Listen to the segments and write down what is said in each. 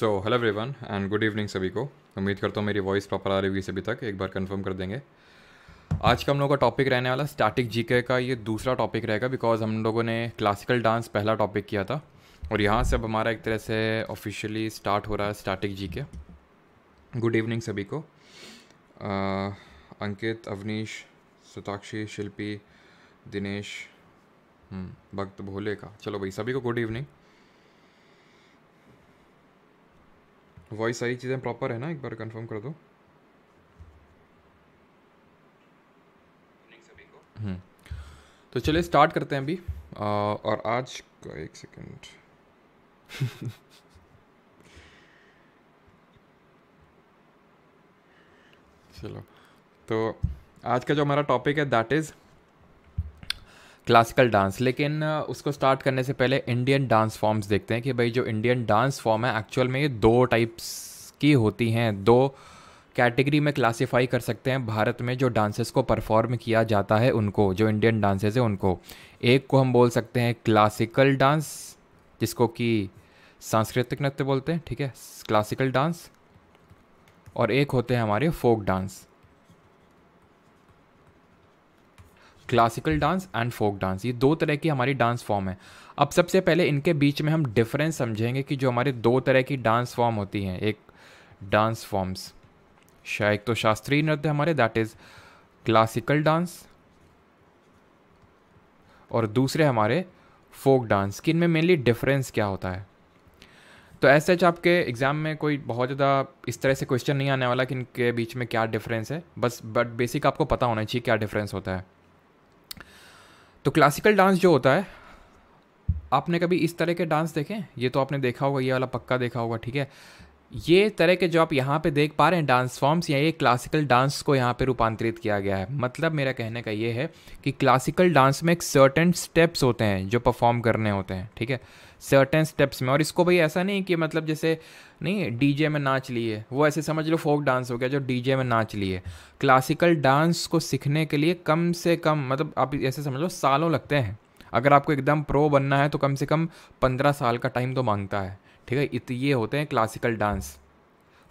So hello everyone and good evening सभी को उम्मीद करता हूँ मेरी वॉइस प्रॉपर आ रही हुई सभी तक एक बार कंफर्म कर देंगे आज का हम लोगों का टॉपिक रहने वाला स्टैटिक जीके का ये दूसरा टॉपिक रहेगा बिकॉज हम लोगों ने क्लासिकल डांस पहला टॉपिक किया था और यहाँ से अब हमारा एक तरह से ऑफिशियली स्टार्ट हो रहा है स्टैटिक के गुड इवनिंग सभी को uh, अंकित अवनीश सुताक्षी शिल्पी दिनेश हम्म, भक्त भोले का चलो भाई सभी को गुड इवनिंग वॉइस सारी चीज़ें प्रॉपर है ना एक बार कंफर्म कर दो हम्म। तो चलिए स्टार्ट करते हैं अभी आ, और आज का एक सेकंड चलो तो आज का जो हमारा टॉपिक है दैट इज़ क्लासिकल डांस लेकिन उसको स्टार्ट करने से पहले इंडियन डांस फॉर्म्स देखते हैं कि भाई जो इंडियन डांस फॉर्म है एक्चुअल में ये दो टाइप्स की होती हैं दो कैटेगरी में क्लासिफाई कर सकते हैं भारत में जो डांसेस को परफॉर्म किया जाता है उनको जो इंडियन डांसेस हैं उनको एक को हम बोल सकते हैं क्लासिकल डांस जिसको कि सांस्कृतिक नृत्य बोलते हैं ठीक है क्लासिकल डांस और एक होते हैं हमारे folk dance classical dance and folk dance ये दो तरह की हमारी डांस फॉर्म है अब सबसे पहले इनके बीच में हम डिफरेंस समझेंगे कि जो हमारे दो तरह की डांस फॉर्म होती हैं एक डांस फॉर्म्स शायद तो शास्त्रीय नृत्य हमारे दैट इज़ क्लासिकल डांस और दूसरे हमारे फोक डांस कि इनमें मेनली डिफरेंस क्या होता है तो ऐसे सच आपके एग्ज़ाम में कोई बहुत ज़्यादा इस तरह से क्वेश्चन नहीं आने वाला कि इनके बीच में क्या डिफरेंस है बस बट बेसिक आपको पता होना चाहिए क्या डिफरेंस होता है तो क्लासिकल डांस जो होता है आपने कभी इस तरह के डांस देखे ये तो आपने देखा होगा ये वाला पक्का देखा होगा ठीक है ये तरह के जो आप यहाँ पे देख पा रहे हैं डांस फॉर्म्स या ये क्लासिकल डांस को यहाँ पे रूपांतरित किया गया है मतलब मेरा कहने का ये है कि क्लासिकल डांस में एक सर्टन स्टेप्स होते हैं जो परफॉर्म करने होते हैं ठीक है सर्टेन स्टेप्स में और इसको भाई ऐसा नहीं कि मतलब जैसे नहीं डीजे में नाच लिए वो ऐसे समझ लो फोक डांस हो गया जो डीजे में नाच लिए क्लासिकल डांस को सीखने के लिए कम से कम मतलब आप ऐसे समझ लो सालों लगते हैं अगर आपको एकदम प्रो बनना है तो कम से कम पंद्रह साल का टाइम तो मांगता है ठीक है इत ये होते हैं क्लासिकल डांस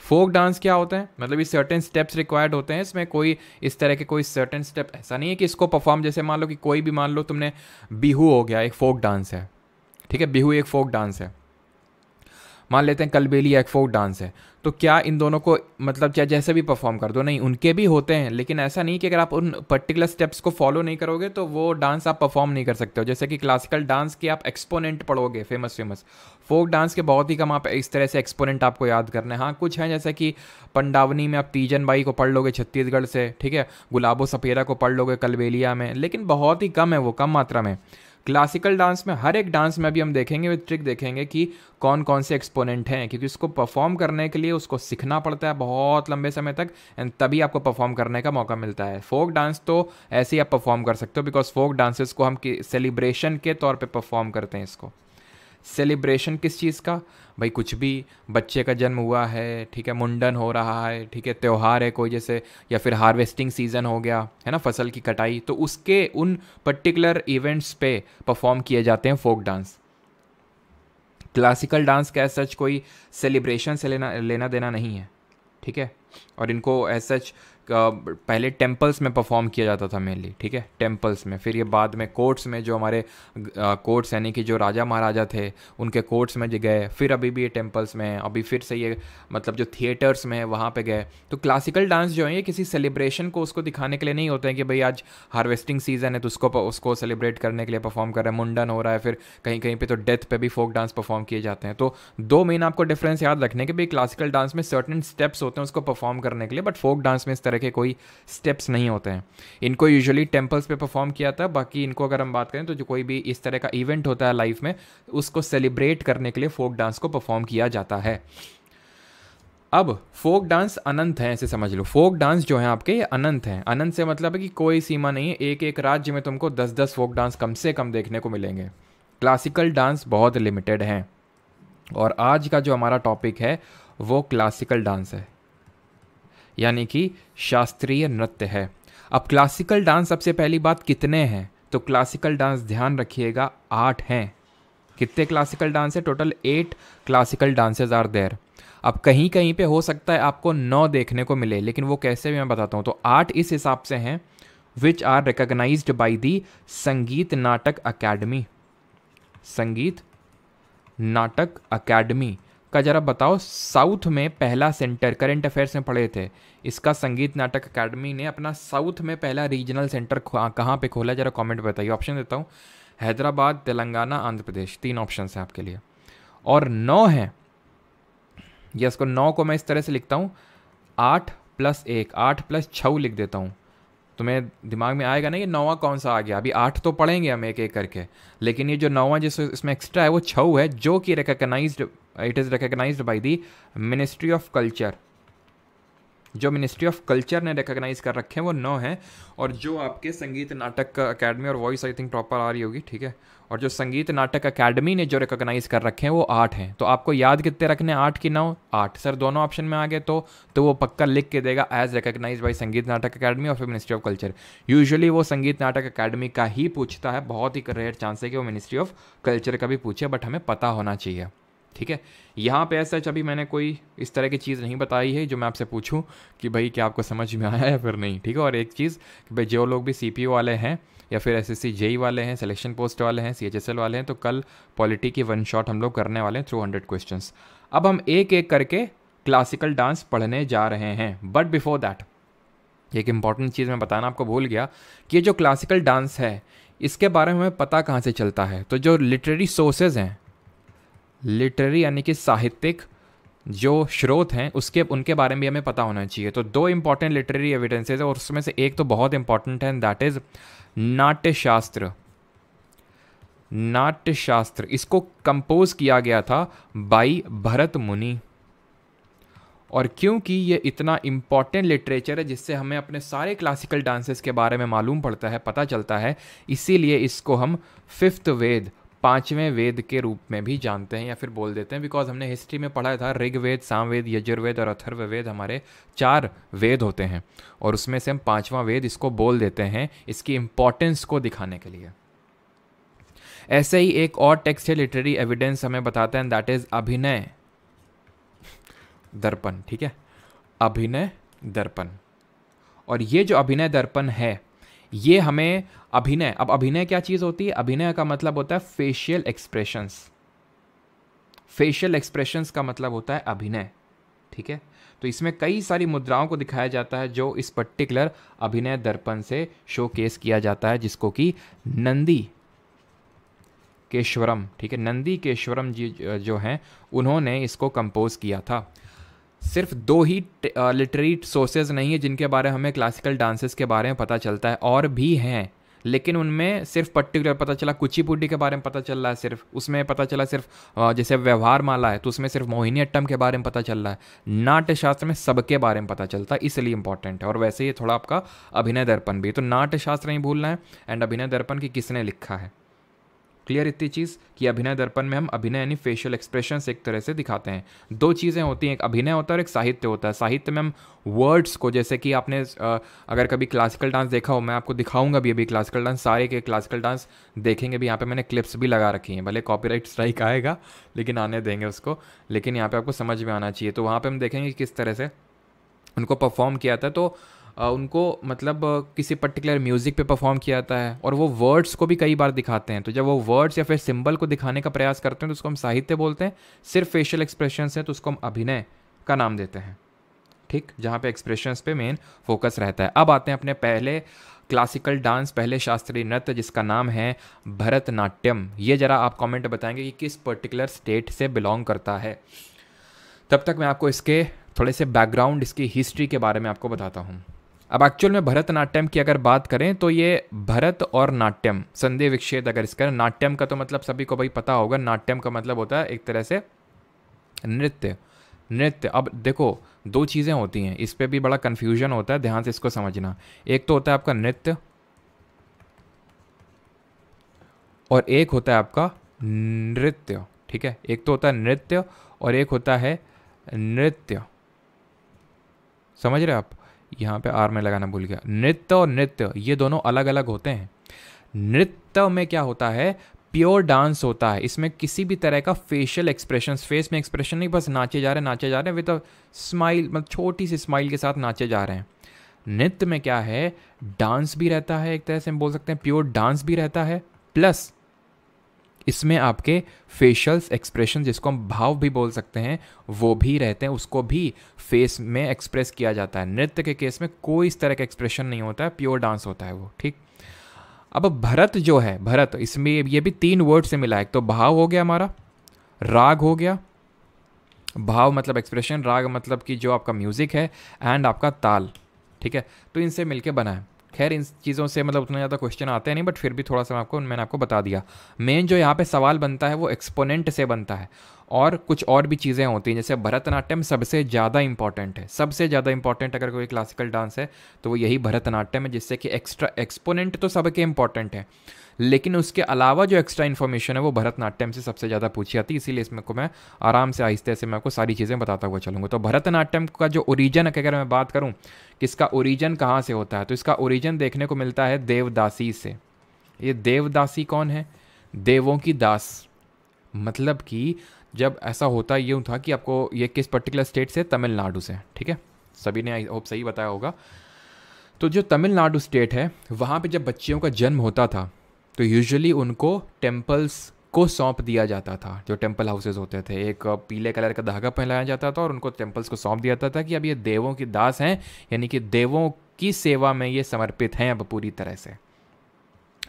फोक डांस क्या होते हैं मतलब ये सर्टेन स्टेप्स रिक्वायर्ड होते हैं इसमें कोई इस तरह के कोई सर्टेन स्टेप ऐसा नहीं है कि इसको परफॉर्म जैसे मान लो कि कोई भी मान लो तुमने बिहू हो गया एक फोक डांस है ठीक है बिहू एक फोक डांस है मान लेते हैं कलबेली एक फोक डांस है तो क्या इन दोनों को मतलब क्या जैसे भी परफॉर्म कर दो नहीं उनके भी होते हैं लेकिन ऐसा नहीं कि अगर आप उन पर्टिकुलर स्टेप्स को फॉलो नहीं करोगे तो वो डांस आप परफॉर्म नहीं कर सकते हो जैसे कि क्लासिकल डांस के आप एक्सपोनेंट पढ़ोगे फेमस फेमस फोक डांस के बहुत ही कम आप इस तरह से एक्सपोनेंट आपको याद करने हैं हाँ कुछ हैं जैसे कि पंडावनी में आप तीजन बाई को पढ़ लोगे छत्तीसगढ़ से ठीक है गुलाबो सपेरा को पढ़ लोगे कलबेलिया में लेकिन बहुत ही कम है वो कम मात्रा में क्लासिकल डांस में हर एक डांस में अभी हम देखेंगे वे ट्रिक देखेंगे कि कौन कौन से एक्सपोनेंट हैं क्योंकि उसको परफॉर्म करने के लिए उसको सीखना पड़ता है बहुत लंबे समय तक एंड तभी आपको परफॉर्म करने का मौका मिलता है फोक डांस तो ऐसे ही आप परफॉर्म कर सकते हो बिकॉज फोक डांसेस को हम सेलिब्रेशन के तौर पर परफॉर्म करते हैं इसको सेलिब्रेशन किस चीज़ का भाई कुछ भी बच्चे का जन्म हुआ है ठीक है मुंडन हो रहा है ठीक है त्यौहार है कोई जैसे या फिर हार्वेस्टिंग सीज़न हो गया है ना फसल की कटाई तो उसके उन पर्टिकुलर इवेंट्स पे परफॉर्म किए जाते हैं फोक डांस क्लासिकल डांस का सच कोई सेलिब्रेशन से लेना लेना देना नहीं है ठीक है और इनको एज सच पहले टेम्पल्स में परफॉर्म किया जाता था मेनली ठीक है टेम्पल्स में फिर ये बाद में कोर्ट्स में जो हमारे कोर्ट्स यानी कि जो राजा महाराजा थे उनके कोर्ट्स में गए फिर अभी भी ये टेम्पल्स में अभी फिर से ये मतलब जो थिएटर्स में है वहाँ पर गए तो क्लासिकल डांस जो है ये किसी सेलिब्रेशन को उसको दिखाने के लिए नहीं होते हैं कि भाई आज हार्वेस्टिंग सीजन है तो उसको उसको सेलिब्रेट करने के लिए परफॉर्म कर रहे हैं मुंडन हो रहा है फिर कहीं कहीं पर तो डेथ पर भी फोक डांस परफॉर्म किए जाते हैं तो दो मेन आपको डिफरेंस याद रखने के भाई क्लासिकल डांस में सर्टन स्टेप्स होते हैं उसको परफॉर्म करने के लिए बट फोक डांस में इस तरह के कोई स्टेप्स नहीं होते हैं इनको यूजुअली टेम्पल्स पे परफॉर्म किया था बाकी इनको अगर हम बात करें तो जो कोई भी इस तरह का इवेंट होता है लाइफ में उसको सेलिब्रेट करने के लिए फोक डांस को परफॉर्म किया जाता है अब फोक डांस अनंत है ऐसे समझ लो फोक डांस जो है आपके ये अनंत हैं अनंत से मतलब है कि कोई सीमा नहीं है एक एक राज्य में तुमको दस दस फोक डांस कम से कम देखने को मिलेंगे क्लासिकल डांस बहुत लिमिटेड हैं और आज का जो हमारा टॉपिक है वो क्लासिकल डांस है यानी कि शास्त्रीय नृत्य है अब क्लासिकल डांस सबसे पहली बात कितने हैं तो क्लासिकल डांस ध्यान रखिएगा आठ हैं कितने क्लासिकल डांस है total eight classical dances are there अब कहीं कहीं पे हो सकता है आपको नौ देखने को मिले लेकिन वो कैसे भी मैं बताता हूँ तो आठ इस हिसाब से हैं which are recognize by the Sangeet Natak academy संगीत नाटक अकेडमी का जरा बताओ साउथ में पहला सेंटर करंट अफेयर्स में पढ़े थे इसका संगीत नाटक अकेडमी ने अपना साउथ में पहला रीजनल सेंटर कहाँ पे खोला जरा कमेंट बताइए ऑप्शन देता हूँ हैदराबाद तेलंगाना आंध्र प्रदेश तीन ऑप्शन हैं आपके लिए और नौ हैं यस को नौ को मैं इस तरह से लिखता हूँ आठ प्लस एक आठ प्लस छ लिख देता हूँ तुम्हें दिमाग में आएगा ना ये नौवा कौन सा आ गया अभी आठ तो पढ़ेंगे हम एक एक करके लेकिन ये जो नौवा जिस इसमें एक्स्ट्रा है वो छऊ है जो कि recognize it is recognize by the ministry of culture जो मिनिस्ट्री ऑफ कल्चर ने रिकगनाइज कर रखे हैं वो नौ है और जो आपके संगीत नाटक अकेडमी और वॉइस आई थिंक प्रॉपर आ रही होगी ठीक है और जो संगीत नाटक अकेडमी ने जो रिकोगनाइज कर रखे हैं वो आठ हैं तो आपको याद कितने रखने आठ की नौ आठ सर दोनों ऑप्शन में आ गए तो तो वो पक्का लिख के देगा as recognise by Sangeet Natak Akademi और फिर मिनिस्ट्री ऑफ कल्चर यूजुअली वो संगीत नाटक अकेडमी का ही पूछता है बहुत ही रेयर चांस है कि वो मिनिस्ट्री ऑफ कल्चर का भी पूछे बट हमें पता होना चाहिए ठीक है यहाँ पे ऐसा अभी मैंने कोई इस तरह की चीज़ नहीं बताई है जो मैं आपसे पूछूं कि भाई क्या आपको समझ में आया या फिर नहीं ठीक है और एक चीज़ कि भाई जो लोग भी सी वाले हैं या फिर एस एस जेई वाले हैं सिलेक्शन पोस्ट वाले हैं सी वाले हैं तो कल पॉलिटी की वन शॉट हम लोग करने वाले हैं थ्रू हंड्रेड क्वेश्चन अब हम एक एक करके क्लासिकल डांस पढ़ने जा रहे हैं बट बिफोर दैट एक इम्पॉर्टेंट चीज़ मैं बताना आपको भूल गया कि ये जो क्लासिकल डांस है इसके बारे में हमें पता कहाँ से चलता है तो जो लिटरेरी सोर्सेज हैं लिटरेरी यानी कि साहित्यिक जो स्रोत हैं उसके उनके बारे में भी हमें पता होना चाहिए तो दो इंपॉर्टेंट लिटरेरी एविडेंसेज है और उसमें से एक तो बहुत इंपॉर्टेंट है दैट इज नाट्यशास्त्र नाट्यशास्त्र इसको कंपोज किया गया था बाई भरत मुनि और क्योंकि ये इतना इम्पॉर्टेंट लिटरेचर है जिससे हमें अपने सारे क्लासिकल डांसेस के बारे में मालूम पड़ता है पता चलता है इसीलिए इसको हम फिफ्थ वेद पांचवें वेद के रूप में भी जानते हैं या फिर बोल देते हैं बिकॉज हमने हिस्ट्री में पढ़ा था ऋग्वेद सामवेद यजुर्वेद और अथर्ववेद हमारे चार वेद होते हैं और उसमें से हम पांचवा वेद इसको बोल देते हैं इसकी इंपॉर्टेंस को दिखाने के लिए ऐसे ही एक और टेक्स्ट है लिटरेरी एविडेंस हमें बताते हैं दैट इज अभिनय दर्पण ठीक है अभिनय दर्पण और ये जो अभिनय दर्पण है ये हमें अभिनय अब अभिनय क्या चीज़ होती है अभिनय का मतलब होता है फेशियल एक्सप्रेशंस फेशियल एक्सप्रेशंस का मतलब होता है अभिनय ठीक है तो इसमें कई सारी मुद्राओं को दिखाया जाता है जो इस पर्टिकुलर अभिनय दर्पण से शो केस किया जाता है जिसको कि नंदी केश्वरम ठीक है नंदी केश्वरम जी जो हैं उन्होंने इसको कंपोज किया था सिर्फ दो ही लिटरेरी सोर्सेज नहीं है जिनके बारे में हमें क्लासिकल डांसेस के बारे में पता चलता है और भी हैं लेकिन उनमें सिर्फ पर्टिकुलर पता चला कुचिपुडी के बारे में पता चल रहा है सिर्फ उसमें पता चला सिर्फ जैसे व्यवहार माला है तो उसमें सिर्फ मोहिनीअट्टम के बारे में पता चल रहा है नाट्यशास्त्र में सबके बारे में पता चलता है इसलिए इंपॉर्टेंट है और वैसे ही थोड़ा आपका अभिनय दर्पण भी तो नाट्यशास्त्र नहीं भूलना है एंड अभिनय दर्पण की किसने लिखा है क्लियर इतनी चीज़ कि अभिनय दर्पण में हम अभिनय यानी फेशियल एक्सप्रेशन एक तरह से दिखाते हैं दो चीज़ें होती हैं एक अभिनय होता है और एक साहित्य होता है साहित्य में हम वर्ड्स को जैसे कि आपने अगर कभी क्लासिकल डांस देखा हो मैं आपको दिखाऊंगा भी अभी क्लासिकल डांस सारे के क्लासिकल डांस देखेंगे भी यहाँ पे मैंने क्लिप्स भी लगा रखी हैं भले कॉपीराइट स्ट्राइक आएगा लेकिन आने देंगे उसको लेकिन यहाँ पे आपको समझ में आना चाहिए तो वहाँ पे हम देखेंगे किस तरह से उनको परफॉर्म किया था तो उनको मतलब किसी पर्टिकुलर म्यूज़िक पे परफॉर्म किया जाता है और वो वर्ड्स को भी कई बार दिखाते हैं तो जब वो वर्ड्स या फिर सिंबल को दिखाने का प्रयास करते हैं तो उसको हम साहित्य बोलते हैं सिर्फ फेशियल एक्सप्रेशन है तो उसको हम अभिनय का नाम देते हैं ठीक जहाँ पे एक्सप्रेशन पे मेन फोकस रहता है अब आते हैं अपने पहले क्लासिकल डांस पहले शास्त्रीय नृत्य जिसका नाम है भरतनाट्यम ये ज़रा आप कमेंट बताएंगे कि किस पर्टिकुलर स्टेट से बिलोंग करता है तब तक मैं आपको इसके थोड़े से बैकग्राउंड इसकी हिस्ट्री के बारे में आपको बताता हूँ अब एक्चुअल में भरतनाट्यम की अगर बात करें तो ये भरत और नाट्यम संधि विक्षेद अगर इसका नाट्यम का तो मतलब सभी को भाई पता होगा नाट्यम का मतलब होता है एक तरह से नृत्य नृत्य अब देखो दो चीज़ें होती हैं इस पर भी बड़ा कन्फ्यूजन होता है ध्यान से इसको समझना एक तो होता है आपका नृत्य और एक होता है आपका नृत्य ठीक है एक तो होता है नृत्य और एक होता है नृत्य समझ रहे आप यहाँ पे आर में लगाना भूल गया नृत्य और नृत्य ये दोनों अलग अलग होते हैं नृत्य में क्या होता है प्योर डांस होता है इसमें किसी भी तरह का फेशियल एक्सप्रेशन फेस में एक्सप्रेशन नहीं बस नाचे जा रहे नाचे जा रहे हैं विद स्माइल मतलब छोटी सी स्माइल के साथ नाचे जा रहे हैं नृत्य में क्या है डांस भी रहता है एक तरह से हम बोल सकते हैं प्योर डांस भी रहता है प्लस इसमें आपके फेशियल्स एक्सप्रेशन जिसको हम भाव भी बोल सकते हैं वो भी रहते हैं उसको भी फेस में एक्सप्रेस किया जाता है नृत्य के केस में कोई इस तरह का एक्सप्रेशन नहीं होता है प्योर डांस होता है वो ठीक अब भरत जो है भरत इसमें ये भी तीन वर्ड से मिला है तो भाव हो गया हमारा राग हो गया भाव मतलब एक्सप्रेशन राग मतलब कि जो आपका म्यूज़िक है एंड आपका ताल ठीक है तो इनसे मिलके बना है खैर इन चीज़ों से मतलब उतना ज़्यादा क्वेश्चन आते नहीं बट फिर भी थोड़ा सा आपको मैंने आपको बता दिया मेन जो यहाँ पे सवाल बनता है वो एक्सपोनेंट से बनता है और कुछ और भी चीज़ें होती हैं जैसे भरतनाट्यम सबसे ज़्यादा इंपॉर्टेंट है सबसे ज़्यादा इंपॉर्टेंट अगर कोई क्लासिकल डांस है तो वो यही भरतनाट्यम है जिससे कि एक्स्ट्रा एक्सपोनेंट तो सबके इंपॉर्टेंट है लेकिन उसके अलावा जो एक्स्ट्रा इन्फॉर्मेशन है वो भरतनाट्यम से सबसे ज़्यादा पूछी जाती है इसीलिए इसमें को मैं आराम से आहिस्ते से मैं आपको सारी चीज़ें बताता हुआ चलूँगा तो भरतनाट्यम का जो ओरिजन है अगर मैं बात करूँ कि इसका ओरिजन कहाँ से होता है तो इसका ओरिजन देखने को मिलता है देवदासी से ये देवदासी कौन है देवों की दास मतलब कि जब ऐसा होता यूँ था कि आपको ये किस पर्टिकुलर स्टेट से तमिलनाडु से ठीक है सभी ने आई होप सही बताया होगा तो जो तमिलनाडु स्टेट है वहाँ पे जब बच्चियों का जन्म होता था तो यूजुअली उनको टेम्पल्स को सौंप दिया जाता था जो टेम्पल हाउसेज होते थे एक पीले कलर का धागा पहनाया जाता था और उनको टेम्पल्स को सौंप दिया जाता था कि अब ये देवों की दास हैं यानी कि देवों की सेवा में ये समर्पित हैं अब पूरी तरह से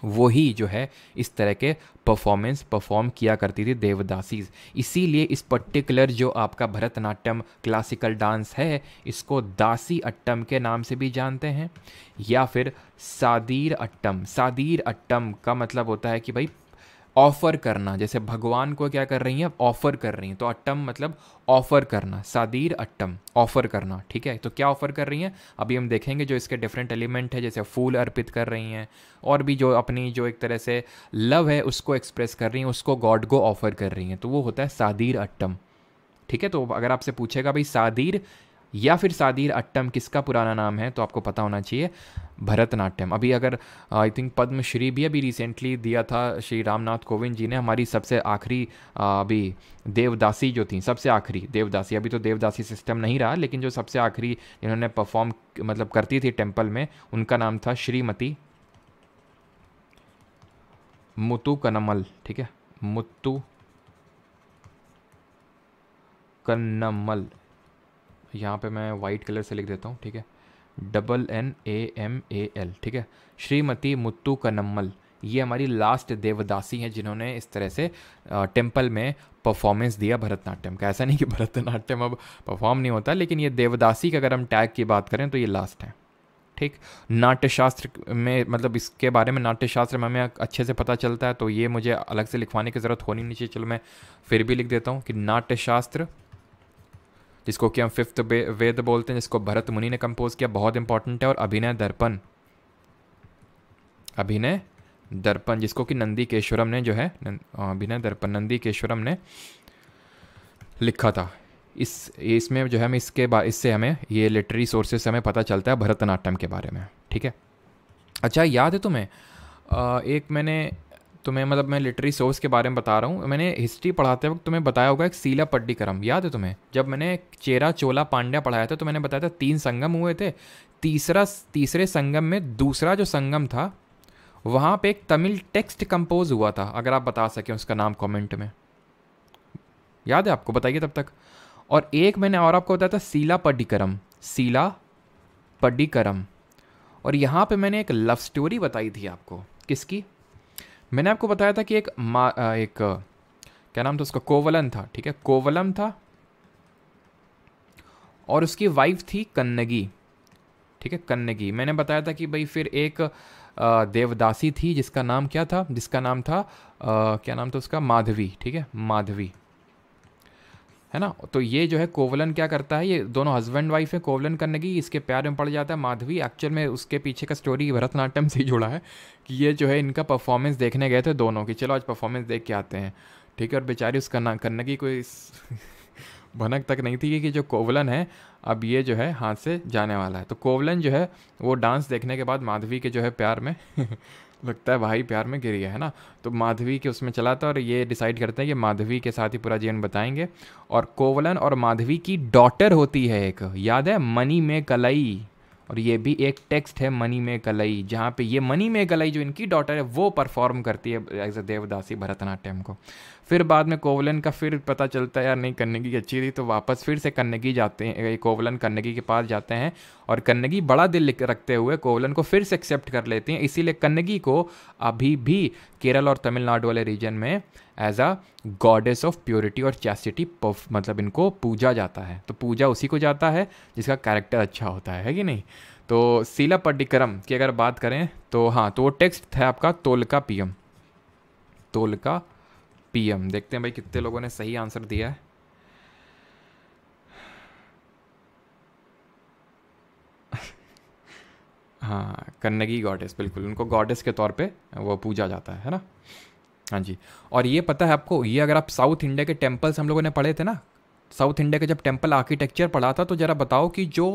वही जो है इस तरह के परफॉर्मेंस परफॉर्म किया करती थी देवदासीज इसीलिए इस पर्टिकुलर जो आपका भरतनाट्यम क्लासिकल डांस है इसको दासी अट्टम के नाम से भी जानते हैं या फिर सादीर अट्टम सादीर अट्टम का मतलब होता है कि भाई ऑफ़र करना जैसे भगवान को क्या कर रही हैं ऑफ़र कर रही हैं तो अट्टम मतलब ऑफ़र करना सादीर अट्टम ऑफ़र करना ठीक है तो क्या ऑफ़र कर रही हैं अभी हम देखेंगे जो इसके डिफरेंट एलिमेंट है जैसे फूल अर्पित कर रही हैं और भी जो अपनी जो एक तरह से लव है उसको एक्सप्रेस कर रही हैं उसको गॉड को ऑफ़र कर रही हैं तो वो होता है सादीर अट्टम ठीक है तो अगर आपसे पूछेगा भाई सादीर या फिर सादिर अट्टम किसका पुराना नाम है तो आपको पता होना चाहिए भरतनाट्यम अभी अगर आई थिंक पद्मश्री भी अभी रिसेंटली दिया था श्री रामनाथ कोविंद जी ने हमारी सबसे आखिरी अभी देवदासी जो थी सबसे आखिरी देवदासी अभी तो देवदासी सिस्टम नहीं रहा लेकिन जो सबसे आखिरी जिन्होंने परफॉर्म मतलब करती थी टेम्पल में उनका नाम था श्रीमती मुतु कनमल ठीक है मुतु कन्नमल यहाँ पे मैं वाइट कलर से लिख देता हूँ ठीक है double N A M A L ठीक है श्रीमती मुत्तू कनम्मल ये हमारी लास्ट देवदासी हैं जिन्होंने इस तरह से टेम्पल में परफॉर्मेंस दिया भरतनाट्यम का ऐसा नहीं कि भरतनाट्यम अब परफॉर्म नहीं होता लेकिन ये देवदासी का अगर हम टैग की बात करें तो ये लास्ट है ठीक नाट्यशास्त्र में मतलब इसके बारे में नाट्यशास्त्र में हमें अच्छे से पता चलता है तो ये मुझे अलग से लिखवाने की ज़रूरत होनी नहीं चाहिए चलो मैं फिर भी लिख देता हूँ कि नाट्यशास्त्र जिसको कि हम फिफ्थ वेद बोलते हैं जिसको भरत मुनि ने कंपोज किया बहुत इंपॉर्टेंट है और अभिनय दर्पण अभिनय दर्पण जिसको कि नंदी केश्वरम ने जो है अभिनय दर्पण नंदी केश्वरम ने लिखा था इस इसमें जो है हम इसके इससे हमें ये लिटरेरी सोर्सेस से हमें पता चलता है भरतनाट्यम के बारे में ठीक है अच्छा याद है तुम्हें आ, एक मैंने तुम्हें मतलब मैं लिटरी सोर्स के बारे में बता रहा हूँ मैंने हिस्ट्री पढ़ाते वक्त तुम्हें बताया होगा एक सीला पड्डी करम याद है तुम्हें जब मैंने चेरा चोला पांड्या पढ़ाया था तो मैंने बताया था तीन संगम हुए थे तीसरा तीसरे संगम में दूसरा जो संगम था वहाँ पे एक तमिल टेक्स्ट कंपोज हुआ था अगर आप बता सकें उसका नाम कमेंट में याद है आपको बताइए तब तक और एक मैंने और आपको बताया था सीला पड्डीकरम सीला पड्डीकरम और यहाँ पे मैंने एक लव स्टोरी बताई थी आपको किसकी मैंने आपको बताया था कि एक मा एक क्या नाम था उसका कोवलन था ठीक है कोवलम था और उसकी वाइफ थी कन्नगी ठीक है कन्नगी मैंने बताया था कि भाई फिर एक देवदासी थी जिसका नाम क्या था जिसका नाम था क्या नाम था उसका माधवी ठीक है माधवी है ना तो ये जो है कोवलन क्या करता है ये दोनों हस्बैंड वाइफ है कोवलन करने की इसके प्यार में पड़ जाता है माधवी एक्चुअल में उसके पीछे का स्टोरी भरतनाट्यम से ही जुड़ा है कि ये जो है इनका परफॉर्मेंस देखने गए थे दोनों की चलो आज परफॉर्मेंस देख के आते हैं ठीक है और बेचारी उसका ना करने की कोई भनक तक नहीं थी कि जो कोवलन है अब ये जो है हाथ से जाने वाला है तो कोवलन जो है वो डांस देखने के बाद माधवी के जो है प्यार में लगता है भाई प्यार में गिर गया है ना तो माधवी के उसमें चला था और ये डिसाइड करते हैं कि माधवी के साथ ही पूरा जीवन बताएंगे और कोवलन और माधवी की डॉटर होती है एक याद है मनी में कलई और ये भी एक टेक्स्ट है मनी में कलई जहाँ पे ये मनी में कलई जो इनकी डॉटर है वो परफॉर्म करती है एज अ देवदासी भरतनाट्यम को फिर बाद में कोवलन का फिर पता चलता है यार नहीं कन्नगी अच्छी थी तो वापस फिर से कन्नगी जाते हैं कोवलन कन्नगी के पास जाते हैं और कन्नगी बड़ा दिल रखते हुए कोवलन को फिर से एक्सेप्ट कर लेती हैं इसीलिए कन्नगी को अभी भी केरल और तमिलनाडु वाले रीजन में as a goddess of purity और चैसिटी मतलब इनको पूजा जाता है तो पूजा उसी को जाता है जिसका कैरेक्टर अच्छा होता है, है कि नहीं तो सीला पड्डिक्रम की अगर बात करें तो हाँ तो वो टेक्स्ट है आपका तोलका पीएम तोलका पीएम देखते हैं भाई कितने लोगों ने सही आंसर दिया है हाँ कन्नगी गॉडेस बिल्कुल उनको गॉडेस के तौर पे वो पूजा जाता है है ना हाँ जी और ये पता है आपको ये अगर आप साउथ इंडिया के टेम्पल्स हम लोगों ने पढ़े थे ना साउथ इंडिया के जब टेम्पल आर्किटेक्चर पढ़ा था तो ज़रा बताओ कि जो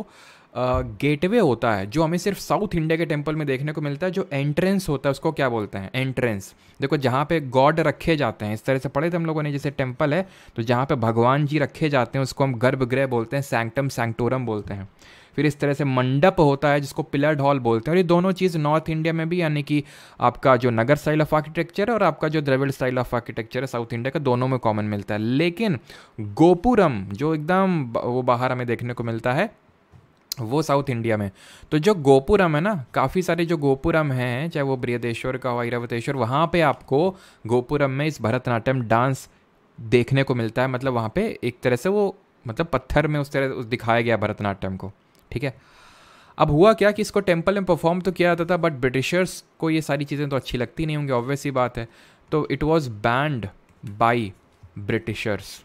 गेटवे होता है जो हमें सिर्फ साउथ इंडिया के टेम्पल में देखने को मिलता है जो एंट्रेंस होता है उसको क्या बोलते हैं एंट्रेंस देखो जहाँ पे गॉड रखे जाते हैं इस तरह से पढ़े थे हम लोगों ने जैसे टेम्पल है तो जहाँ पे भगवान जी रखे जाते हैं उसको हम गर्भगृह बोलते हैं सैंक्टम सैंक्टोरम बोलते हैं फिर इस तरह से मंडप होता है जिसको पिलर हॉल बोलते हैं और ये दोनों चीज़ नॉर्थ इंडिया में भी यानी कि आपका जो नगर स्टाइल ऑफ आर्किटेक्चर है और आपका जो द्रविड़ स्टाइल ऑफ आर्किटेक्चर है साउथ इंडिया का दोनों में कॉमन मिलता है लेकिन गोपुरम जो एकदम वो बाहर हमें देखने को मिलता है वो साउथ इंडिया में तो जो गोपुरम है ना काफ़ी सारे जो गोपुरम हैं चाहे वो बृहदेश्वर का हो ऐरावतेश्वर वहाँ पे आपको गोपुरम में इस भरतनाट्यम डांस देखने को मिलता है मतलब वहाँ पे एक तरह से वो मतलब पत्थर में उस तरह दिखाया गया भरतनाट्यम को ठीक है अब हुआ क्या कि इसको टेम्पल में परफॉर्म तो किया जाता था बट ब्रिटिशर्स को ये सारी चीज़ें तो अच्छी लगती नहीं होंगी ऑब्वियस ही बात है तो it was banned by Britishers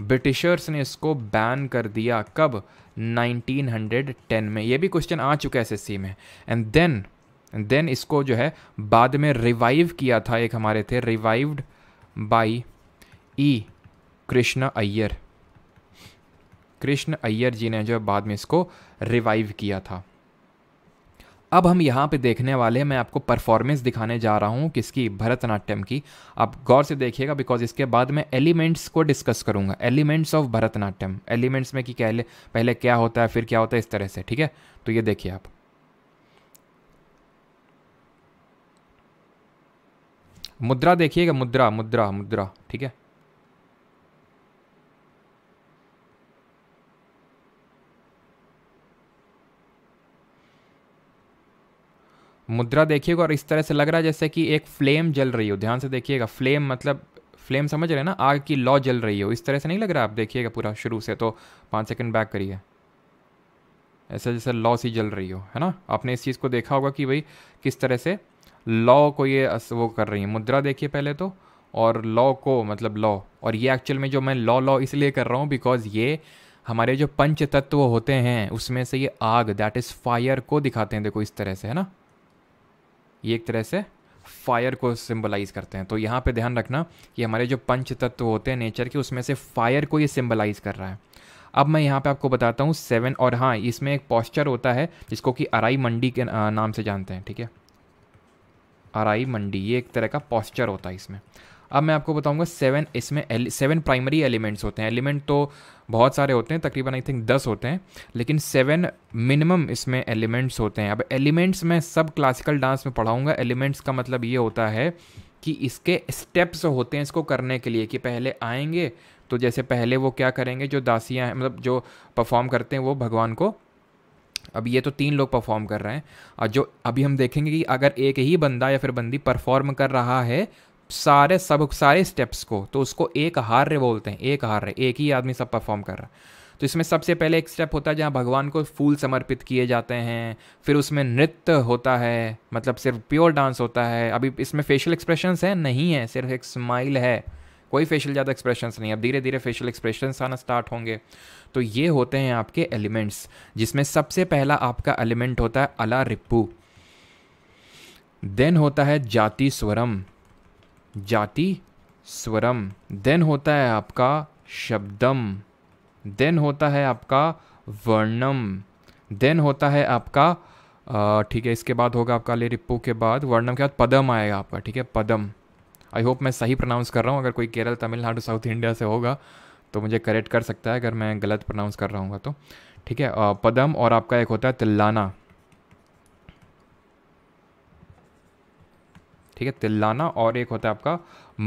Britishers ने इसको बैन कर दिया कब 1910 में ये भी क्वेश्चन आ चुका है एस में एंड देन देन इसको जो है बाद में रिवाइव किया था एक हमारे थे revived by E Krishna Iyer Krishna Iyer ji ने जो है बाद में इसको रिवाइव किया था अब हम यहाँ पे देखने वाले हैं मैं आपको परफॉर्मेंस दिखाने जा रहा हूँ किसकी भरतनाट्यम की आप गौर से देखिएगा बिकॉज इसके बाद मैं एलिमेंट्स को डिस्कस करूँगा एलिमेंट्स ऑफ भरतनाट्यम एलिमेंट्स में कि कहले पहले क्या होता है फिर क्या होता है इस तरह से ठीक है तो ये देखिए आप मुद्रा देखिएगा मुद्रा मुद्रा मुद्रा ठीक है मुद्रा देखिएगा और इस तरह से लग रहा है जैसे कि एक फ्लेम जल रही हो ध्यान से देखिएगा फ्लेम मतलब फ्लेम समझ रहे हैं ना आग की लॉ जल रही हो इस तरह से नहीं लग रहा आप देखिएगा पूरा शुरू से तो पाँच सेकंड बैक करिए ऐसा जैसे लॉ सी जल रही हो है ना आपने इस चीज़ को देखा होगा कि भाई किस तरह से लॉ को ये वो कर रही है मुद्रा देखिए पहले तो और लॉ को मतलब लॉ और ये एक्चुअल में जो मैं लॉ लॉ इसलिए कर रहा हूँ बिकॉज ये हमारे जो पंच तत्व होते हैं उसमें से ये आग दैट इज़ फायर को दिखाते हैं देखो इस तरह से है ना ये एक तरह से फायर को सिंबलाइज़ करते हैं तो यहाँ पे ध्यान रखना कि हमारे जो पंच तत्व होते हैं नेचर के उसमें से फायर को ये सिंबलाइज़ कर रहा है अब मैं यहाँ पे आपको बताता हूँ सेवन और हाँ इसमें एक पॉस्चर होता है जिसको कि अराई मंडी के नाम से जानते हैं ठीक है अराई मंडी ये एक तरह का पॉस्चर होता है इसमें अब मैं आपको बताऊंगा सेवन इसमें एल, सेवन प्राइमरी एलिमेंट्स होते हैं एलिमेंट तो बहुत सारे होते हैं तकरीबन आई थिंक दस होते हैं लेकिन सेवन मिनिमम इसमें एलिमेंट्स होते हैं अब एलिमेंट्स मैं सब क्लासिकल डांस में पढ़ाऊँगा एलिमेंट्स का मतलब ये होता है कि इसके स्टेप्स होते हैं इसको करने के लिए कि पहले आएंगे तो जैसे पहले वो क्या करेंगे जो दासियाँ मतलब जो परफॉर्म करते हैं वो भगवान को अब ये तो तीन लोग परफॉर्म कर रहे हैं और जो अभी हम देखेंगे कि अगर एक ही बंदा या फिर बंदी परफॉर्म कर रहा है सारे सब सारे स्टेप्स को तो उसको एक हार्य बोलते हैं एक हार्य एक ही आदमी सब परफॉर्म कर रहा है तो इसमें सबसे पहले एक स्टेप होता है जहाँ भगवान को फूल समर्पित किए जाते हैं फिर उसमें नृत्य होता है मतलब सिर्फ प्योर डांस होता है अभी इसमें फेशियल एक्सप्रेशन है नहीं है सिर्फ एक स्माइल है कोई फेशियल ज़्यादा एक्सप्रेशंस नहीं अब धीरे धीरे फेशियल एक्सप्रेशंस आना स्टार्ट होंगे तो ये होते हैं आपके एलिमेंट्स जिसमें सबसे पहला आपका एलिमेंट होता है अला रिप्पू देन होता है जाति स्वरम जाति स्वरम देन होता है आपका शब्दम देन होता है आपका वर्णम देन होता है आपका ठीक है इसके बाद होगा आपका ले रिप्पू के बाद वर्णम के बाद पदम आएगा आपका ठीक है पदम आई होप मैं सही प्रोनाउंस कर रहा हूँ अगर कोई केरल तमिलनाडु साउथ इंडिया से होगा तो मुझे करेक्ट कर सकता है अगर मैं गलत प्रोनाउंस कर रहा हूँ तो ठीक है पदम और आपका एक होता है तिल्लाना ठीक है तिल्लाना और एक होता है आपका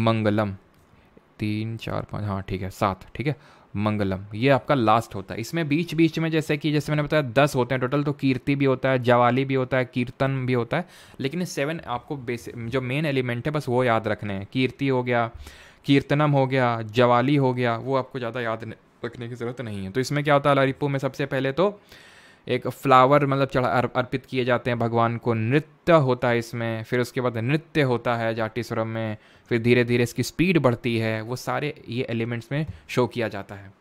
मंगलम तीन चार पाँच हाँ ठीक है सात ठीक है मंगलम ये आपका लास्ट होता है इसमें बीच बीच में जैसे कि जैसे मैंने बताया दस होते हैं टोटल तो कीर्ति भी होता है जवाली भी होता है कीर्तन भी होता है लेकिन सेवन आपको बेसिक जो मेन एलिमेंट है बस वो याद रखने हैं कीर्ति हो गया कीर्तनम हो गया जवाली हो गया वो आपको ज़्यादा याद रखने की ज़रूरत नहीं है तो इसमें क्या होता है लारिपू में सबसे पहले तो एक फ्लावर मतलब चढ़ा अर्पित किए जाते हैं भगवान को नृत्य होता है इसमें फिर उसके बाद नृत्य होता है जाटी स्वरम में फिर धीरे धीरे इसकी स्पीड बढ़ती है वो सारे ये एलिमेंट्स में शो किया जाता है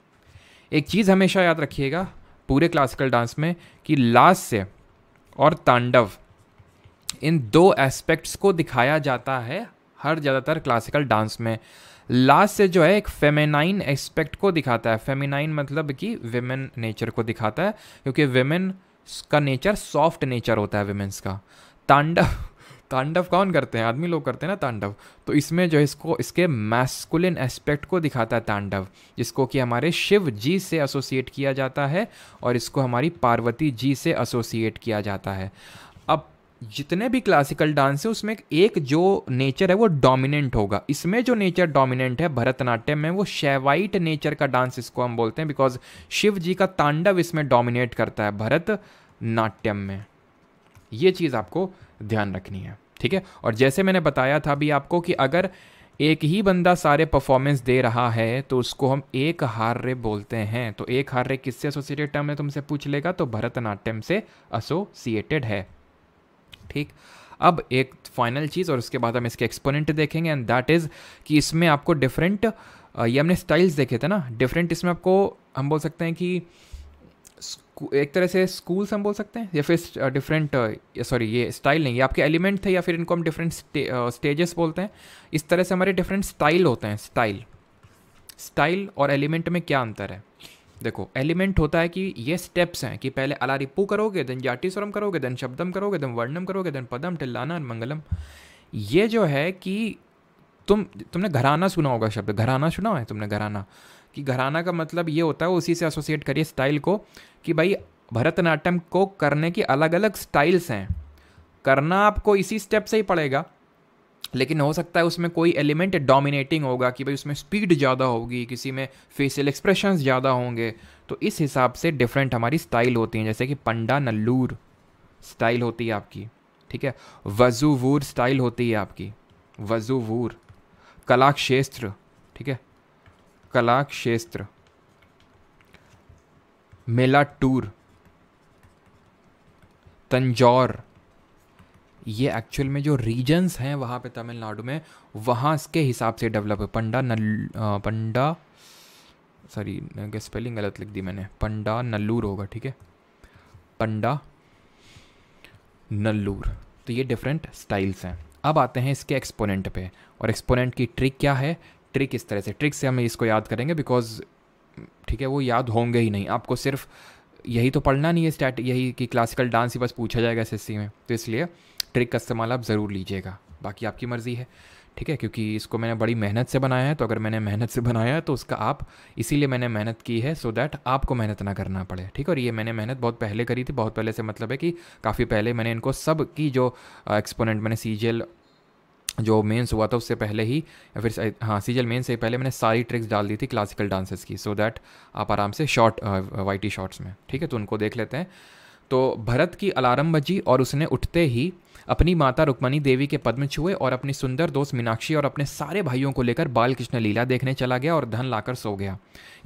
एक चीज़ हमेशा याद रखिएगा पूरे क्लासिकल डांस में कि लास्य और तांडव इन दो एस्पेक्ट्स को दिखाया जाता है हर ज़्यादातर क्लासिकल डांस में लास्ट से जो है एक फेमेनाइन एस्पेक्ट को दिखाता है फेमेनाइन मतलब कि वेमेन नेचर को दिखाता है क्योंकि वेमेन का नेचर सॉफ्ट नेचर होता है वेमेन्स का तांडव तांडव कौन करते हैं आदमी लोग करते हैं ना तांडव तो इसमें जो इसको इसके मैस्कुलिन एस्पेक्ट को दिखाता है तांडव जिसको कि हमारे शिव जी से एसोसिएट किया जाता है और इसको हमारी पार्वती जी से एसोसिएट किया जाता है जितने भी क्लासिकल डांस है उसमें एक जो नेचर है वो डोमिनेंट होगा इसमें जो नेचर डोमिनेंट है भरतनाट्यम में वो शेवाइट नेचर का डांस इसको हम बोलते हैं बिकॉज शिव जी का तांडव इसमें डोमिनेट करता है भरतनाट्यम में ये चीज़ आपको ध्यान रखनी है ठीक है और जैसे मैंने बताया था भी आपको कि अगर एक ही बंदा सारे परफॉर्मेंस दे रहा है तो उसको हम एक हार्य बोलते हैं तो एक हार्य किससे एसोसिएटेड टर्म है तुमसे पूछ लेगा तो भरतनाट्यम से एसोसिएटेड है ठीक अब एक फाइनल चीज़ और उसके बाद हम इसके एक्सपोनेंट देखेंगे एंड दैट इज़ कि इसमें आपको डिफरेंट ये हमने स्टाइल्स देखे थे ना डिफरेंट इसमें आपको हम बोल सकते हैं कि एक तरह से स्कूल्स हम बोल सकते हैं या फिर डिफरेंट सॉरी ये स्टाइल नहीं ये आपके एलिमेंट थे या फिर इनको हम डिफरेंट स्टेजेस बोलते हैं इस तरह से हमारे डिफरेंट स्टाइल होते हैं स्टाइल स्टाइल और एलिमेंट में क्या अंतर है देखो एलिमेंट होता है कि ये स्टेप्स हैं कि पहले अलारिपू करोगे देन जाटीस्वरम करोगे देन शब्दम करोगे देन वर्णम करोगे देन पदम टिल्लाना मंगलम ये जो है कि तुम तुमने घराना सुना होगा शब्द घराना सुना है तुमने घराना कि घराना का मतलब ये होता है उसी से एसोसिएट करिए स्टाइल को कि भाई भरतनाट्यम को करने की अलग अलग स्टाइल्स हैं करना आपको इसी स्टेप से ही पड़ेगा लेकिन हो सकता है उसमें कोई एलिमेंट डोमिनेटिंग होगा कि भाई उसमें स्पीड ज़्यादा होगी किसी में फेशियल एक्सप्रेशन ज़्यादा होंगे तो इस हिसाब से डिफरेंट हमारी स्टाइल होती हैं जैसे कि पंडा नल्लूर स्टाइल होती है आपकी ठीक है वजूवूर स्टाइल होती है आपकी वजूवूर कलाक्षेत्र ठीक है कलाक्षेत्र मेला टूर तंजौर ये एक्चुअल में जो रीजन्स हैं वहाँ पे तमिलनाडु में वहाँ के हिसाब से डेवलप है पंडा नल पंडा सॉरी स्पेलिंग गलत लिख दी मैंने पंडा नल्लूर होगा ठीक है पंडा नल्लूर तो ये डिफरेंट स्टाइल्स हैं अब आते हैं इसके एक्सपोनेंट पे और एक्सपोनेंट की ट्रिक क्या है ट्रिक इस तरह से ट्रिक से हम इसको याद करेंगे बिकॉज ठीक है वो याद होंगे ही नहीं आपको सिर्फ यही तो पढ़ना नहीं है स्टैट यही कि क्लासिकल डांस ही बस पूछा जाएगा एस में तो इसलिए ट्रिक का इस्तेमाल आप ज़रूर लीजिएगा बाकी आपकी मर्ज़ी है ठीक है क्योंकि इसको मैंने बड़ी मेहनत से बनाया है तो अगर मैंने मेहनत से बनाया है तो उसका आप इसीलिए मैंने मेहनत की है सो so दैट आपको मेहनत ना करना पड़े ठीक है और ये मैंने मेहनत बहुत पहले करी थी बहुत पहले से मतलब है कि काफ़ी पहले मैंने इनको सब की जो एक्सपोनेंट मैंने सी जो मेंस हुआ था उससे पहले ही या फिर हाँ सीजल मेंस से पहले मैंने सारी ट्रिक्स डाल दी थी क्लासिकल डांसेस की सो so दैट आप आराम से शॉर्ट वाइटी शॉर्ट्स में ठीक है तो उनको देख लेते हैं तो भरत की अलार्म बजी और उसने उठते ही अपनी माता रुक्मणी देवी के पद में छुए और अपनी सुंदर दोस्त मीनाक्षी और अपने सारे भाइयों को लेकर बाल कृष्ण लीला देखने चला गया और धन लाकर सो गया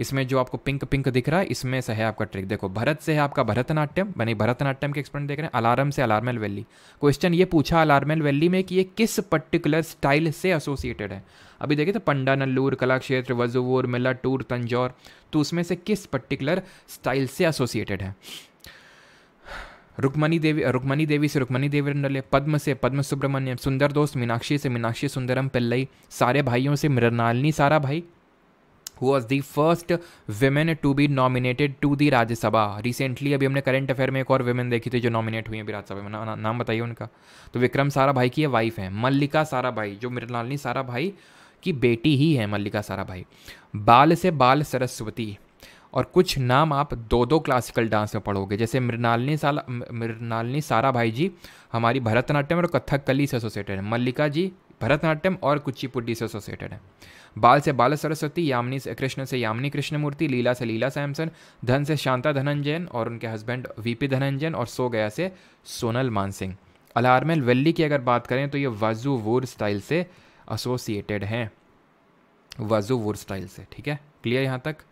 इसमें जो आपको पिंक पिंक दिख रहा है इसमें से है आपका ट्रिक देखो भरत से है आपका भरतनाट्यम बनी भरतनाट्यम के एक्सपर्ट देख रहे हैं अलार्म से अलार्मेल वैली क्वेश्चन ये पूछा अलार्मेल वैली में कि ये किस पर्टिकुलर स्टाइल से एसोसिएटेड है अभी देखिए तो पंडा नल्लूर कलाक्षेत्र मिला टूर तंजौर तो उसमें से किस पर्टिकुलर स्टाइल से एसोसिएटेड है रुक्मणी देवी रुक्मणी देवी से रुक्मणी देवी पद्म से पद्म सुब्रमण्यम सुंदर दोस्त मीनाक्षी से मीनाक्षी सुंदरम पिल्लई सारे भाइयों से Mrinalini Sarabhai who was the first women to be nominated to the Rajya Sabha recently अभी हमने करंट अफेयर में एक और वेमेन देखी थी जो नॉमिनेट हुई अभी राज्यसभा में ना, ना, नाम बताइए उनका तो विक्रम सारा भाई की वाइफ है मल्लिका सारा भाई जो मृणालिनी सारा भाई की बेटी ही है मल्लिका सारा भाई बाल से बाल सरस्वती और कुछ नाम आप दो दो क्लासिकल डांस में पढ़ोगे जैसे मृणालिनी साला मृणालिनी सारा भाई जी हमारी भरतनाट्यम और कथकली से एसोसिएटेड है मल्लिका जी भरतनाट्यम और कुचिपुडी से एसोसिएटेड है बाल से बाल सरस्वती यामिनी से कृष्ण से यामिनी कृष्णमूर्ति लीला से लीला सैमसन धन से शांता धनंजयन और उनके हस्बैंड वीपी धनंजयन और सो गया से सोनल मानसिंह अलारमेल वेल्ली की अगर बात करें तो ये वजू वूर स्टाइल से एसोसिएटेड हैं वजू वूर स्टाइल से ठीक है क्लियर यहाँ तक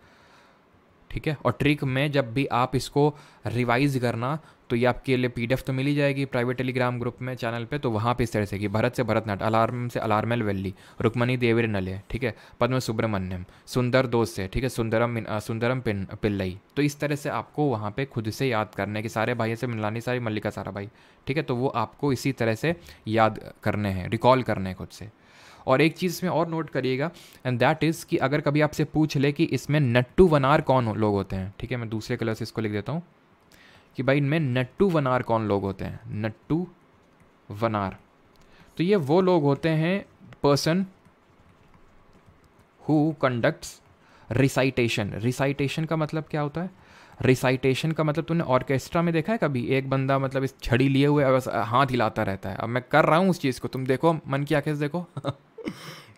ठीक है और ट्रिक में जब भी आप इसको रिवाइज करना तो ये आपके लिए पीडीएफ तो मिली जाएगी प्राइवेट टेलीग्राम ग्रुप में चैनल पे तो वहाँ पे इस तरह से कि भरत से भरतनाट अलार्म से अलार्मेल वेल्ली रुक्मणी देवर नले ठीक है पद्म सुब्रमण्यम सुंदर दोस्त से ठीक है सुंदरम सुंदरम पिन पिल्लई तो इस तरह से आपको वहाँ पे खुद से याद करने के सारे भाई से मिलानी सारी मल्लिका सारा भाई ठीक है तो वो आपको इसी तरह से याद करने हैं रिकॉल करने हैं खुद से और एक चीज़ में और नोट करिएगा एंड दैट इज़ कि अगर कभी आपसे पूछ ले कि इसमें नट्टू वनार कौन लोग होते हैं ठीक है मैं दूसरे कलर से इसको लिख देता हूँ कि भाई इनमें नट्टू वनार कौन लोग होते हैं नट्टू वनार तो ये वो लोग होते हैं person who conducts recitation recitation का मतलब क्या होता है रिसाइटेशन का मतलब तूने ऑर्केस्ट्रा में देखा है कभी एक बंदा मतलब इस छड़ी लिए हुए बस हाथ हिलाता रहता है अब मैं कर रहा हूँ उस चीज़ को तुम देखो मन की आंखें से देखो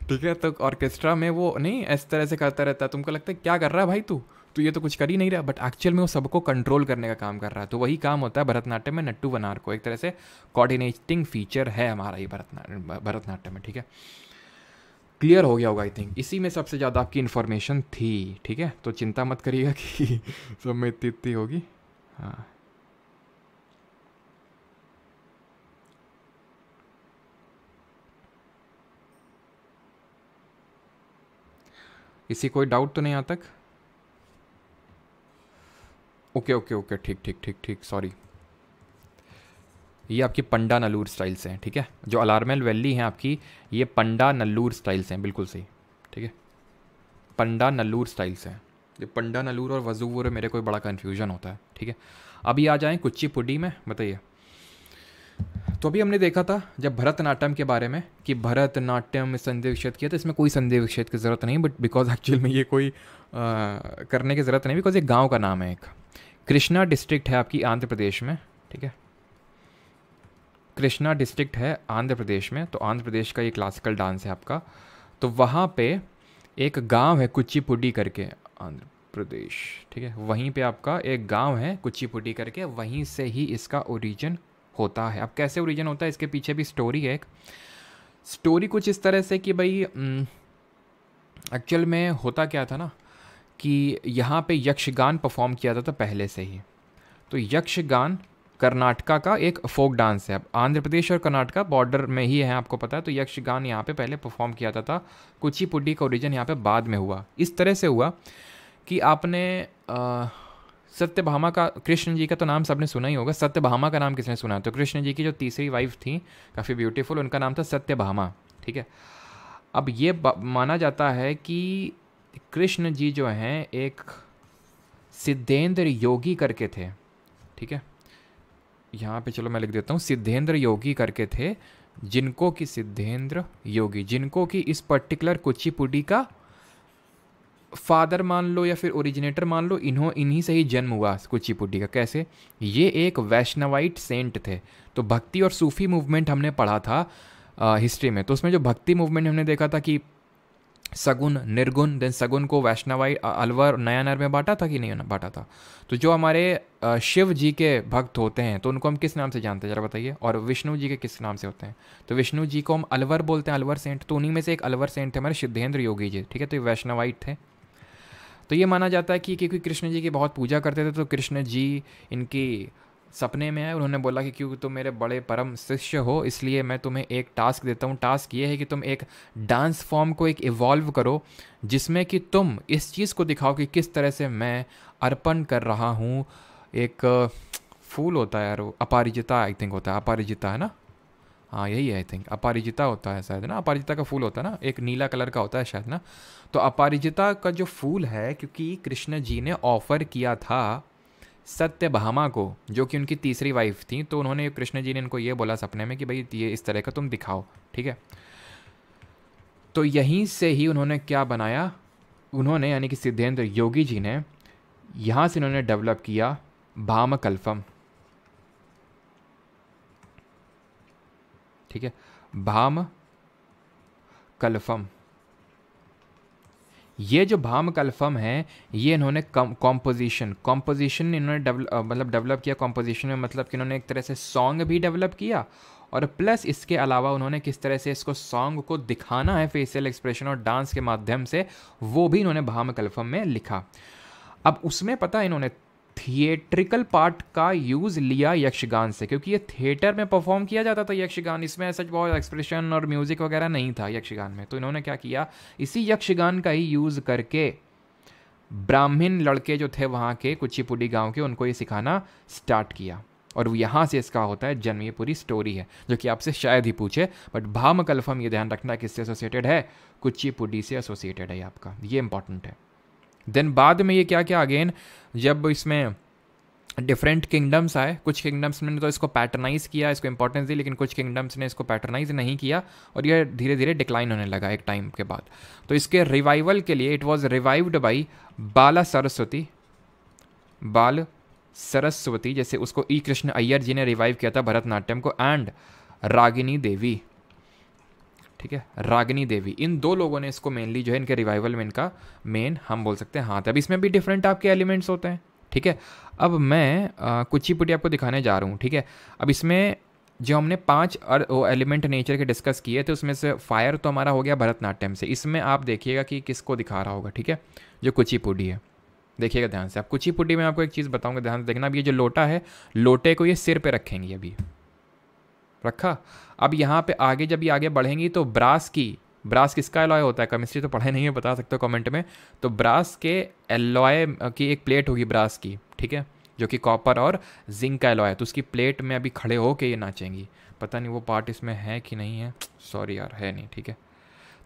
ठीक है तो ऑर्केस्ट्रा में वो नहीं इस तरह से करता रहता है तुमको लगता है क्या कर रहा है भाई तू तो ये तो कुछ कर ही नहीं रहा बट एक्चुअल में वो सबको कंट्रोल करने का काम कर रहा है तो वही काम होता है भरतनाट्यम में नट्टू बनार को एक तरह से कोऑर्डिनेटिंग फीचर है हमारा ये भरतना भरतनाट्यम में ठीक है क्लियर हो गया होगा आई थिंक इसी में सबसे ज़्यादा आपकी इन्फॉर्मेशन थी ठीक है तो चिंता मत करिएगा कि सब में इतनी इतनी होगी हाँ इसी कोई डाउट तो नहीं आ तक ओके ओके ओके ठीक ठीक ठीक ठीक सॉरी ये आपकी पंडा नल्लूर स्टाइल्स हैं ठीक है जो अलार्मेल वैली हैं आपकी ये पंडा नल्लूर स्टाइल्स हैं बिल्कुल सही ठीक है पंडा नल्लूर स्टाइल्स हैं ये पंडा नल्लूर और वजूवर मेरे कोई बड़ा कन्फ्यूजन होता है ठीक है अभी आ जाएँ कुच्ची पुडी में बताइए तो अभी हमने देखा था जब भरतनाट्यम के बारे में कि भरतनाट्यम संदेह विक्षेद किया तो इसमें कोई संदेह विक्षेद की ज़रूरत नहीं बट बिकॉज एक्चुअल में ये कोई आ, करने की ज़रूरत नहीं बिकॉज ये गांव का नाम है एक कृष्णा डिस्ट्रिक्ट है आपकी आंध्र प्रदेश में ठीक है कृष्णा डिस्ट्रिक्ट है आंध्र प्रदेश में तो आंध्र प्रदेश का ये क्लासिकल डांस है आपका तो वहाँ पे एक गांव है कुचिपुडी करके आंध्र प्रदेश ठीक है वहीं पे आपका एक गांव है कुचिपुडी करके वहीं से ही इसका ओरिजिन होता है अब कैसे ओरिजिन होता है इसके पीछे भी स्टोरी है एक स्टोरी कुछ इस तरह से कि भाई एक्चुअल हम्म, में होता क्या था ना कि यहाँ पे यक्षगान परफॉर्म किया जाता था पहले से ही तो यक्षगान कर्नाटका का एक फोक डांस है अब आंध्र प्रदेश और कर्नाटका बॉर्डर में ही है आपको पता है तो यक्षगान यहाँ पे पहले परफॉर्म किया जाता था कुचिपुडी का ओरिजिन यहाँ पे बाद में हुआ इस तरह से हुआ कि आपने आ, सत्यभामा का कृष्ण जी का तो नाम सबने सुना ही होगा सत्यभामा का नाम किसने सुना तो कृष्ण जी की जो तीसरी वाइफ थी काफ़ी ब्यूटीफुल उनका नाम था सत्यभामा ठीक है अब ये माना जाता है कि कृष्ण जी जो हैं एक सिद्धेंद्र योगी करके थे ठीक है यहाँ पे चलो मैं लिख देता हूँ सिद्धेंद्र योगी करके थे जिनको कि सिद्धेंद्र योगी जिनको कि इस पर्टिकुलर कुचिपुडी का फादर मान लो या फिर ओरिजिनेटर मान लो इन्हों इन्हीं से ही जन्म हुआ कुचिपुटी का कैसे ये एक वैष्णवाइट सेंट थे तो भक्ति और सूफी मूवमेंट हमने पढ़ा था आ, हिस्ट्री में तो उसमें जो भक्ति मूवमेंट हमने देखा था कि सगुन निर्गुण देन सगुन को वैष्णवाई अलवर नया नर में बांटा था कि नहीं बांटा था तो जो हमारे शिव जी के भक्त होते हैं तो उनको हम किस नाम से जानते हैं जरा बताइए और विष्णु जी के किस नाम से होते हैं तो विष्णु जी को हम अलवर बोलते हैं अलवर सेंट तो उन्हीं में से एक अलवर सेंट थे हमारे सिद्धेंद्र योगी जी ठीक है तो ये वैष्णवाइट थे तो ये माना जाता है कि क्योंकि कृष्ण जी की बहुत पूजा करते थे तो कृष्ण जी इनकी सपने में आए उन्होंने बोला कि क्योंकि तुम मेरे बड़े परम शिष्य हो इसलिए मैं तुम्हें एक टास्क देता हूँ टास्क ये है कि तुम एक डांस फॉर्म को एक इवॉल्व करो जिसमें कि तुम इस चीज़ को दिखाओ कि किस तरह से मैं अर्पण कर रहा हूँ एक फूल होता है यार अपारिजिता आई थिंक होता है अपारिजिता है ना हाँ यही है आई थिंक अपारिजिता होता है शायद ना अपारिजिता का फूल होता है ना एक नीला कलर का होता है शायद ना तो अपारिजिता का जो फूल है क्योंकि कृष्ण जी ने ऑफ़र किया था सत्यभामा को जो कि उनकी तीसरी वाइफ थी तो उन्होंने कृष्ण जी ने इनको ये बोला सपने में कि भाई ये इस तरह का तुम दिखाओ ठीक है तो यहीं से ही उन्होंने क्या बनाया उन्होंने यानी कि सिद्धेंद्र योगी जी ने यहाँ से इन्होंने डेवलप किया भाम कल्फम ठीक है भाम कलफम ये जो भाम कलफम है ये इन्होंने कॉम्पोजिशन कॉम्पोजिशन इन्होंने मतलब डेवलप किया कॉम्पोजिशन में मतलब कि इन्होंने एक तरह से सॉन्ग भी डेवलप किया और प्लस इसके अलावा उन्होंने किस तरह से इसको सॉन्ग को दिखाना है फेसियल एक्सप्रेशन और डांस के माध्यम से वो भी इन्होंने भाम कलफम में लिखा अब उसमें पता इन्होंने थिएट्रिकल पार्ट का यूज़ लिया यक्षगान से क्योंकि ये थिएटर में परफॉर्म किया जाता था यक्षगान इसमें सच बहुत एक्सप्रेशन और म्यूज़िक वगैरह नहीं था यक्षगान में तो इन्होंने क्या किया इसी यक्षगान का ही यूज़ करके ब्राह्मण लड़के जो थे वहाँ के कुचिपुडी गांव के उनको ये सिखाना स्टार्ट किया और यहाँ से इसका होता है जन्म ये पूरी स्टोरी है जो कि आपसे शायद ही पूछे बट भाम कल्फम ये ध्यान रखना किससे एसोसिएटेड है कुचिपुडी से एसोसिएटेड है आपका ये इंपॉर्टेंट है देन बाद में ये क्या क्या अगेन जब इसमें डिफरेंट किंगडम्स आए कुछ किंगडम्स ने तो इसको पैटर्नाइज किया इसको इंपॉर्टेंस दी लेकिन कुछ किंगडम्स ने इसको पैटर्नाइज नहीं किया और यह धीरे धीरे डिक्लाइन होने लगा एक टाइम के बाद तो इसके रिवाइवल के लिए it was revived by Bala Saraswati Bal Saraswati जैसे उसको ई e. कृष्ण अय्यर जी ने रिवाइव किया था भरतनाट्यम को एंड रागिनी देवी ठीक है रागनी देवी इन दो लोगों ने इसको मेनली जो है इनके रिवाइवल में इनका मेन हम बोल सकते हैं हाथ है अब इसमें भी डिफरेंट आपके एलिमेंट्स होते हैं ठीक है अब मैं आ, कुछ ही पुटी आपको दिखाने जा रहा हूँ ठीक है अब इसमें जो हमने पांच और एलिमेंट नेचर के डिस्कस किए थे उसमें से फायर तो हमारा हो गया भरतनाट्यम से इसमें आप देखिएगा कि किसको दिखा रहा होगा ठीक है जो कुचिपुडी है देखिएगा ध्यान से आप कुचिपुडी में आपको एक चीज़ बताऊंगा ध्यान से देखना अब ये जो लोटा है लोटे को ये सिर पे रखेंगे अभी रखा अब यहाँ पे आगे जब ये आगे बढ़ेंगी तो ब्रास की ब्रास किसका एलॉय होता है केमिस्ट्री तो पढ़े नहीं है बता सकते हो कमेंट में तो ब्रास के एलॉय की एक प्लेट होगी ब्रास की ठीक है जो कि कॉपर और जिंक का एलॉय है तो उसकी प्लेट में अभी खड़े हो के ये नाचेंगी पता नहीं वो पार्ट इसमें है कि नहीं है सॉरी यार है नहीं ठीक है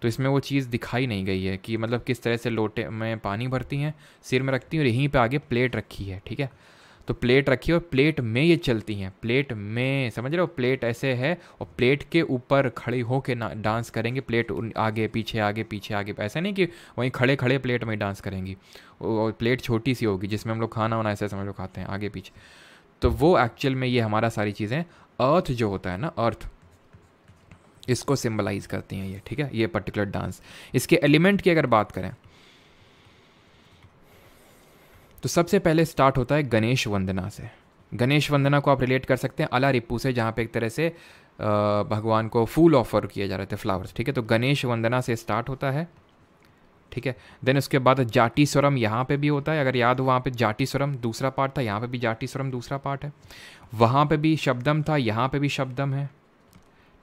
तो इसमें वो चीज़ दिखाई नहीं गई है कि मतलब किस तरह से लोटे में पानी भरती हैं सिर में रखती हैं और यहीं पे आगे प्लेट रखी है ठीक है तो प्लेट रखी और प्लेट में ये चलती हैं प्लेट में समझ रहे हो प्लेट ऐसे है और प्लेट के ऊपर खड़ी के ना डांस करेंगे प्लेट आगे पीछे आगे पीछे आगे ऐसा नहीं कि वहीं खड़े खड़े प्लेट में डांस करेंगी और प्लेट छोटी सी होगी जिसमें हम लोग खाना वाना ऐसे समझ लो खाते हैं आगे पीछे तो वो एक्चुअल में ये हमारा सारी चीज़ें अर्थ जो होता है ना अर्थ इसको सिंबलाइज करती हैं ये ठीक है ये पर्टिकुलर डांस इसके एलिमेंट की अगर बात करें तो सबसे पहले स्टार्ट होता है गणेश वंदना से गणेश वंदना को आप रिलेट कर सकते हैं अला रिप्पू से जहाँ पे एक तरह से भगवान को फूल ऑफर किए जा रहे थे फ्लावर्स ठीक है तो गणेश वंदना से स्टार्ट होता है ठीक है देन उसके बाद जाटी स्वरम यहाँ पे भी होता है अगर याद हो वहाँ पे जाटी स्वरम दूसरा पार्ट था यहाँ पे भी जाटी स्वरम दूसरा पार्ट है वहाँ पे भी शब्दम था यहाँ पे भी शब्दम है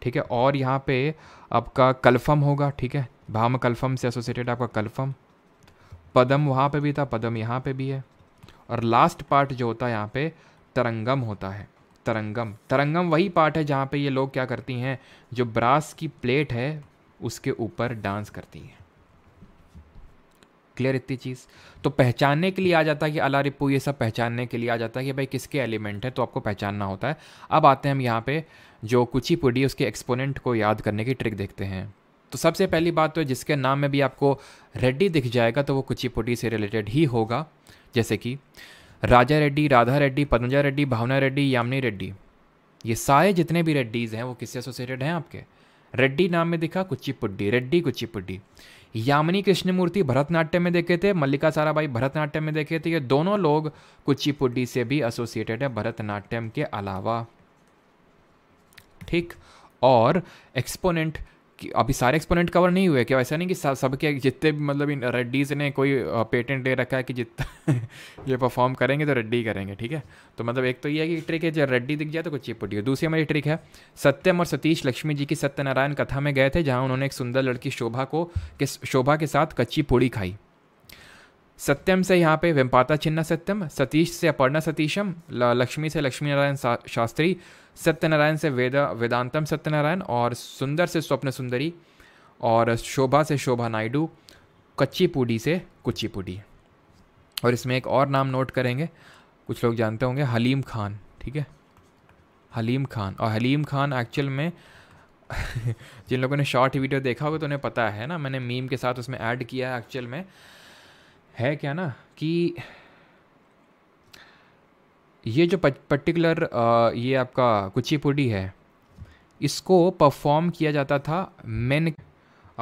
ठीक है और यहाँ पे आपका कल्फम होगा ठीक है भाम कल्फम से एसोसिएटेड आपका कल्फम पदम वहाँ पे भी था पदम यहाँ पे भी है और लास्ट पार्ट जो होता है यहाँ पे तरंगम होता है तरंगम तरंगम वही पार्ट है जहाँ पे ये लोग क्या करती हैं जो ब्रास की प्लेट है उसके ऊपर डांस करती हैं क्लियर इतनी चीज़ तो पहचानने के लिए आ जाता है कि अला रिपू ये सब पहचानने के लिए आ जाता है कि भाई किसके एलिमेंट है तो आपको पहचानना होता है अब आते हैं हम यहाँ पे जो कुची पुडी उसके एक्सपोनेंट को याद करने की ट्रिक देखते हैं तो सबसे पहली बात तो जिसके नाम में भी आपको रेड्डी दिख जाएगा तो वो कुचिपुटी से रिलेटेड ही होगा जैसे कि राजा रेड्डी राधा रेड्डी पद्मजा रेड्डी भावना रेड्डी यामिनी रेड्डी ये सारे जितने भी रेड्डीज़ हैं वो किससे एसोसिएटेड हैं आपके रेड्डी नाम में दिखा कुचिपुड्डी रेड्डी कुचिपुड्डी यामिनी कृष्णमूर्ति भरतनाट्यम में देखे थे मल्लिका साराभाई भरतनाट्यम में देखे थे ये दोनों लोग कुचिपुड्डी से भी एसोसिएटेड है भरतनाट्यम के अलावा ठीक और एक्सपोनेंट कि अभी सारे एक्सपोनेंट कवर नहीं हुए क्या ऐसा नहीं कि सबके जितने भी मतलब इन रेड्डीज़ ने कोई पेटेंट दे रखा है कि जितना ये परफॉर्म करेंगे तो रेड्डी करेंगे ठीक है तो मतलब एक तो ये है कि ट्रिक है जब रेड्डी दिख जाए तो कुछ चिपटी हो दूसरी हमारी ट्रिक है सत्यम और सतीश लक्ष्मी जी की सत्यनारायण कथा में गए थे जहाँ उन्होंने एक सुंदर लड़की शोभा को किस शोभा के साथ कच्ची पूड़ी खाई सत्यम से यहाँ पे वेम्पाता छिन्ना सत्यम सतीश से अपर्णा सतीशम लक्ष्मी से लक्ष्मी नारायण शास्त्री सत्यनारायण से वेद वेदांतम सत्यनारायण और सुंदर से स्वप्न सुंदरी और शोभा से शोभा नायडू पूडी से पूडी और इसमें एक और नाम नोट करेंगे कुछ लोग जानते होंगे हलीम खान ठीक है हलीम खान और हलीम खान एक्चुअल में जिन लोगों ने शॉर्ट वीडियो देखा होगा तो उन्हें पता है ना मैंने मीम के साथ उसमें ऐड किया है एक्चुअल में है क्या ना कि ये जो पर्टिकुलर ये आपका कुचिपुडी है इसको परफॉर्म किया जाता था मेन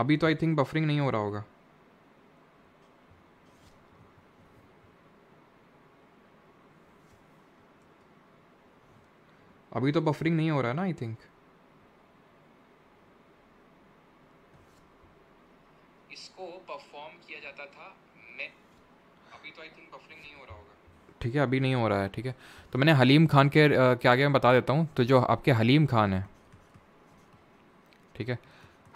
अभी तो आई थिंक बफरिंग नहीं हो रहा होगा अभी तो बफरिंग नहीं हो रहा ना आई थिंक इसको परफॉर्म किया जाता था ठीक है अभी नहीं हो रहा है ठीक है तो मैंने हलीम खान के के आगे मैं बता देता हूँ तो जो आपके हलीम खान हैं ठीक है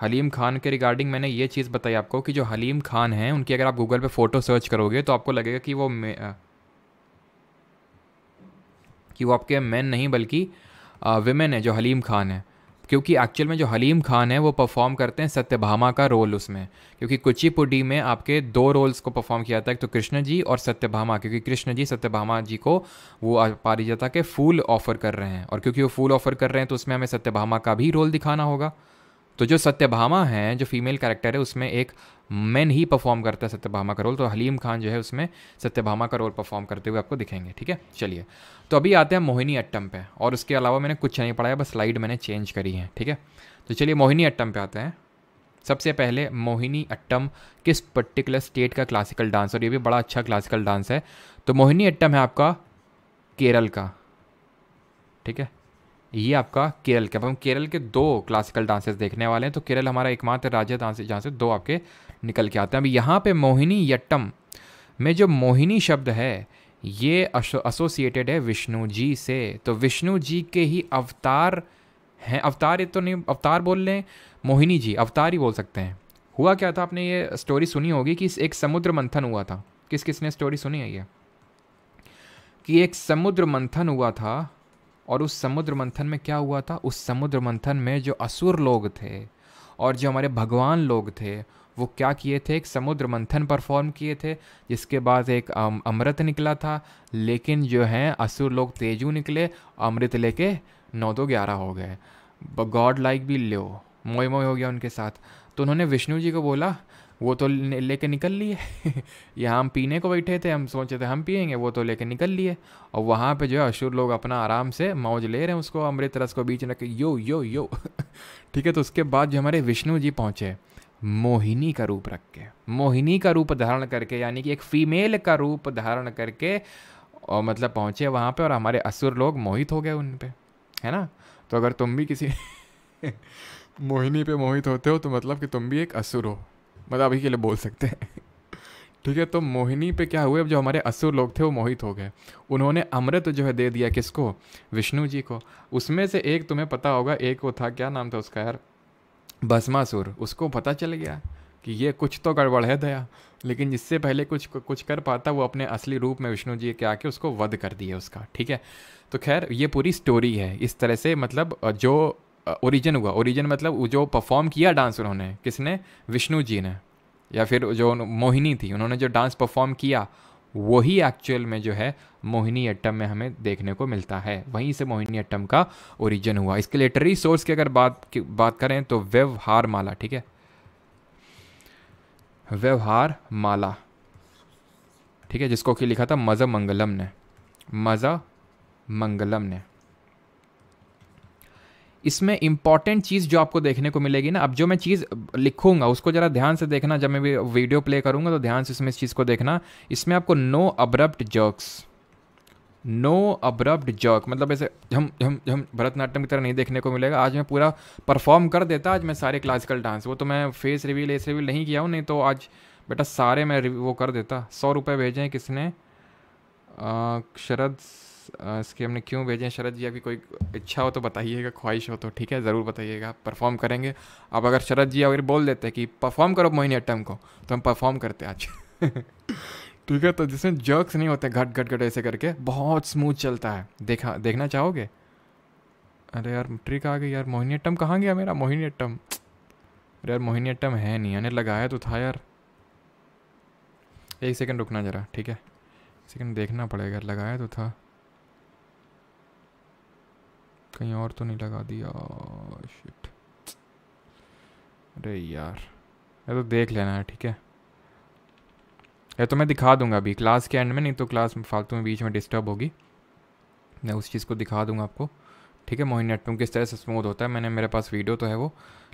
हलीम खान के रिगार्डिंग मैंने ये चीज़ बताई आपको कि जो हलीम खान हैं उनकी अगर आप गूगल पे फ़ोटो सर्च करोगे तो आपको लगेगा कि वो कि वो आपके मैन नहीं बल्कि वेमेन है जो हलीम खान है क्योंकि एक्चुअल में जो हलीम खान है वो परफॉर्म करते हैं सत्यभामा का रोल उसमें क्योंकि कुचिपुडी में आपके दो रोल्स को परफॉर्म किया जाता है एक तो कृष्ण जी और सत्यभामा क्योंकि कृष्ण जी सत्यभामा जी को वो पारिजाता के फूल ऑफर कर रहे हैं और क्योंकि वो फूल ऑफर कर रहे हैं तो उसमें हमें सत्यभामा का भी रोल दिखाना होगा तो जो सत्यभामा हैं जो फीमेल कैरेक्टर है उसमें एक मैन ही परफॉर्म करता है सत्यभामा का रोल तो हलीम खान जो है उसमें सत्यभामा का रोल परफॉर्म करते हुए आपको दिखेंगे ठीक है चलिए तो अभी आते हैं मोहिनी अट्टम पे और उसके अलावा मैंने कुछ नहीं पढ़ाया बस स्लाइड मैंने चेंज करी है ठीक है तो चलिए मोहिनी अट्टम पे आते हैं सबसे पहले मोहिनी अट्टम किस पर्टिकुलर स्टेट का क्लासिकल डांस और ये भी बड़ा अच्छा क्लासिकल डांस है तो मोहिनी अट्टम है आपका केरल का ठीक है ये आपका केरल के अब हम केरल के दो क्लासिकल डांसेस देखने वाले हैं तो केरल हमारा एकमात्र राज्य डांस जहाँ से दो आपके निकल के आते हैं अब यहाँ पे मोहिनी यट्टम में जो मोहिनी शब्द है ये एसोसिएटेड है विष्णु जी से तो विष्णु जी के ही अवतार हैं अवतार ये तो नहीं अवतार बोल लें मोहिनी जी अवतार ही बोल सकते हैं हुआ क्या था आपने ये स्टोरी सुनी होगी कि एक समुद्र मंथन हुआ था किस किसने स्टोरी सुनी है ये कि एक समुद्र मंथन हुआ था और उस समुद्र मंथन में क्या हुआ था उस समुद्र मंथन में जो असुर लोग थे और जो हमारे भगवान लोग थे वो क्या किए थे एक समुद्र मंथन परफॉर्म किए थे जिसके बाद एक अमृत निकला था लेकिन जो है असुर लोग तेजू निकले अमृत लेके नौ दो ग्यारह हो गए गॉड लाइक भी लो मोई मोई हो गया उनके साथ तो उन्होंने विष्णु जी को बोला वो तो लेके निकल लिए यहाँ हम पीने को बैठे थे हम सोचे थे हम पियेंगे वो तो लेके निकल लिए और वहाँ पे जो है अशुर लोग अपना आराम से मौज ले रहे हैं उसको अमृत रस को बीच रख यो यो यो ठीक है तो उसके बाद जो हमारे विष्णु जी पहुँचे मोहिनी का रूप रख के मोहिनी का रूप धारण करके यानी कि एक फीमेल का रूप धारण करके और मतलब पहुँचे वहाँ पर और हमारे असुर लोग मोहित हो गए उन पर है ना तो अगर तुम भी किसी मोहिनी पे मोहित होते हो तो मतलब कि तुम भी एक असुर हो मतलब अभी के लिए बोल सकते हैं ठीक है तो मोहिनी पे क्या हुए जो हमारे असुर लोग थे वो मोहित हो गए उन्होंने अमृत जो है दे दिया किसको विष्णु जी को उसमें से एक तुम्हें पता होगा एक वो था क्या नाम था उसका यार भस्मासुर उसको पता चल गया कि ये कुछ तो गड़बड़ है दया लेकिन जिससे पहले कुछ कुछ कर पाता वो अपने असली रूप में विष्णु जी के आके उसको वध कर दिए उसका ठीक है तो खैर ये पूरी स्टोरी है इस तरह से मतलब जो ओरिजिन हुआ ओरिजिन मतलब जो परफॉर्म किया डांस उन्होंने किसने विष्णु जी ने या फिर जो मोहिनी थी उन्होंने जो डांस परफॉर्म किया वही एक्चुअल में जो है मोहिनी अट्टम में हमें देखने को मिलता है वहीं से मोहिनी अट्टम का ओरिजिन हुआ इसके लिटरी सोर्स की अगर बात की बात करें तो व्यवहार माला ठीक है व्यवहार माला ठीक है जिसको कि लिखा था मज़ा मंगलम ने मज़ा मंगलम ने इसमें इंपॉर्टेंट चीज़ जो आपको देखने को मिलेगी ना अब जो मैं चीज़ लिखूंगा उसको ज़रा ध्यान से देखना जब मैं भी वीडियो प्ले करूंगा तो ध्यान से इसमें इस चीज़ को देखना इसमें आपको no abrupt jerks no abrupt jerk मतलब ऐसे हम हम हम भरतनाट्यम की तरह नहीं देखने को मिलेगा आज मैं पूरा परफॉर्म कर देता आज मैं सारे क्लासिकल डांस वो तो मैं फेस रिवील एस रिवील नहीं किया हूँ नहीं तो आज बेटा सारे मैं वो कर देता सौ रुपये भेजें किसने शरद इसके हमने क्यों भेजे हैं शरद जी अभी कोई इच्छा हो तो बताइएगा ख्वाहिश हो तो ठीक है ज़रूर बताइएगा परफॉर्म करेंगे अब अगर शरद जी अगर बोल देते हैं कि परफॉर्म करो मोहिनी अट्टम को तो हम परफॉर्म करते आज ठीक है तो जिसमें जर्क्स नहीं होते घट घट घट ऐसे करके बहुत स्मूथ चलता है देखा देखना चाहोगे अरे यार ट्रिक आ गई यार मोहिनी अट्टम कहाँ गया मेरा मोहिनी अट्टम अरे यार मोहिनी अट्टम है नहीं यानी लगाया तो था यार एक सेकंड रुकना ज़रा ठीक है सेकंड देखना पड़ेगा लगाया तो था कहीं और तो नहीं लगा दिया शिट अरे यार ये तो देख लेना है ठीक है ये तो मैं दिखा दूंगा अभी क्लास के एंड में नहीं तो क्लास फालतू में बीच में डिस्टर्ब होगी मैं उस चीज़ को दिखा दूंगा आपको ठीक है मोहिनी नेटू किस तरह से स्मूथ होता है मैंने मेरे पास वीडियो तो है वो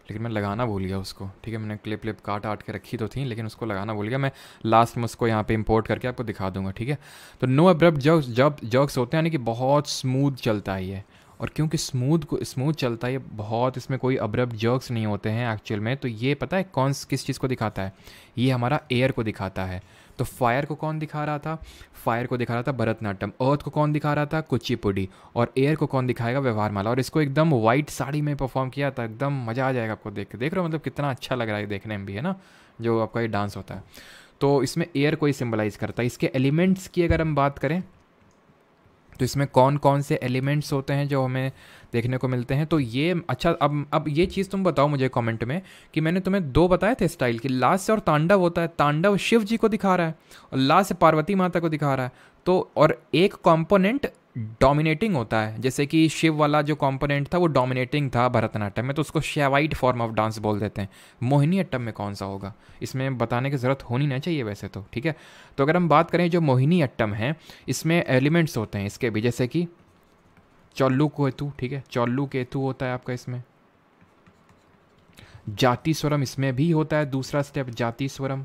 लेकिन मैं लगाना भूल गया उसको ठीक है मैंने क्लिप क्लिप काट आट के रखी तो थी लेकिन उसको लगाना भूल गया मैं लास्ट में उसको यहाँ पे इंपोर्ट करके आपको दिखा दूंगा ठीक है तो नो अब्रप्ट जब जब जर्क्स होते हैं यानी कि बहुत स्मूथ चलता है ये और क्योंकि स्मूथ को स्मूथ चलता है बहुत इसमें कोई अब्रब जर्क्स नहीं होते हैं एक्चुअल में तो ये पता है कौन किस चीज़ को दिखाता है ये हमारा एयर को दिखाता है तो फायर को कौन दिखा रहा था फायर को दिखा रहा था भरतनाट्यम अर्थ को कौन दिखा रहा था कुचिपुडी और एयर को कौन दिखाएगा व्यवहार माला और इसको एकदम वाइट साड़ी में परफॉर्म किया था एकदम मज़ा आ जाएगा आपको देख के देख रहे हो मतलब कितना अच्छा लग रहा है देखने में भी है ना जो आपका ये डांस होता है तो इसमें एयर को ही सिम्बलाइज़ करता है इसके एलिमेंट्स की अगर हम बात करें तो इसमें कौन कौन से एलिमेंट्स होते हैं जो हमें देखने को मिलते हैं तो ये अच्छा अब अब ये चीज़ तुम बताओ मुझे कमेंट में कि मैंने तुम्हें दो बताए थे स्टाइल की लास्ट से और तांडव होता है तांडव शिव जी को दिखा रहा है और लास्ट से पार्वती माता को दिखा रहा है तो और एक कंपोनेंट डोमिनेटिंग होता है जैसे कि शिव वाला जो कंपोनेंट था वो डोमिनेटिंग था भरतनाट्यम में तो उसको शेवाइट फॉर्म ऑफ डांस बोल देते हैं मोहिनी अट्टम में कौन सा होगा इसमें बताने की ज़रूरत होनी ना चाहिए वैसे तो ठीक है तो अगर हम बात करें जो मोहिनी अट्टम है इसमें एलिमेंट्स होते हैं इसके भी जैसे कि चौल्लू केतु ठीक है चौल्लू केतु होता है आपका इसमें जाति स्वरम इसमें भी होता है दूसरा स्टेप जाति स्वरम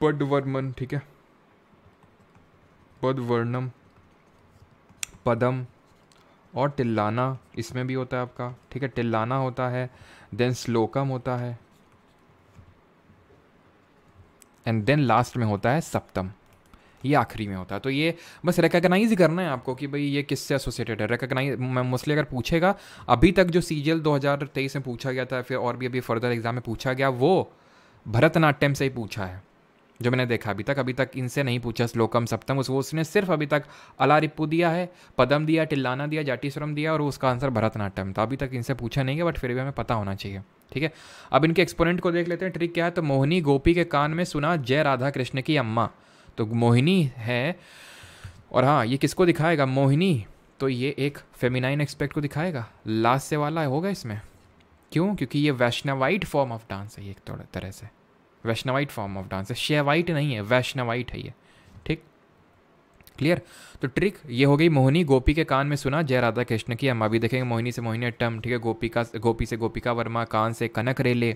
पडवर्मन ठीक है पद वर्णम पदम और टिल्लाना इसमें भी होता है आपका ठीक है टिल्लाना होता है देन स्लोकम होता है एंड देन लास्ट में होता है सप्तम ये आखिरी में होता है तो ये बस रिकगनाइज करना है आपको कि भाई ये किससे एसोसिएटेड है रिकगनाइज मोस्टली अगर पूछेगा अभी तक जो सी 2023 दो हज़ार तेईस में पूछा गया था फिर और भी अभी फर्दर एग्जाम में पूछा गया वो भरतनाट्यम से ही पूछा है जो मैंने देखा अभी तक अभी तक इनसे नहीं पूछा श्लोकम सप्तम उस उसने सिर्फ अभी तक अलारिप्पू दिया है पदम दिया टिल्लाना दिया जाटीस्वरम दिया और उसका आंसर भरतनाट्यम था अभी तक इनसे पूछा नहीं है बट फिर भी हमें पता होना चाहिए ठीक है अब इनके एक्सपोनेंट को देख लेते हैं ट्रिक क्या है तो मोहिनी गोपी के कान में सुना जय राधा कृष्ण की अम्मा तो मोहिनी है और हाँ ये किसको दिखाएगा मोहिनी तो ये एक फेमिनाइन एक्सपेक्ट को दिखाएगा लास्ट से वाला होगा इसमें क्यों क्योंकि ये वैष्णवाइट फॉर्म ऑफ डांस है ये एक थोड़ा तरह से वैष्णवाइट फॉर्म ऑफ डांस है शेवाइट नहीं है वैष्णवाइट है ये ठीक क्लियर तो ट्रिक ये हो गई मोहिनी गोपी के कान में सुना जय राधा कृष्ण की हम अभी देखेंगे मोहिनी से मोहिनी अट्टम ठीक है गोपिका गोपी से गोपिका वर्मा कान से कनक रेले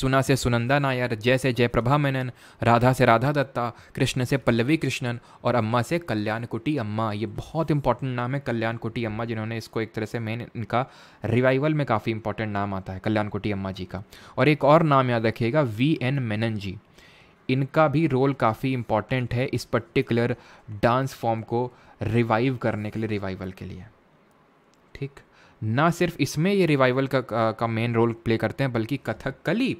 सुना से सुनंदा नायर जय से जय प्रभा मेनन राधा से राधा दत्ता कृष्ण से पल्लवी कृष्णन और अम्मा से कल्याण कुटी अम्मा ये बहुत इंपॉर्टेंट नाम है कल्याण कुटी अम्मा जिन्होंने इसको एक तरह से मेन इनका रिवाइवल में काफ़ी इंपॉर्टेंट नाम आता है कल्याण कुटी अम्मा जी का और एक और नाम याद रखिएगा वी एन मेनन जी इनका भी रोल काफ़ी इम्पॉर्टेंट है इस पर्टिकुलर डांस फॉर्म को रिवाइव करने के लिए रिवाइवल के लिए ठीक ना सिर्फ इसमें ये रिवाइवल का का मेन रोल प्ले करते हैं बल्कि कथक कली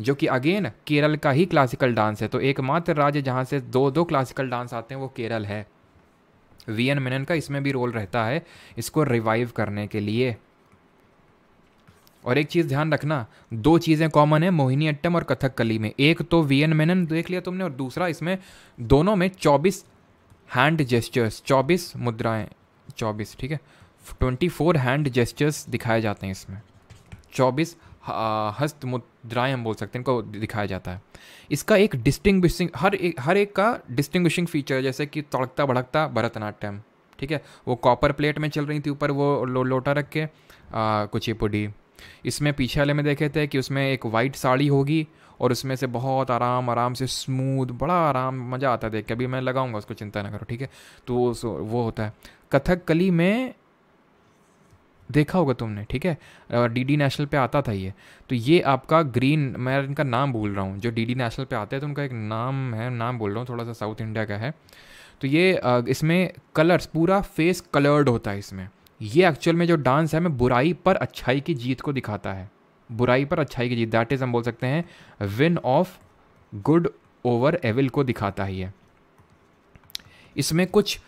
जो कि अगेन केरल का ही क्लासिकल डांस है तो एकमात्र राज्य जहाँ से दो दो क्लासिकल डांस आते हैं वो केरल है वी एन मेनन का इसमें भी रोल रहता है इसको रिवाइव करने के लिए और एक चीज़ ध्यान रखना दो चीज़ें कॉमन है मोहिनी अट्टम और कथक कली में एक तो वी एन मेनन देख लिया तुमने और दूसरा इसमें दोनों में चौबीस हैंड जेस्चर्स चौबीस मुद्राएँ चौबीस ठीक है ट्वेंटी फोर हैंड जेस्चर्स दिखाए जाते हैं इसमें चौबीस हस्त मुद्राएं हम बोल सकते हैं इनको दिखाया जाता है इसका एक डिस्टिंग्विशिंग हर एक हर एक का डिस्टिंग्विशिंग फीचर जैसे कि तड़कता भड़कता भरतनाट्यम ठीक है वो कॉपर प्लेट में चल रही थी ऊपर वो लो, लोटा रख के कुछ पुडी इसमें पीछे वाले में देखे थे कि उसमें एक वाइट साड़ी होगी और उसमें से बहुत आराम आराम से स्मूथ बड़ा आराम मज़ा आता है देख के अभी मैं लगाऊंगा उसको चिंता ना करो ठीक है तो वो होता है कथक कली में देखा होगा तुमने ठीक है डी डी नेशनल पे आता था ये तो ये आपका ग्रीन मैं इनका नाम भूल रहा हूँ जो डी डी नेशनल पे आते हैं तो उनका एक नाम है नाम बोल रहा हूँ थोड़ा सा साउथ इंडिया का है तो ये इसमें कलर्स पूरा फेस कलर्ड होता है इसमें ये एक्चुअल में जो डांस है मैं बुराई पर अच्छाई की जीत को दिखाता है बुराई पर अच्छाई की जीत दैट इज़ हम बोल सकते हैं win of good over evil को दिखाता ही है इसमें कुछ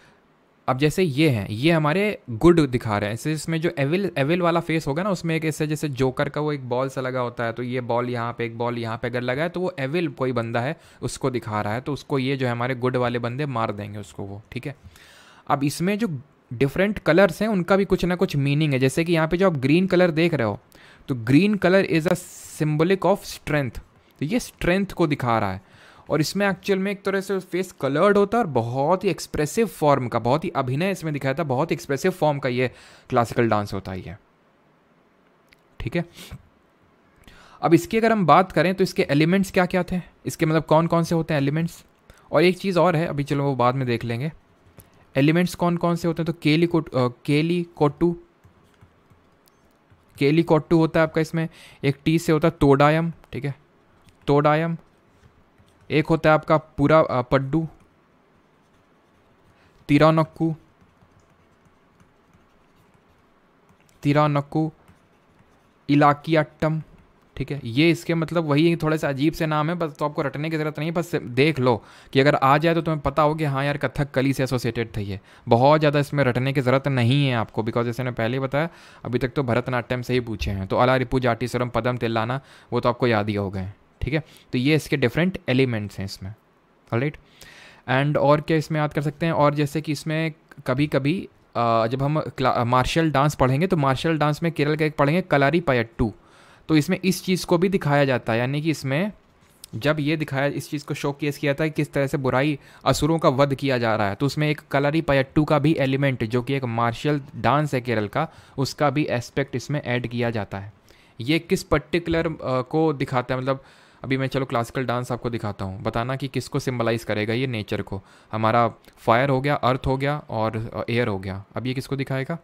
अब जैसे ये हैं ये हमारे गुड दिखा रहे हैं ऐसे इसमें जो एविल एविल वाला फेस होगा ना उसमें एक ऐसे जैसे जोकर का वो एक बॉल सा लगा होता है तो ये बॉल यहाँ पे एक बॉल यहाँ पे अगर लगा है तो वो एविल कोई बंदा है उसको दिखा रहा है तो उसको ये जो है हमारे गुड वाले बंदे मार देंगे उसको वो ठीक है अब इसमें जो डिफरेंट कलर्स हैं उनका भी कुछ ना कुछ मीनिंग है जैसे कि यहाँ पे जो आप ग्रीन कलर देख रहे हो तो green colour is a symbolic of strength तो ये स्ट्रेंथ को दिखा रहा है और इसमें एक्चुअल में एक तरह से फेस कलर्ड होता है और बहुत ही एक्सप्रेसिव फॉर्म का बहुत ही अभिनय इसमें दिखाया था बहुत ही एक्सप्रेसिव फॉर्म का ये क्लासिकल डांस होता है ठीक है अब इसकी अगर हम बात करें तो इसके एलिमेंट्स क्या क्या थे इसके मतलब कौन कौन से होते हैं एलिमेंट्स और एक चीज़ और है अभी चलो वो बाद में देख लेंगे एलिमेंट्स कौन कौन से होते हैं तो केली कोट केली कोटू केली कोट्टू होता है आपका इसमें एक टी से होता है तोडायम ठीक है तोडायम एक होता है आपका पूरा पड्डू तिरानक्कू तिरानक्कू इलाकियाट्टम ठीक है ये इसके मतलब वही थोड़े से अजीब से नाम है बस तो आपको रटने की ज़रूरत नहीं है बस देख लो कि अगर आ जाए तो तुम्हें पता हो कि हाँ यार कथक कली से एसोसिएटेड थी ये बहुत ज़्यादा इसमें रटने की ज़रूरत नहीं है आपको बिकॉज जैसे मैंने पहले बताया अभी तक तो भरतनाट्यम से ही पूछे हैं तो अला रिपू जाटी सरम पदम तिल्लाना वो तो आपको याद ही हो गए ठीक है तो ये इसके डिफरेंट एलिमेंट्स हैं इसमें राइट एंड और क्या इसमें याद कर सकते हैं और जैसे कि इसमें कभी कभी जब हम मार्शल डांस पढ़ेंगे तो मार्शल डांस में केरल का एक पढ़ेंगे कलारी टू तो इसमें इस चीज़ को भी दिखाया जाता है यानी कि इसमें जब ये दिखाया इस चीज़ को शो केस किया था कि किस तरह से बुराई असुरों का वध किया जा रहा है तो उसमें एक कलरी पयट्टू का भी एलिमेंट जो कि एक मार्शल डांस है केरल का उसका भी एस्पेक्ट इसमें ऐड किया जाता है ये किस पर्टिकुलर को दिखाता है मतलब अभी मैं चलो क्लासिकल डांस आपको दिखाता हूँ बताना कि किसको सिम्बलाइज़ करेगा ये नेचर को हमारा फायर हो गया अर्थ हो गया और एयर हो गया अब ये किसको दिखाएगा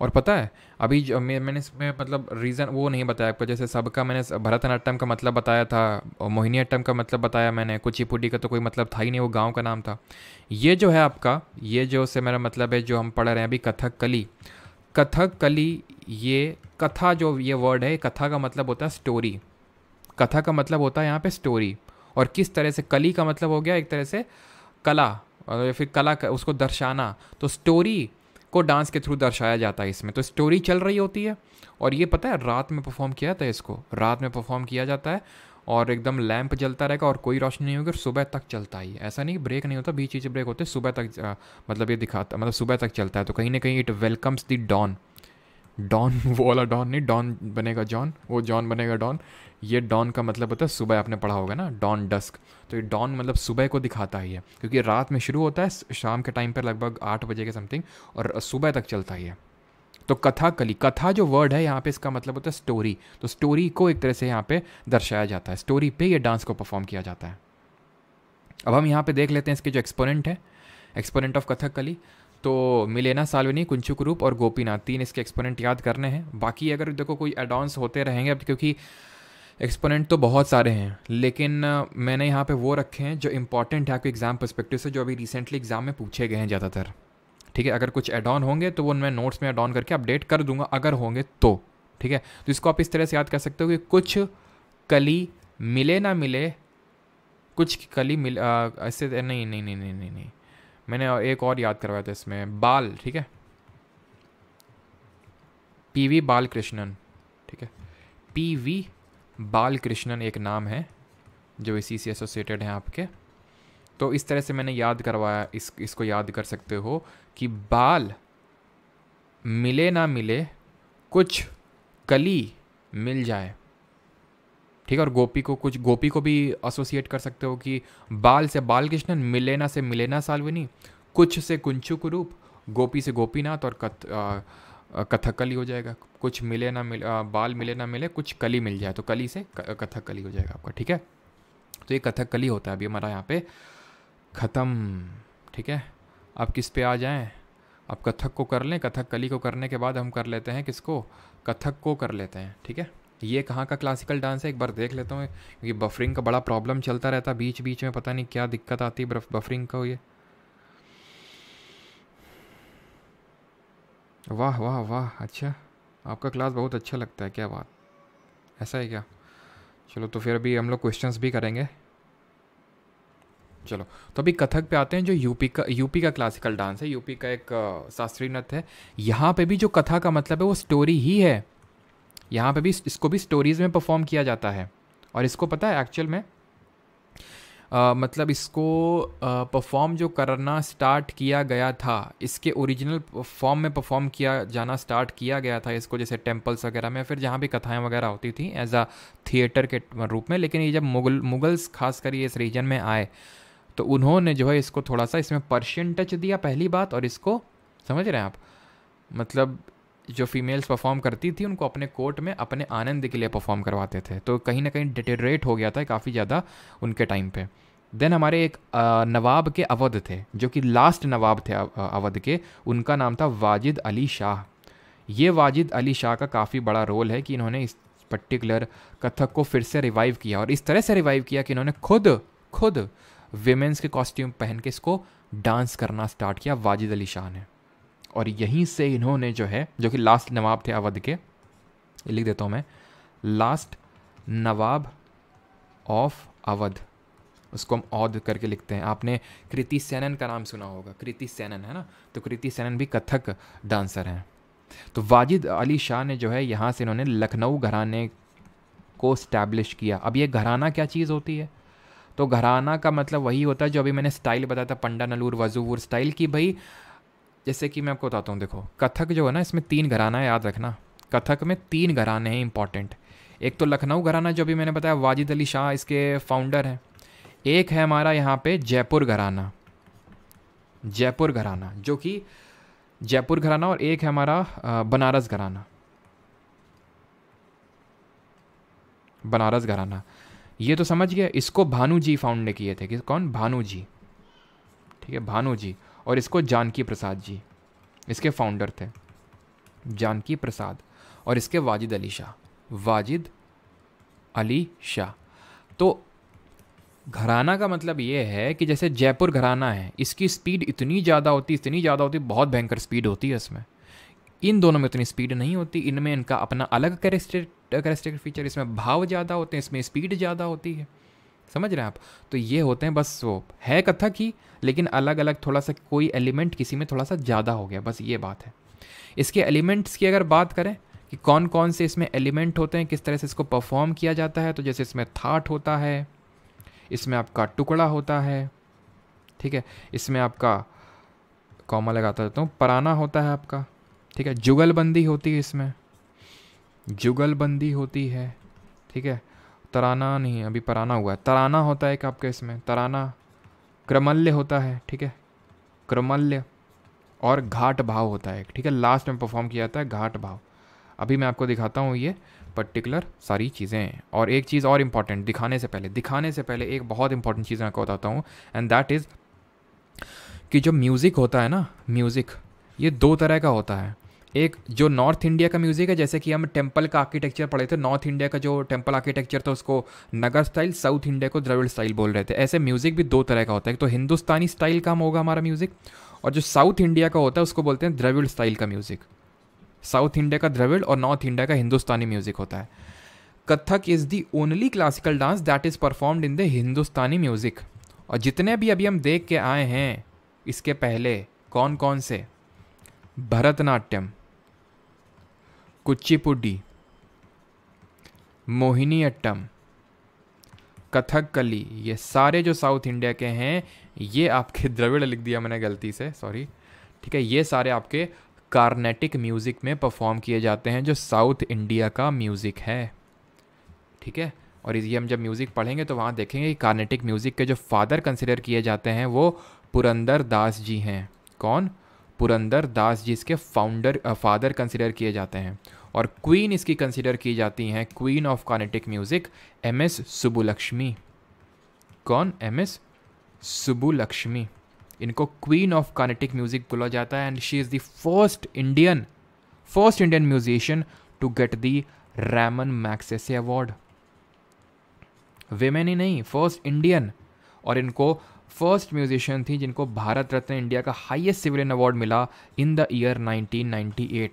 और पता है अभी जो मैं, मैंने इसमें मतलब रीज़न वो नहीं बताया आपको जैसे सबका मैंने भरतनाट्यम का मतलब बताया था और मोहिनीअट्टम का मतलब बताया मैंने कुचिपुडी का तो कोई मतलब था ही नहीं वो गाँव का नाम था ये जो है आपका ये जो से मेरा मतलब है जो हम पढ़ रहे हैं अभी कथक कली कथक कली ये कथा जो ये वर्ड है कथा का मतलब होता है स्टोरी कथा का मतलब होता है यहाँ पर स्टोरी और किस तरह से कली का मतलब हो गया एक तरह से कला और फिर कला उसको दर्शाना तो स्टोरी को डांस के थ्रू दर्शाया जाता है इसमें तो स्टोरी चल रही होती है और ये पता है रात में परफॉर्म किया जाता है इसको रात में परफॉर्म किया जाता है और एकदम लैंप जलता रहेगा और कोई रोशनी नहीं होगी और सुबह तक चलता ही ऐसा नहीं ब्रेक नहीं होता बीच बीच ब्रेक होते सुबह तक आ, मतलब ये दिखाता मतलब सुबह तक चलता है तो कहीं ना कहीं it welcomes the dawn dawn वो वाला डॉन नहीं डॉन बनेगा जॉन वो जॉन बनेगा डॉन ये डॉन का मतलब होता है सुबह आपने पढ़ा होगा ना डॉन डस्क तो ये डॉन मतलब सुबह को दिखाता ही है क्योंकि रात में शुरू होता है शाम के टाइम पर लगभग आठ बजे के समथिंग और सुबह तक चलता ही है तो कथा कली कथा जो वर्ड है यहाँ पे इसका मतलब होता है स्टोरी तो स्टोरी को एक तरह से यहाँ पे दर्शाया जाता है स्टोरी पे ये डांस को परफॉर्म किया जाता है अब हम यहाँ पे देख लेते हैं इसके जो एक्सपोनेंट है एक्सपोनेंट ऑफ कथक कली तो मिलेना सालविनी कुंचुक रूप और गोपीनाथ तीन इसके एक्सपोनेंट याद करने हैं बाकी अगर देखो कोई एडवांस होते रहेंगे अब क्योंकि एक्सपोनेंट तो बहुत सारे हैं लेकिन मैंने यहाँ पे वो रखे हैं जो इंपॉर्टेंट है आपके एग्ज़ाम परस्पेक्टिव से जो अभी रिसेंटली एग्ज़ाम में पूछे गए हैं ज़्यादातर ठीक है अगर कुछ एड ऑन होंगे तो वो मैं नोट्स में एड ऑन करके अपडेट कर दूंगा अगर होंगे तो ठीक है तो इसको आप इस तरह से याद कर सकते हो कि कुछ कली मिले ना मिले कुछ कली मिले ऐसे नहीं नहीं नहीं नहीं नहीं मैंने एक और याद करवाया था इसमें बाल ठीक है पी वी बाल कृष्णन ठीक है पी वी बाल कृष्णन एक नाम है जो इसी से एसोसिएटेड हैं आपके तो इस तरह से मैंने याद करवाया इस इसको याद कर सकते हो कि बाल मिले ना मिले कुछ कली मिल जाए ठीक है और गोपी को कुछ गोपी को भी एसोसिएट कर सकते हो कि बाल से बालकृष्णन मिलेना से मिलेना सालवनी कुछ से कुंचू कुरूप गोपी से गोपीनाथ और कथ कथकली हो जाएगा कुछ मिले ना मिले आ, बाल मिले ना मिले कुछ कली मिल जाए तो कली से कथकली हो जाएगा आपका ठीक है तो ये कथकली होता है अभी हमारा यहाँ पे ख़त्म ठीक है आप किस पे आ जाएं आप कथक को कर लें कथक कली को करने के बाद हम कर लेते हैं किसको कथक को कर लेते हैं ठीक है ये कहाँ का क्लासिकल डांस है एक बार देख लेता हूँ क्योंकि बफरिंग का बड़ा प्रॉब्लम चलता रहता है बीच बीच में पता नहीं क्या दिक्कत आती है बफरिंग का ये वाह वाह वाह अच्छा आपका क्लास बहुत अच्छा लगता है क्या बात ऐसा है क्या चलो तो फिर अभी हम लोग क्वेश्चन भी करेंगे चलो तो अभी कथक पे आते हैं जो यूपी का यूपी का क्लासिकल डांस है यूपी का एक शास्त्रीय नृत्य है यहाँ पे भी जो कथा का मतलब है वो स्टोरी ही है यहाँ पे भी इसको भी स्टोरीज़ में परफॉर्म किया जाता है और इसको पता है एक्चुअल में आ, मतलब इसको परफॉर्म जो करना स्टार्ट किया गया था इसके ओरिजिनल फॉर्म में परफॉर्म किया जाना स्टार्ट किया गया था इसको जैसे टेम्पल्स वगैरह में फिर जहाँ भी कथाएँ वगैरह होती थी एज अ थिएटर के रूप में लेकिन ये जब मुगल मुगल्स खास कर इस रीजन में आए तो उन्होंने जो है इसको थोड़ा सा इसमें पर्शियन टच दिया पहली बात और इसको समझ रहे हैं आप मतलब जो फीमेल्स परफॉर्म करती थी उनको अपने कोर्ट में अपने आनंद के लिए परफॉर्म करवाते थे तो कहीं ना कहीं डिटेरेट हो गया था काफ़ी ज़्यादा उनके टाइम पे देन हमारे एक नवाब के अवध थे जो कि लास्ट नवाब थे अवध के उनका नाम था वाजिद अली शाह ये वाजिद अली शाह का काफ़ी बड़ा रोल है कि इन्होंने इस पर्टिकुलर कथक को फिर से रिवाइव किया और इस तरह से रिवाइव किया कि इन्होंने खुद खुद वेमेंस के कॉस्ट्यूम पहन के इसको डांस करना स्टार्ट किया वाजिद अली शाह ने और यहीं से इन्होंने जो है जो कि लास्ट नवाब थे अवध के लिख देता हूँ मैं लास्ट नवाब ऑफ अवध उसको हम औध करके लिखते हैं आपने कृति सैनन का नाम सुना होगा कृति सेनन है ना तो कृति सेनन भी कथक डांसर हैं तो वाजिद अली शाह ने जो है यहाँ से इन्होंने लखनऊ घराने को स्टैब्लिश किया अब ये घराना क्या चीज़ होती है तो घराना का मतलब वही होता है जो अभी मैंने स्टाइल बताया था पंडा नलूर वजूवर स्टाइल की भाई जैसे कि मैं आपको बताता हूँ देखो कथक जो है ना इसमें तीन घराना याद रखना कथक में तीन घराने हैं इंपॉर्टेंट एक तो लखनऊ घराना जो भी मैंने बताया वाजिद अली शाह इसके फाउंडर हैं एक है हमारा यहाँ पे जयपुर घराना जयपुर घराना जो कि जयपुर घराना और एक है हमारा बनारस घराना बनारस घराना ये तो समझ गया इसको भानु जी फाउंड ने किए थे कि कौन भानु जी ठीक है भानु जी और इसको जानकी प्रसाद जी इसके फाउंडर थे जानकी प्रसाद और इसके वाजिद अली शाह वाजिद अली शाह तो घराना का मतलब ये है कि जैसे जयपुर घराना है इसकी स्पीड इतनी ज़्यादा होती इतनी ज़्यादा होती बहुत भयंकर स्पीड होती है इसमें इन दोनों में इतनी स्पीड नहीं होती इनमें इनका अपना अलग करेस्टिक फीचर इसमें भाव ज़्यादा होते हैं इसमें स्पीड ज़्यादा होती है समझ रहे हैं आप तो ये होते हैं बस वो है कथक ही लेकिन अलग अलग थोड़ा सा कोई एलिमेंट किसी में थोड़ा सा ज़्यादा हो गया बस ये बात है इसके एलिमेंट्स की अगर बात करें कि कौन कौन से इसमें एलिमेंट होते हैं किस तरह से इसको परफॉर्म किया जाता है तो जैसे इसमें थाट होता है इसमें आपका टुकड़ा होता है ठीक है इसमें आपका कॉमा लगाता रहता हूँ पराना होता है आपका ठीक है जुगलबंदी होती है इसमें जुगलबंदी होती है ठीक है तराना नहीं अभी पराना हुआ है तराना होता है एक आपके इसमें तराना क्रमल्य होता है ठीक है क्रमल्य और घाट भाव होता है ठीक है लास्ट में परफॉर्म किया जाता है घाट भाव अभी मैं आपको दिखाता हूँ ये पर्टिकुलर सारी चीज़ें और एक चीज़ और इम्पॉर्टेंट दिखाने से पहले दिखाने से पहले एक बहुत इंपॉर्टेंट चीज़ मैं आपको बताता हूँ एंड दैट इज़ कि जो म्यूज़िक होता है ना म्यूज़िक ये दो तरह का होता है एक जो नॉर्थ इंडिया का म्यूज़िक है जैसे कि हम टेम्पल का आर्किटेक्चर पढ़े थे नॉर्थ इंडिया का जो टेम्पल आर्किटेक्चर था उसको नगर स्टाइल साउथ इंडिया को द्रविड़ स्टाइल बोल रहे थे ऐसे म्यूज़िक भी दो तरह का होता है तो हिंदुस्तानी स्टाइल का होगा हमारा म्यूज़िक और जो साउथ इंडिया का होता है उसको बोलते हैं द्रविड़ स्टाइल का म्यूज़िक साउथ इंडिया का द्रविड़ और नॉर्थ इंडिया का हिंदुस्तानी म्यूज़िक होता है Kathak is the only classical dance that is performed in the Hindustani music और जितने भी अभी हम देख के आए हैं इसके पहले कौन कौन से भरतनाट्यम कुचिपुडी मोहिनी अट्टम कथकली ये सारे जो साउथ इंडिया के हैं ये आपके द्रविड़ लिख दिया मैंने गलती से सॉरी ठीक है ये सारे आपके कार्नेटिक म्यूज़िक में परफॉर्म किए जाते हैं जो साउथ इंडिया का म्यूज़िक है ठीक है और ये हम जब म्यूज़िक पढ़ेंगे तो वहाँ देखेंगे कि कार्नेटिक म्यूज़िक के जो फादर कंसिडर किए जाते हैं वो पुरंदर दास जी हैं कौन पुरंदर दास जी इसके फाउंडर फादर कंसिडर किए जाते हैं और क्वीन इसकी कंसिडर की जाती हैं queen of Carnatic music M S Subbulakshmi कौन एम एस सुबुलक्ष्मी इनको क्वीन ऑफ कॉनेटिक म्यूज़िक बोला जाता है and she is the first Indian first Indian musician to get the Ramon Magsaysay award women ही नहीं फर्स्ट इंडियन और इनको फर्स्ट म्यूजिशियन थी जिनको भारत रत्न इंडिया का हाईएस्ट सिविलियन अवार्ड मिला इन द ईयर 1998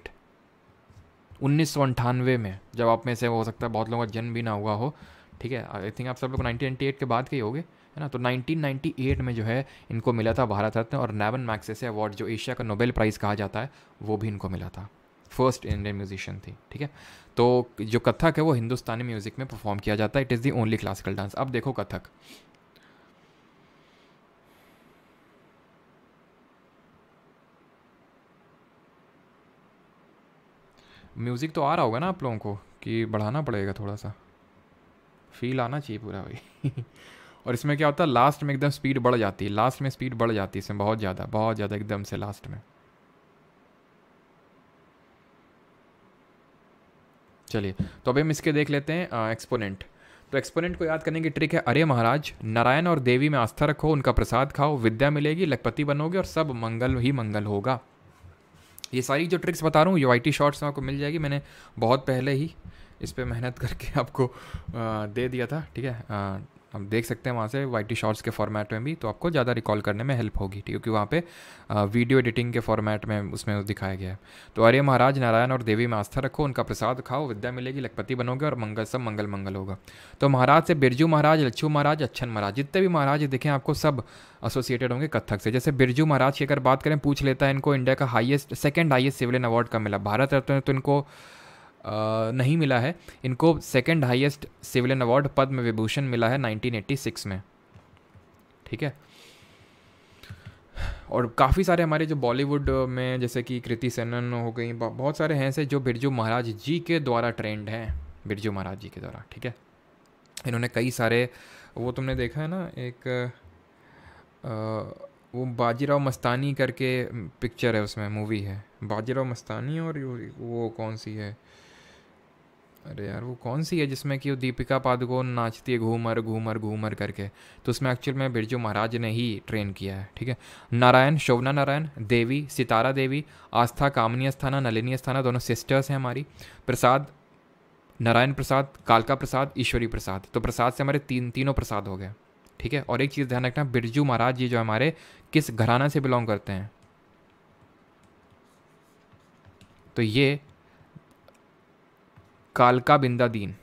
उन्नीस में जब आप में से हो सकता है बहुत लोगों का जन्म भी ना हुआ हो ठीक है आई थिंक आप सब लोग 1998 के बाद के ही होगे है ना तो 1998 में जो है इनको मिला था भारत रत्न और नैबन मैक्से अवार्ड जो एशिया का नोबेल प्राइज़ कहा जाता है वो भी इनको मिला था फर्स्ट इंडियन म्यूजिशियन थी ठीक है तो जो कथक है वो हिंदुस्तानी म्यूज़िक में परफॉर्म किया जाता है it is the only classical dance अब देखो कथक म्यूज़िक तो आ रहा होगा ना आप लोगों को कि बढ़ाना पड़ेगा थोड़ा सा फील आना चाहिए पूरा भाई और इसमें क्या होता है लास्ट में एकदम स्पीड बढ़ जाती है लास्ट में स्पीड बढ़ जाती है इसमें बहुत ज़्यादा बहुत ज़्यादा एकदम से लास्ट में चलिए तो अभी हम इसके देख लेते हैं एक्सपोनेंट तो एक्सपोनेंट को याद करने की ट्रिक है अरे महाराज नारायण और देवी में आस्था रखो उनका प्रसाद खाओ विद्या मिलेगी लखपति बनोगे और सब मंगल ही मंगल होगा ये सारी जो ट्रिक्स बता रहा हूँ यू आई टी शॉर्ट्स में आपको मिल जाएगी मैंने बहुत पहले ही इस पर मेहनत करके आपको दे दिया था ठीक है हम देख सकते हैं वहाँ से वाइटी शॉर्ट्स के फॉर्मेट में भी तो आपको ज़्यादा रिकॉल करने में हेल्प होगी क्योंकि वहाँ पे वीडियो एडिटिंग के फॉर्मेट में उसमें दिखाया गया है तो आर्य महाराज नारायण और देवी में आस्था रखो उनका प्रसाद खाओ विद्या मिलेगी लखपति बनोगे और मंगल सब मंगल मंगल होगा तो महाराज से बिरजू महाराज लच्छू महाराज अच्छन महाराज जितने भी महाराज देखें आपको सब एसोसिएटेड होंगे कथक से जैसे बिरजू महाराज की अगर बात करें पूछ लेता है इनको इंडिया का highest second highest civilian award का मिला भारत रत्न तो इनको नहीं मिला है इनको second highest civilian award Padma Vibhushan मिला है 1986 में ठीक है और काफ़ी सारे हमारे जो बॉलीवुड में जैसे कि कृति सेनन हो गई बहुत सारे हैं ऐसे जो बिरजू महाराज जी के द्वारा ट्रेंड हैं बिरजू महाराज जी के द्वारा ठीक है इन्होंने कई सारे वो तुमने देखा है ना एक आ, वो बाजीराव मस्तानी करके पिक्चर है उसमें मूवी है बाजीराव मस्तानी और वो कौन सी है अरे यार वो कौन सी है जिसमें कि वो दीपिका पादुकोण नाचती है घूमर घूमर घूमर करके तो उसमें एक्चुअल में बिरजू महाराज ने ही ट्रेन किया है ठीक है नारायण शोभना नारायण देवी सितारा देवी आस्था कामनी अस्थाना नलिनी अस्थाना दोनों सिस्टर्स हैं हमारी प्रसाद नारायण प्रसाद कालका प्रसाद ईश्वरी प्रसाद तो प्रसाद से हमारे तीन तीनों प्रसाद हो गए ठीक है और एक चीज़ ध्यान रखना बिरजू महाराज जी जो हमारे किस घराना से बिलोंग करते हैं तो ये कालका बिंदा दीन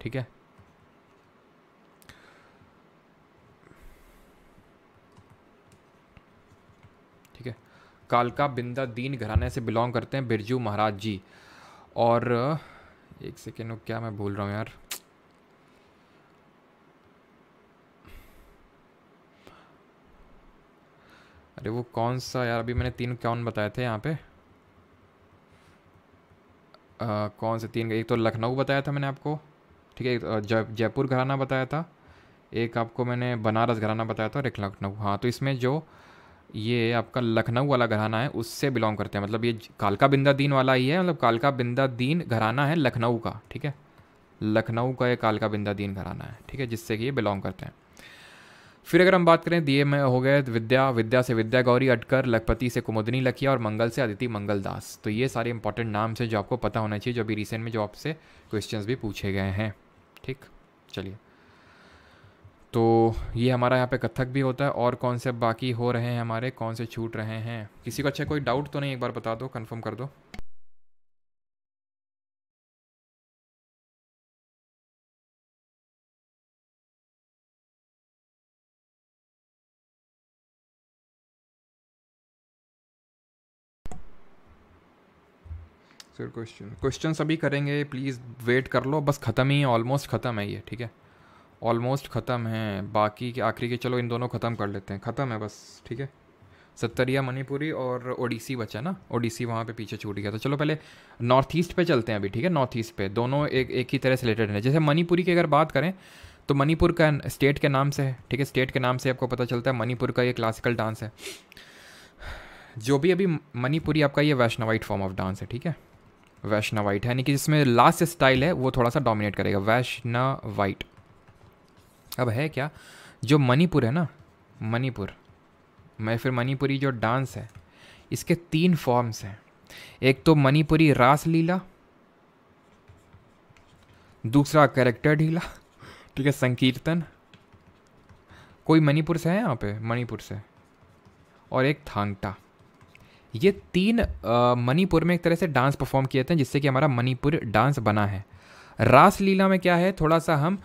ठीक है ठीक है कालका बिंदा दीन घराने से बिलोंग करते हैं बिरजू महाराज जी और एक सेकेंड क्या मैं भूल रहा हूँ यार अरे वो कौन सा यार अभी मैंने तीन कौन बताए थे यहाँ पे आ, कौन से तीन एक तो लखनऊ बताया था मैंने आपको ठीक है जय जयपुर घराना बताया था एक आपको मैंने बनारस घराना बताया था और एक लखनऊ हाँ तो इसमें जो ये आपका लखनऊ वाला घराना है उससे बिलोंग करते हैं मतलब ये कालका बिंदा दीन वाला ही है मतलब कालका बिंदा दीन घराना है लखनऊ का ठीक है लखनऊ का ये कालका बिंदा दीन घराना है ठीक है जिससे कि ये बिलोंग करते हैं फिर अगर हम बात करें दिए में हो गए विद्या विद्या से विद्या गौरी अटकर लखपति से कुमुदनी लखिया और मंगल से अदिति मंगल दास तो ये सारे इंपॉर्टेंट नाम्स हैं जो आपको पता होना चाहिए जो अभी रिसेंट में जो आपसे क्वेश्चन भी पूछे गए हैं ठीक चलिए तो ये हमारा यहाँ पे कथक भी होता है और कौन से बाकी हो रहे हैं हमारे कौन से छूट रहे हैं किसी को अच्छा कोई डाउट तो नहीं एक बार बता दो कंफर्म कर दो सर क्वेश्चन क्वेश्चन सभी करेंगे प्लीज़ वेट कर लो बस ख़त्म ही ऑलमोस्ट ख़त्म है ये ठीक है ऑलमोस्ट ख़त्म है बाकी के आखिरी के चलो इन दोनों ख़त्म कर लेते हैं ख़त्म है बस ठीक है सत्तरिया मणिपुरी और ओडिसी बचा ना ओडिसी वहाँ पे पीछे छूट गया तो चलो पहले नॉर्थ ईस्ट पे चलते हैं अभी ठीक है नॉर्थ ईस्ट पे दोनों एक एक ही तरह से रिलेटेड हैं जैसे मणिपुरी की अगर बात करें तो मणिपुर का स्टेट के नाम से है ठीक है स्टेट के नाम से आपको पता चलता है मणिपुर का ये क्लासिकल डांस है जो भी अभी मणिपुरी आपका ये वैष्णवाइट फॉर्म ऑफ डांस है ठीक है वैश्ना वाइट है यानी कि जिसमें लास्ट स्टाइल है वो थोड़ा सा डोमिनेट करेगा वैश्ना वाइट अब है क्या जो मणिपुर है ना मणिपुर मैं फिर मणिपुरी जो डांस है इसके तीन फॉर्म्स हैं एक तो मणिपुरी रास लीला दूसरा करेक्टर ढीला ठीक है संकीर्तन कोई मणिपुर से है यहाँ पे मणिपुर से और एक थांगटा ये तीन मणिपुर में एक तरह से डांस परफॉर्म किए जाते हैं जिससे कि हमारा मणिपुर डांस बना है रास लीला में क्या है थोड़ा सा हम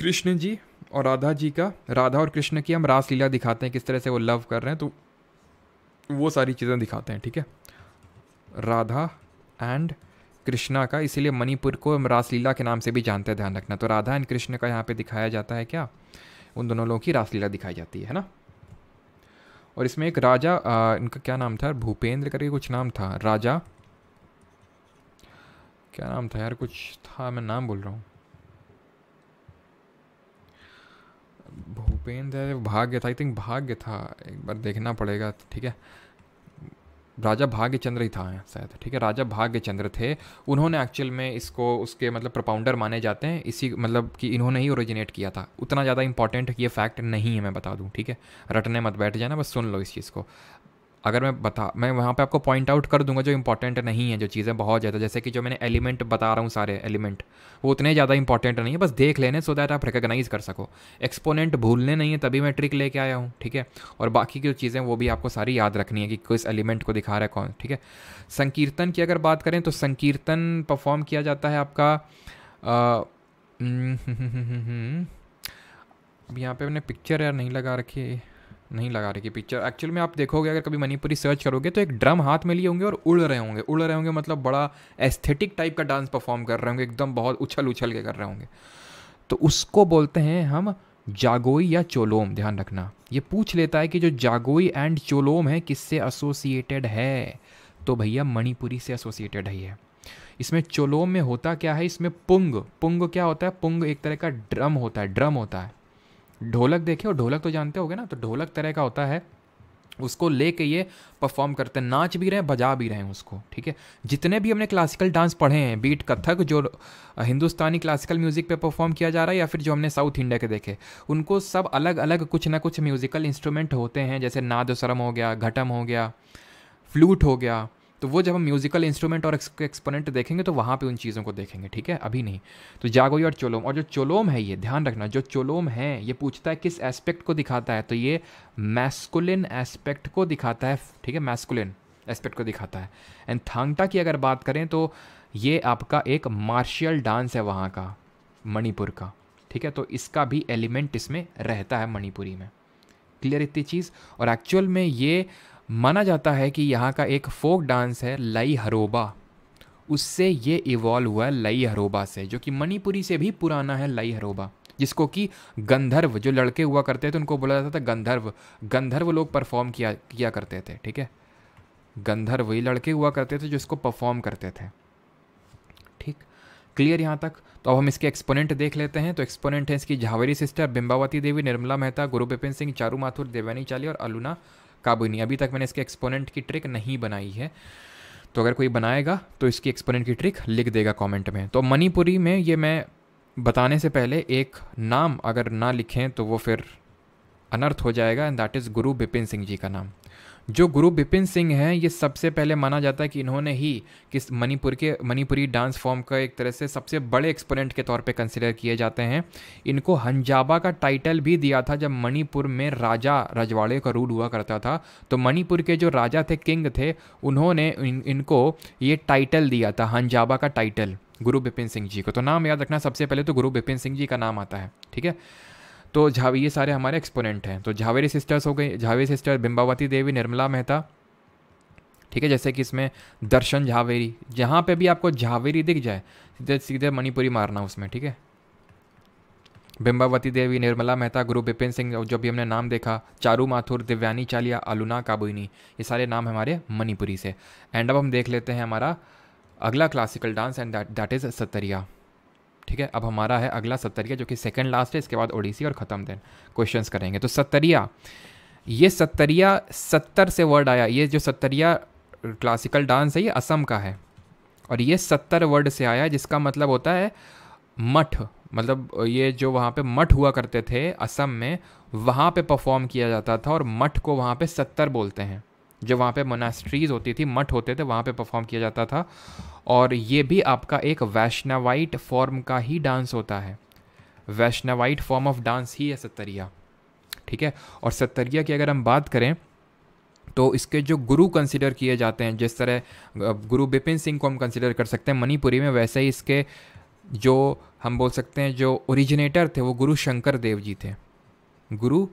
कृष्ण जी और राधा जी का राधा और कृष्ण की हम रास लीला दिखाते हैं किस तरह से वो लव कर रहे हैं तो वो सारी चीज़ें दिखाते हैं ठीक है राधा एंड कृष्णा का इसीलिए मणिपुर को हम रासलीला के नाम से भी जानते हैं ध्यान रखना तो राधा एंड कृष्ण का यहाँ पे दिखाया जाता है क्या उन दोनों लोगों की रासलीला दिखाई जाती है ना और इसमें एक राजा आ, इनका क्या नाम था भूपेंद्र करके कुछ नाम था राजा क्या नाम था यार कुछ था मैं नाम बोल रहा हूँ भूपेंद्र भाग्य था आई थिंक भाग्य था एक बार देखना पड़ेगा ठीक है राजा भाग्यचंद्र ही था शायद ठीक है राजा भाग्यचंद्र थे उन्होंने एक्चुअल में इसको उसके मतलब प्रपाउंडर माने जाते हैं इसी मतलब कि इन्होंने ही ओरिजिनेट किया था उतना ज़्यादा इंपॉर्टेंट ये फैक्ट नहीं है मैं बता दूँ ठीक है रटने मत बैठ जाना बस सुन लो इस चीज़ को अगर मैं बता मैं वहाँ पे आपको पॉइंट आउट कर दूंगा जो इंपॉर्टेंट नहीं है जो चीज़ें बहुत ज़्यादा जैसे कि जो मैंने एलिमेंट बता रहा हूँ सारे एलिमेंट वो उतने ज़्यादा इंपॉर्टेंट नहीं है बस देख लेने सो दैट आप रिकग्नाइज़ कर सको एक्सपोनेंट भूलने नहीं है तभी मैं ट्रिक लेके आया हूँ ठीक है और बाकी की जो चीज़ें वो भी आपको सारी याद रखनी है कि किस एलिमेंट को दिखा रहा है कौन ठीक है संकीर्तन की अगर बात करें तो संकीर्तन परफॉर्म किया जाता है आपका हम्म, अब यहाँ पे मैंने पिक्चर यार नहीं लगा रखी है नहीं लगा रही कि पिक्चर एक्चुअल में आप देखोगे अगर कभी मणिपुरी सर्च करोगे तो एक ड्रम हाथ में लिए होंगे और उड़ रहे होंगे उड़ रहे होंगे मतलब बड़ा एस्थेटिक टाइप का डांस परफॉर्म कर रहे होंगे एकदम बहुत उछल उछल के कर रहे होंगे तो उसको बोलते हैं हम जागोई या चोलोम ध्यान रखना ये पूछ लेता है कि जो जागोई एंड चोलोम है किससे एसोसिएटेड है तो भैया मणिपुरी से एसोसिएटेड है इसमें चोलोम में होता क्या है इसमें पुंग पुंग क्या होता है पुंग एक तरह का ड्रम होता है ड्रम होता है ढोलक देखे और ढोलक तो जानते हो ना तो ढोलक तरह का होता है उसको ले के ये परफॉर्म करते हैं नाच भी रहे हैं बजा भी रहे हैं उसको ठीक है जितने भी हमने क्लासिकल डांस पढ़े हैं बीट कथक जो हिंदुस्तानी क्लासिकल म्यूज़िक पे परफॉर्म किया जा रहा है या फिर जो हमने साउथ इंडिया के देखे उनको सब अलग अलग कुछ ना कुछ म्यूज़िकल इंस्ट्रूमेंट होते हैं जैसे नादोसरम हो गया घटम हो गया फ्लूट हो गया तो वो जब हम म्यूजिकल इंस्ट्रूमेंट और एक्सपोनेंट देखेंगे तो वहाँ पे उन चीज़ों को देखेंगे ठीक है अभी नहीं तो जागोई और चोलोम और जो चोलोम है ये ध्यान रखना जो चोलोम है ये पूछता है किस एस्पेक्ट को दिखाता है तो ये मैस्कुलिन एस्पेक्ट को दिखाता है ठीक है मैस्कुलिन एस्पेक्ट को दिखाता है एंड थांगटा की अगर बात करें तो ये आपका एक मार्शियल डांस है वहाँ का मणिपुर का ठीक है तो इसका भी एलिमेंट इसमें रहता है मणिपुरी में क्लियर इतनी चीज़ और एक्चुअल में ये माना जाता है कि यहाँ का एक फोक डांस है लई हरोबा उससे ये इवॉल्व हुआ है लई हरोबा से जो कि मणिपुरी से भी पुराना है लई हरोबा जिसको कि गंधर्व जो लड़के हुआ करते थे उनको बोला जाता था गंधर्व गंधर्व लोग परफॉर्म किया किया करते थे ठीक है गंधर्व ये लड़के हुआ करते थे जो इसको परफॉर्म करते थे ठीक क्लियर यहाँ तक तो अब हम इसके एक्सपोनेंट देख लेते हैं तो एक्सपोनेंट हैं इसकी झावरी सिस्टर बिंबावती देवी निर्मला मेहता गुरु बिपिन सिंह चारू माथुर देवानी चाली और अलुना काबू नहीं अभी तक मैंने इसके एक्सपोनेंट की ट्रिक नहीं बनाई है तो अगर कोई बनाएगा तो इसकी एक्सपोनेंट की ट्रिक लिख देगा कमेंट में तो मणिपुरी में ये मैं बताने से पहले एक नाम अगर ना लिखें तो वो फिर अनर्थ हो जाएगा एंड दैट इज़ गुरु बिपिन सिंह जी का नाम जो गुरु बिपिन सिंह हैं ये सबसे पहले माना जाता है कि इन्होंने ही किस मणिपुर के मणिपुरी डांस फॉर्म का एक तरह से सबसे बड़े एक्सपोनेंट के तौर पे कंसिडर किए जाते हैं इनको हंजाबा का टाइटल भी दिया था जब मणिपुर में राजा रजवाड़े का रूल हुआ करता था तो मणिपुर के जो राजा थे किंग थे उन्होंने इन, इनको ये टाइटल दिया था हंजाबा का टाइटल गुरु बिपिन सिंह जी को तो नाम याद रखना सबसे पहले तो गुरु बिपिन सिंह जी का नाम आता है ठीक है तो झावे ये सारे हमारे एक्सपोनेंट हैं तो झावेरी सिस्टर्स हो गई झावेरी सिस्टर बिम्बावती देवी निर्मला मेहता ठीक है जैसे कि इसमें दर्शन झावेरी जहाँ पे भी आपको झावेरी दिख जाए सीधे सीधे मणिपुरी मारना उसमें ठीक है बिम्बावती देवी निर्मला मेहता गुरु बिपिन सिंह जो भी हमने नाम देखा चारू माथुर दिव्यानी चालिया अलुना काबुइनी ये सारे नाम हमारे मणिपुरी से एंड अब हम देख लेते हैं हमारा अगला classical dance and that is Sattriya ठीक है अब हमारा है अगला सत्तरिया जो कि सेकंड लास्ट है इसके बाद ओडिसी और ख़त्म देन क्वेश्चंस करेंगे तो सत्तरिया ये सत्तरिया सत्तर से वर्ड आया ये जो सत्तरिया क्लासिकल डांस है ये असम का है और ये सत्तर वर्ड से आया जिसका मतलब होता है मठ मतलब ये जो वहाँ पे मठ हुआ करते थे असम में वहाँ पे परफॉर्म किया जाता था और मठ को वहाँ पे सत्तर बोलते हैं जब वहाँ पे मोनास्ट्रीज होती थी मठ होते थे वहाँ पे परफॉर्म किया जाता था और ये भी आपका एक वैष्णवाइट फॉर्म का ही डांस होता है वैष्णवाइट फॉर्म ऑफ डांस ही है सत्तरिया ठीक है और सत्तरिया की अगर हम बात करें तो इसके जो गुरु कंसिडर किए जाते हैं जिस तरह गुरु बिपिन सिंह को हम कंसिडर कर सकते हैं मणिपुरी में वैसे ही इसके जो हम बोल सकते हैं जो ओरिजिनेटर थे वो गुरु शंकर देव जी थे गुरु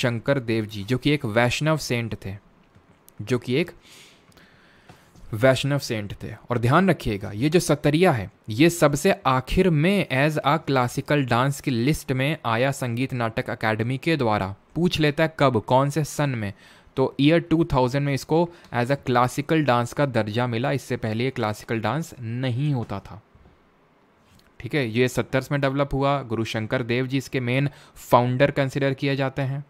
शंकर देव जी जो कि एक वैष्णव सेंट थे जो कि एक वैष्णव सेंट थे और ध्यान रखिएगा ये जो सतरिया है ये सबसे आखिर में एज अ क्लासिकल डांस की लिस्ट में आया संगीत नाटक अकेडमी के द्वारा पूछ लेता है कब कौन से सन में तो ईयर 2000 में इसको एज अ क्लासिकल डांस का दर्जा मिला इससे पहले ये क्लासिकल डांस नहीं होता था ठीक है ये सत्तर में डेवलप हुआ गुरु शंकर देव जी इसके मेन फाउंडर कंसिडर किए जाते हैं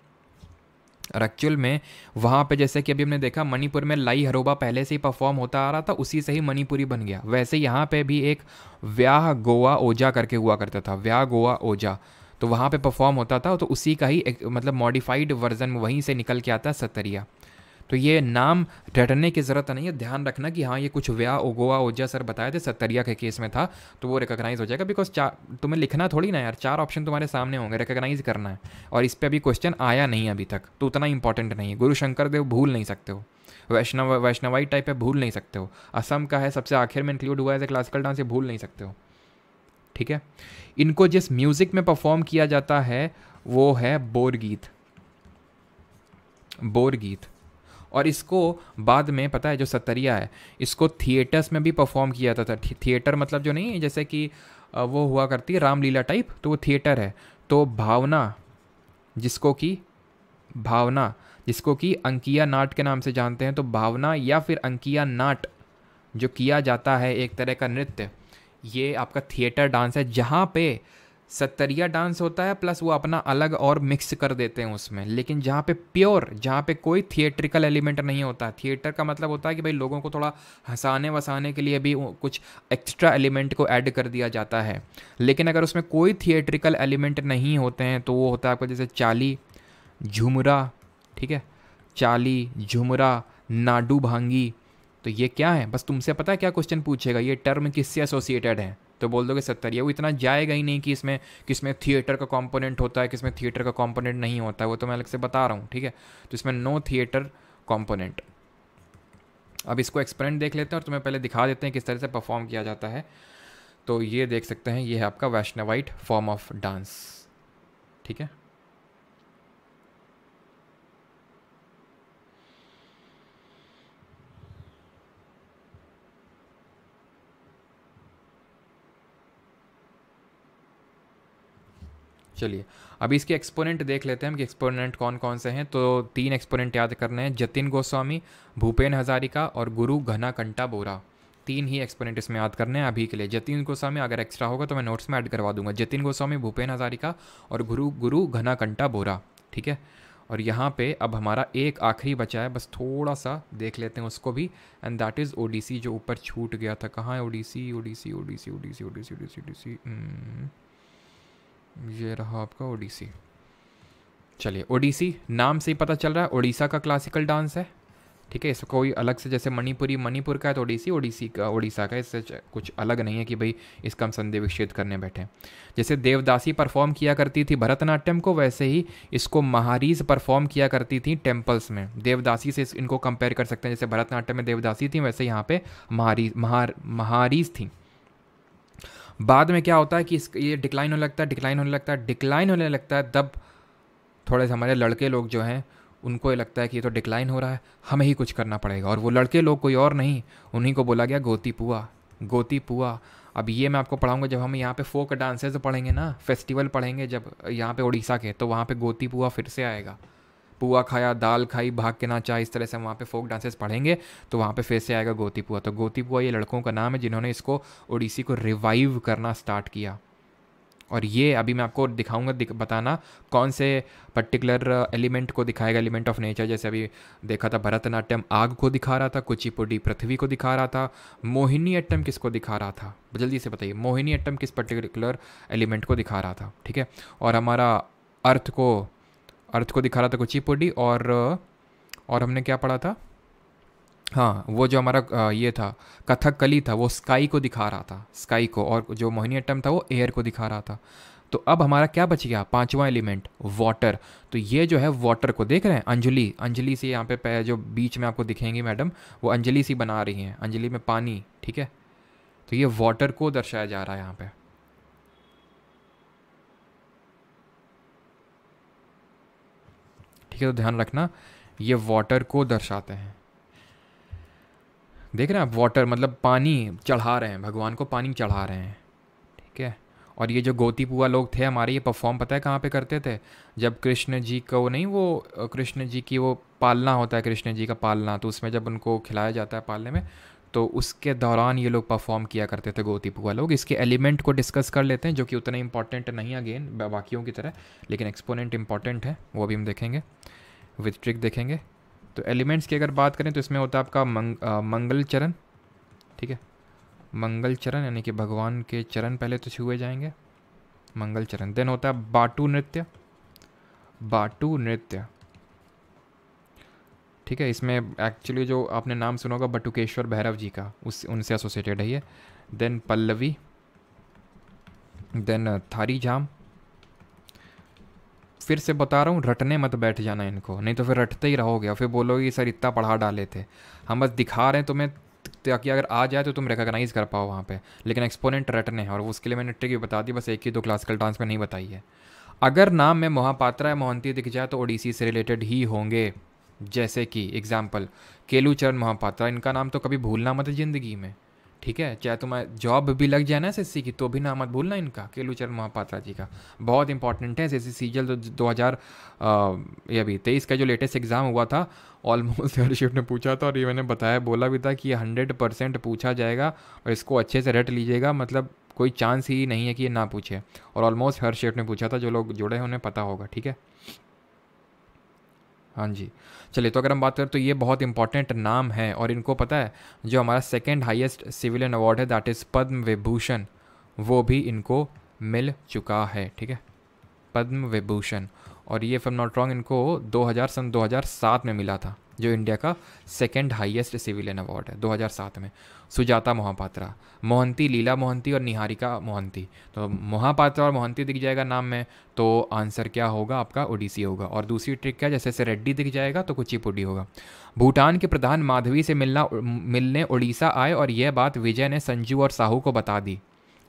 और एक्चुअल में वहाँ पे जैसे कि अभी हमने देखा मणिपुर में लाई हरोबा पहले से ही परफॉर्म होता आ रहा था उसी से ही मणिपुरी बन गया वैसे यहाँ पे भी एक व्याह गोवा ओजा करके हुआ करता था व्याह गोवा ओजा तो वहाँ पे परफॉर्म होता था तो उसी का ही एक मतलब मॉडिफाइड वर्जन वहीं से निकल के आता सतरिया तो ये नाम रटने की ज़रूरत नहीं है ध्यान रखना कि हाँ ये कुछ व्या ओगोआ ओजा सर बताए थे सत्तरिया के केस में था तो वो रिकोगनाइज़ हो जाएगा बिकॉज चार तुम्हें लिखना थोड़ी ना यार चार ऑप्शन तुम्हारे सामने होंगे रिकोगनाइज़ करना है और इस पर अभी क्वेश्चन आया नहीं अभी तक तो उतना इंपॉर्टेंट नहीं है गुरु शंकर देव भूल नहीं सकते हो वैष्णव वैष्णवाई टाइप है भूल नहीं सकते हो असम का है सबसे आखिर में इंक्लूड हुआ है क्लासिकल डांस ये भूल नहीं सकते हो ठीक है इनको जिस म्यूज़िक में परफॉर्म किया जाता है वो है बोर गीत बोर गीत और इसको बाद में पता है जो सतरिया है इसको थिएटर्स में भी परफॉर्म किया जाता था थिएटर मतलब जो नहीं जैसे कि वो हुआ करती है रामलीला टाइप तो वो थिएटर है तो भावना जिसको कि भावना जिसको कि अंकिया नाट के नाम से जानते हैं तो भावना या फिर अंकिया नाट जो किया जाता है एक तरह का नृत्य ये आपका थिएटर डांस है जहाँ पे सत्तरिया डांस होता है प्लस वो अपना अलग और मिक्स कर देते हैं उसमें लेकिन जहाँ पे प्योर जहाँ पे कोई थिएट्रिकल एलिमेंट नहीं होता थिएटर का मतलब होता है कि भाई लोगों को थोड़ा हंसाने वसाने के लिए भी कुछ एक्स्ट्रा एलिमेंट को ऐड कर दिया जाता है लेकिन अगर उसमें कोई थिएट्रिकल एलिमेंट नहीं होते हैं तो वो होता है आपका जैसे चाली झुमरा ठीक है चाली झुमरा नाडू भांगी तो ये क्या है बस तुमसे पता है क्या क्वेश्चन पूछेगा ये टर्म किससे एसोसिएटेड है तो बोल दोगे सत्तर ये वो इतना जाएगा ही नहीं कि इसमें किस में थिएटर का कॉम्पोनेंट होता है किस में थिएटर का कॉम्पोनेंट नहीं होता है वो तो मैं अलग से बता रहा हूँ ठीक है तो इसमें नो थिएटर कॉम्पोनेंट अब इसको एक्सपेरेंट देख लेते हैं और तुम्हें पहले दिखा देते हैं किस तरह से परफॉर्म किया जाता है तो ये देख सकते हैं ये है आपका वैष्णवाइट फॉर्म ऑफ डांस ठीक है चलिए अब इसके एक्सपोनेंट देख लेते हैं हम कि एक्सपोनेंट कौन कौन से हैं तो तीन एक्सपोनेंट याद करने हैं जतिन गोस्वामी भूपेन हजारिका और गुरु घना कंटा बोरा तीन ही एक्सपोनेंट इसमें याद करने हैं अभी के लिए जतिन गोस्वामी अगर एक्स्ट्रा होगा तो मैं नोट्स में ऐड करवा दूंगा जतिन गोस्वामी भूपेन हजारिका और गुरु गुरु घना कंटा बोरा ठीक है और यहाँ पे अब हमारा एक आखिरी बचा है बस थोड़ा सा देख लेते हैं उसको भी एंड दैट इज़ ओडीसी जो ऊपर छूट गया था कहाँ है ओडीसी ओडीसी ओडीसी ओडीसी ओडीसी ओडीसी ओडीसी ये रहा आपका ओडिसी चलिए ओडिसी नाम से ही पता चल रहा है ओडिशा का क्लासिकल डांस है ठीक है इसको कोई अलग से जैसे मणिपुरी मणिपुर का है तो ओडिसी ओडिसी का ओडिशा का इससे कुछ अलग नहीं है कि भाई इसका हम संधि विक्षेद करने बैठे जैसे देवदासी परफॉर्म किया करती थी भरतनाट्यम को वैसे ही इसको महारीज परफॉर्म किया करती थी टेम्पल्स में देवदासी से इनको कंपेयर कर सकते हैं जैसे भरतनाट्यम में देवदासी थी वैसे यहाँ पर महारीज महार महारीज थी बाद में क्या होता है कि इस ये डिक्लाइन होने लगता है डिक्लाइन होने लगता है डिक्लाइन होने लगता है तब थोड़े से हमारे लड़के लोग जो हैं उनको ये लगता है कि ये तो डिक्लाइन हो रहा है हमें ही कुछ करना पड़ेगा और वो लड़के लोग कोई और नहीं उन्हीं को बोला गया गोती पुआ गोती पुआ अब ये मैं आपको पढ़ाऊंगा जब हम यहाँ पे फोक डांसेस पढ़ेंगे ना फेस्टिवल पढ़ेंगे जब यहाँ पे उड़ीसा के तो वहाँ पे गोती पुआ फिर से आएगा पुआ खाया दाल खाई भाग के ना चाहे इस तरह से हम वहाँ पे फोक डांसेस पढ़ेंगे तो वहाँ पे फिर से आएगा गोती पुआ तो गोती पुआ ये लड़कों का नाम है जिन्होंने इसको ओडिसी को रिवाइव करना स्टार्ट किया और ये अभी मैं आपको दिखाऊंगा दिख, बताना कौन से पर्टिकुलर एलिमेंट को दिखाएगा एलिमेंट ऑफ नेचर जैसे अभी देखा था भरतनाट्यम आग को दिखा रहा था कुचिपुडी पृथ्वी को दिखा रहा था मोहिनी अट्टम किसको दिखा रहा था जल्दी से बताइए मोहिनी अट्टम किस पर्टिकुलर एलिमेंट को दिखा रहा था ठीक है और हमारा अर्थ को अर्थ को दिखा रहा था कुचिपुडी और और हमने क्या पढ़ा था हाँ वो जो हमारा ये था कथक कली था वो स्काई को दिखा रहा था स्काई को और जो अट्टम था वो एयर को दिखा रहा था तो अब हमारा क्या बच गया पांचवा एलिमेंट वाटर तो ये जो है वाटर को देख रहे हैं अंजलि अंजलि से यहाँ पे जो बीच में आपको दिखेंगी मैडम वो अंजलि सी बना रही हैं अंजलि में पानी ठीक है तो ये वाटर को दर्शाया जा रहा है यहाँ पर ठीक है तो ध्यान रखना ये वाटर को दर्शाते हैं देख रहे हैं आप वाटर मतलब पानी चढ़ा रहे हैं भगवान को पानी चढ़ा रहे हैं ठीक है और ये जो गोतीपुआ लोग थे हमारे ये परफॉर्म पता है कहाँ पे करते थे जब कृष्ण जी को नहीं वो कृष्ण जी की वो पालना होता है कृष्ण जी का पालना तो उसमें जब उनको खिलाया जाता है पालने में तो उसके दौरान ये लोग परफॉर्म किया करते थे गोतीपुआ लोग इसके एलिमेंट को डिस्कस कर लेते हैं जो कि उतना इंपॉर्टेंट नहीं अगेन बाकियों की तरह लेकिन एक्सपोनेंट इंपॉर्टेंट है वो भी हम देखेंगे विथ ट्रिक देखेंगे तो एलिमेंट्स की अगर बात करें तो इसमें होता है आपका मंग, मंगल चरण ठीक है मंगल चरण यानी कि भगवान के चरण पहले तो छुए जाएंगे मंगल चरण देन होता है बाटू नृत्य बाटू नृत्य ठीक है इसमें एक्चुअली जो आपने नाम सुना होगा बटुकेश्वर भैरव जी का उस उनसे एसोसिएटेड है ये देन पल्लवी देन uh, थारी जाम फिर से बता रहा हूँ रटने मत बैठ जाना इनको नहीं तो फिर रटते ही रहोगे और फिर बोलोगे सर इतना पढ़ा डाले थे हम बस दिखा रहे हैं तुम्हें ताकि अगर आ जाए तो तुम रिकगनाइज कर पाओ वहाँ पे लेकिन एक्सपोनेंट रटने हैं और उसके लिए मैंने ट्रिक भी बता दी बस एक ही दो क्लासिकल डांस में नहीं बताई है अगर नाम में मोहापात्रा या मोहंती दिख जाए तो ओडिसी से रिलेटेड ही होंगे जैसे कि एग्जाम्पल केलूचरण महापात्रा इनका नाम तो कभी भूलना मत ज़िंदगी में ठीक है चाहे तुम्हें जॉब भी लग जाए ना एस की तो भी नाम मत भूलना इनका केलूचरण महापात्रा जी का बहुत इंपॉर्टेंट है एस एस सी जल दो हज़ार ये अभी तेईस का जो लेटेस्ट एग्ज़ाम हुआ था ऑलमोस्ट हर शिफ्ट ने पूछा था और ये मैंने बताया बोला भी था कि हंड्रेड परसेंट पूछा जाएगा और इसको अच्छे से रट लीजिएगा मतलब कोई चांस ही नहीं है कि ये ना पूछे और ऑलमोस्ट हर शिफ्ट ने पूछा था जो लोग जुड़े हैं उन्हें पता होगा ठीक है हाँ जी चलिए तो अगर हम बात करें तो ये बहुत इंपॉर्टेंट नाम है और इनको पता है जो हमारा सेकेंड हाइएस्ट सिविलियन अवार्ड है दैट इज़ पद्म विभूषण वो भी इनको मिल चुका है ठीक है पद्म विभूषण और ये फिर नॉट रॉन्ग इनको 2000 सन 2007 में मिला था जो इंडिया का सेकेंड हाइएस्ट सिविलियन अवार्ड है 2007 में सुजाता मोहापात्रा मोहंती लीला मोहंती और निहारिका मोहंती तो मोहापात्रा और मोहंती दिख जाएगा नाम में तो आंसर क्या होगा आपका ओडिसी होगा और दूसरी ट्रिक क्या जैसे जैसे रेड्डी दिख जाएगा तो कुचिपुडी होगा भूटान के प्रधान माधवी से मिलना मिलने उड़ीसा आए और यह बात विजय ने संजू और साहू को बता दी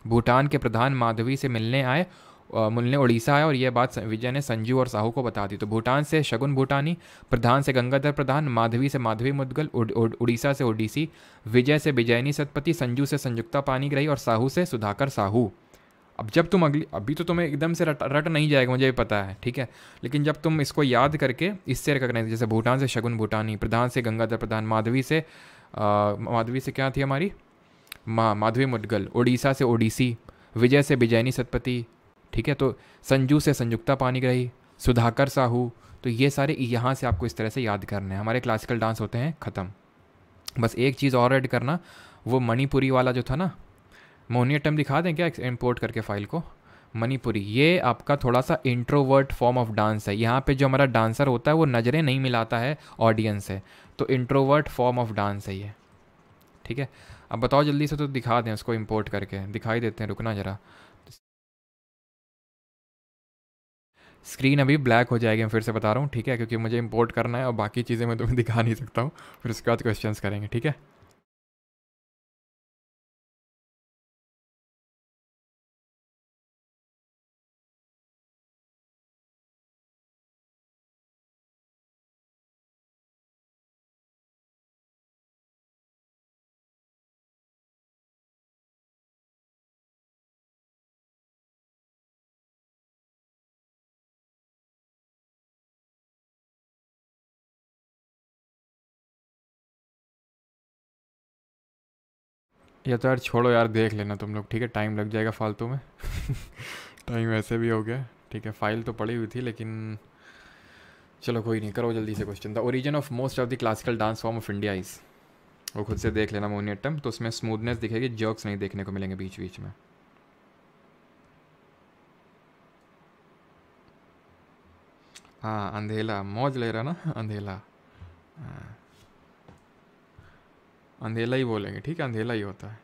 भूटान के प्रधान माधवी से मिलने आए मुल ने उड़ीसा है और यह बात विजय ने संजू और साहू को बता दी तो भूटान से शगुन भूटानी प्रधान से गंगाधर प्रधान माधवी से माधवी मुदगल उड़ीसा से ओडिसी विजय से विजयनी सतपति संजू से संयुक्ता पानी ग्रही और साहू से सुधाकर साहू अब जब तुम अगली अभी तो तुम्हें एकदम से रट रट नहीं जाएगा मुझे पता है ठीक है लेकिन जब तुम इसको याद करके इससे रिकॉग्नाइज जैसे भूटान से शगुन भूटानी प्रधान से गंगाधर प्रधान माधवी से माधवी से क्या थी हमारी माँ माधवी मुदगल उड़ीसा से ओडिसी विजय से विजयनी सतपति ठीक है तो संजू से संयुक्ता पानीग्रही सुधाकर साहू तो ये सारे यहाँ से आपको इस तरह से याद करने हैं हमारे क्लासिकल डांस होते हैं ख़त्म बस एक चीज़ और ऐड करना वो मणिपुरी वाला जो था ना मोनियटम दिखा दें क्या इम्पोर्ट करके फाइल को मणिपुरी ये आपका थोड़ा सा इंट्रोवर्ट फॉर्म ऑफ डांस है यहाँ पे जो हमारा डांसर होता है वो नज़रें नहीं मिलाता है ऑडियंस से तो इंट्रोवर्ट फॉर्म ऑफ डांस है ये ठीक है अब बताओ जल्दी से तो दिखा दें उसको इम्पोर्ट करके दिखाई देते हैं रुकना ज़रा स्क्रीन अभी ब्लैक हो जाएगी मैं फिर से बता रहा हूँ ठीक है क्योंकि मुझे इंपोर्ट करना है और बाकी चीज़ें मैं तुम्हें दिखा नहीं सकता हूँ फिर उसके बाद क्वेश्चन करेंगे ठीक है या तो यार छोड़ो यार देख लेना तुम लोग ठीक है टाइम लग जाएगा फालतू में टाइम वैसे भी हो गया ठीक है फाइल तो पड़ी हुई थी लेकिन चलो कोई नहीं करो जल्दी से question the origin of most of the classical dance form of India is वो खुद से देख लेना मोनियटम तो उसमें स्मूथनेस दिखेगी जर्क्स नहीं देखने को मिलेंगे बीच बीच में हाँ अंधेला मौज ले रहा ना अंधेला हाँ अंधेला ही बोलेंगे ठीक है अंधेला ही होता है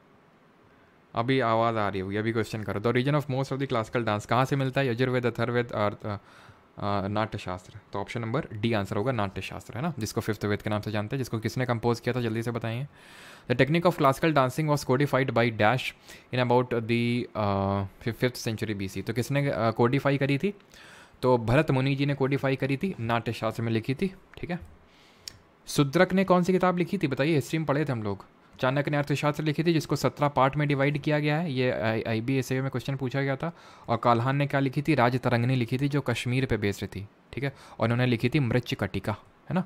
अभी आवाज़ आ रही होगी अभी क्वेश्चन करो the reason of most of the classical dance कहाँ से मिलता है यजुर्वेद अथर्वेद और नाट्यशास्त्र तो ऑप्शन नंबर डी आंसर होगा नाट्यशास्त्र है ना जिसको फिफ्थ वेद के नाम से जानते हैं जिसको किसने कंपोज किया था जल्दी से बताइए the technique of classical dancing was codified by dash in about the fifth century B तो किसने कोडिफाई uh, करी थी तो भरत मुनि जी ने कोडिफाई करी थी नाट्यशास्त्र में लिखी थी ठीक है सुद्रक ने कौन सी किताब लिखी थी बताइए हिस्ट्री में पढ़े थे हम लोग चाणक्य ने अर्थशास्त्र लिखी थी जिसको सत्रह पार्ट में डिवाइड किया गया है ये आई बी एस में क्वेश्चन पूछा गया था और कालहान ने क्या लिखी थी राज तरंगनी लिखी थी जो कश्मीर पे बेस्ड थी ठीक है और उन्होंने लिखी थी मृच कटिका है ना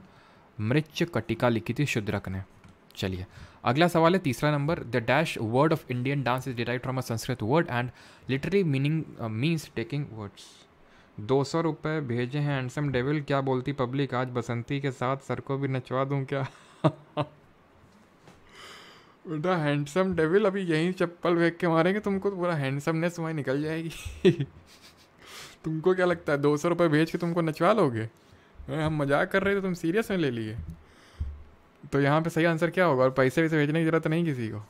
मृच कटिका लिखी थी शुद्रक ने चलिए अगला सवाल है तीसरा number the dash word of Indian dance is derive from a Sanskrit word and literally meaning means taking words दो सौ रुपये भेजे हैं हैंडसम डेविल क्या बोलती पब्लिक आज बसंती के साथ सर को भी नचवा दूँ क्या बेटा हैंडसम डेविल अभी यही चप्पल फेंक के मारेंगे तुमको तो पूरा हैंडसमनेस वहीं निकल जाएगी तुमको क्या लगता है दो सौ रुपये भेज के तुमको नचवा लोगे हम मजाक कर रहे थे तुम सीरियस में ले लिए तो यहाँ पे सही आंसर क्या होगा और पैसे वैसे भेजने की ज़रूरत नहीं किसी को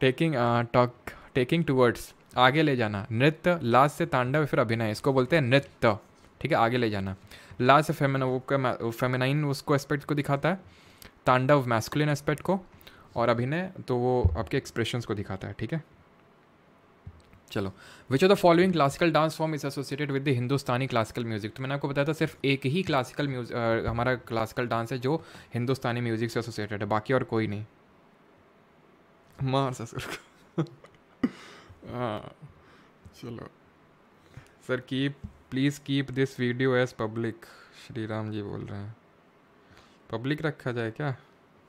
टेकिंग टॉक टेकिंग टूवर्ड्स आगे ले जाना नृत्य लाज से तांडव फिर अभिनय इसको बोलते हैं नृत्य ठीक है आगे ले जाना लाज से फेमिन फेमिनाइन उसको एस्पेक्ट को दिखाता है तांडव मैस्कुलिन एस्पेक्ट को और अभिनय तो वो आपके एक्सप्रेशंस को दिखाता है ठीक है चलो which of the following classical dance form is associated with the Hindustani classical music तो मैंने आपको बताया था सिर्फ एक ही क्लासिकल म्यूजिक हमारा क्लासिकल डांस है जो हिंदुस्तानी म्यूजिक से एसोसिएटेड है बाकी और कोई नहीं मार ससुर हाँ चलो sir keep please keep this video as public Shri Ram ji बोल रहे हैं पब्लिक रखा जाए क्या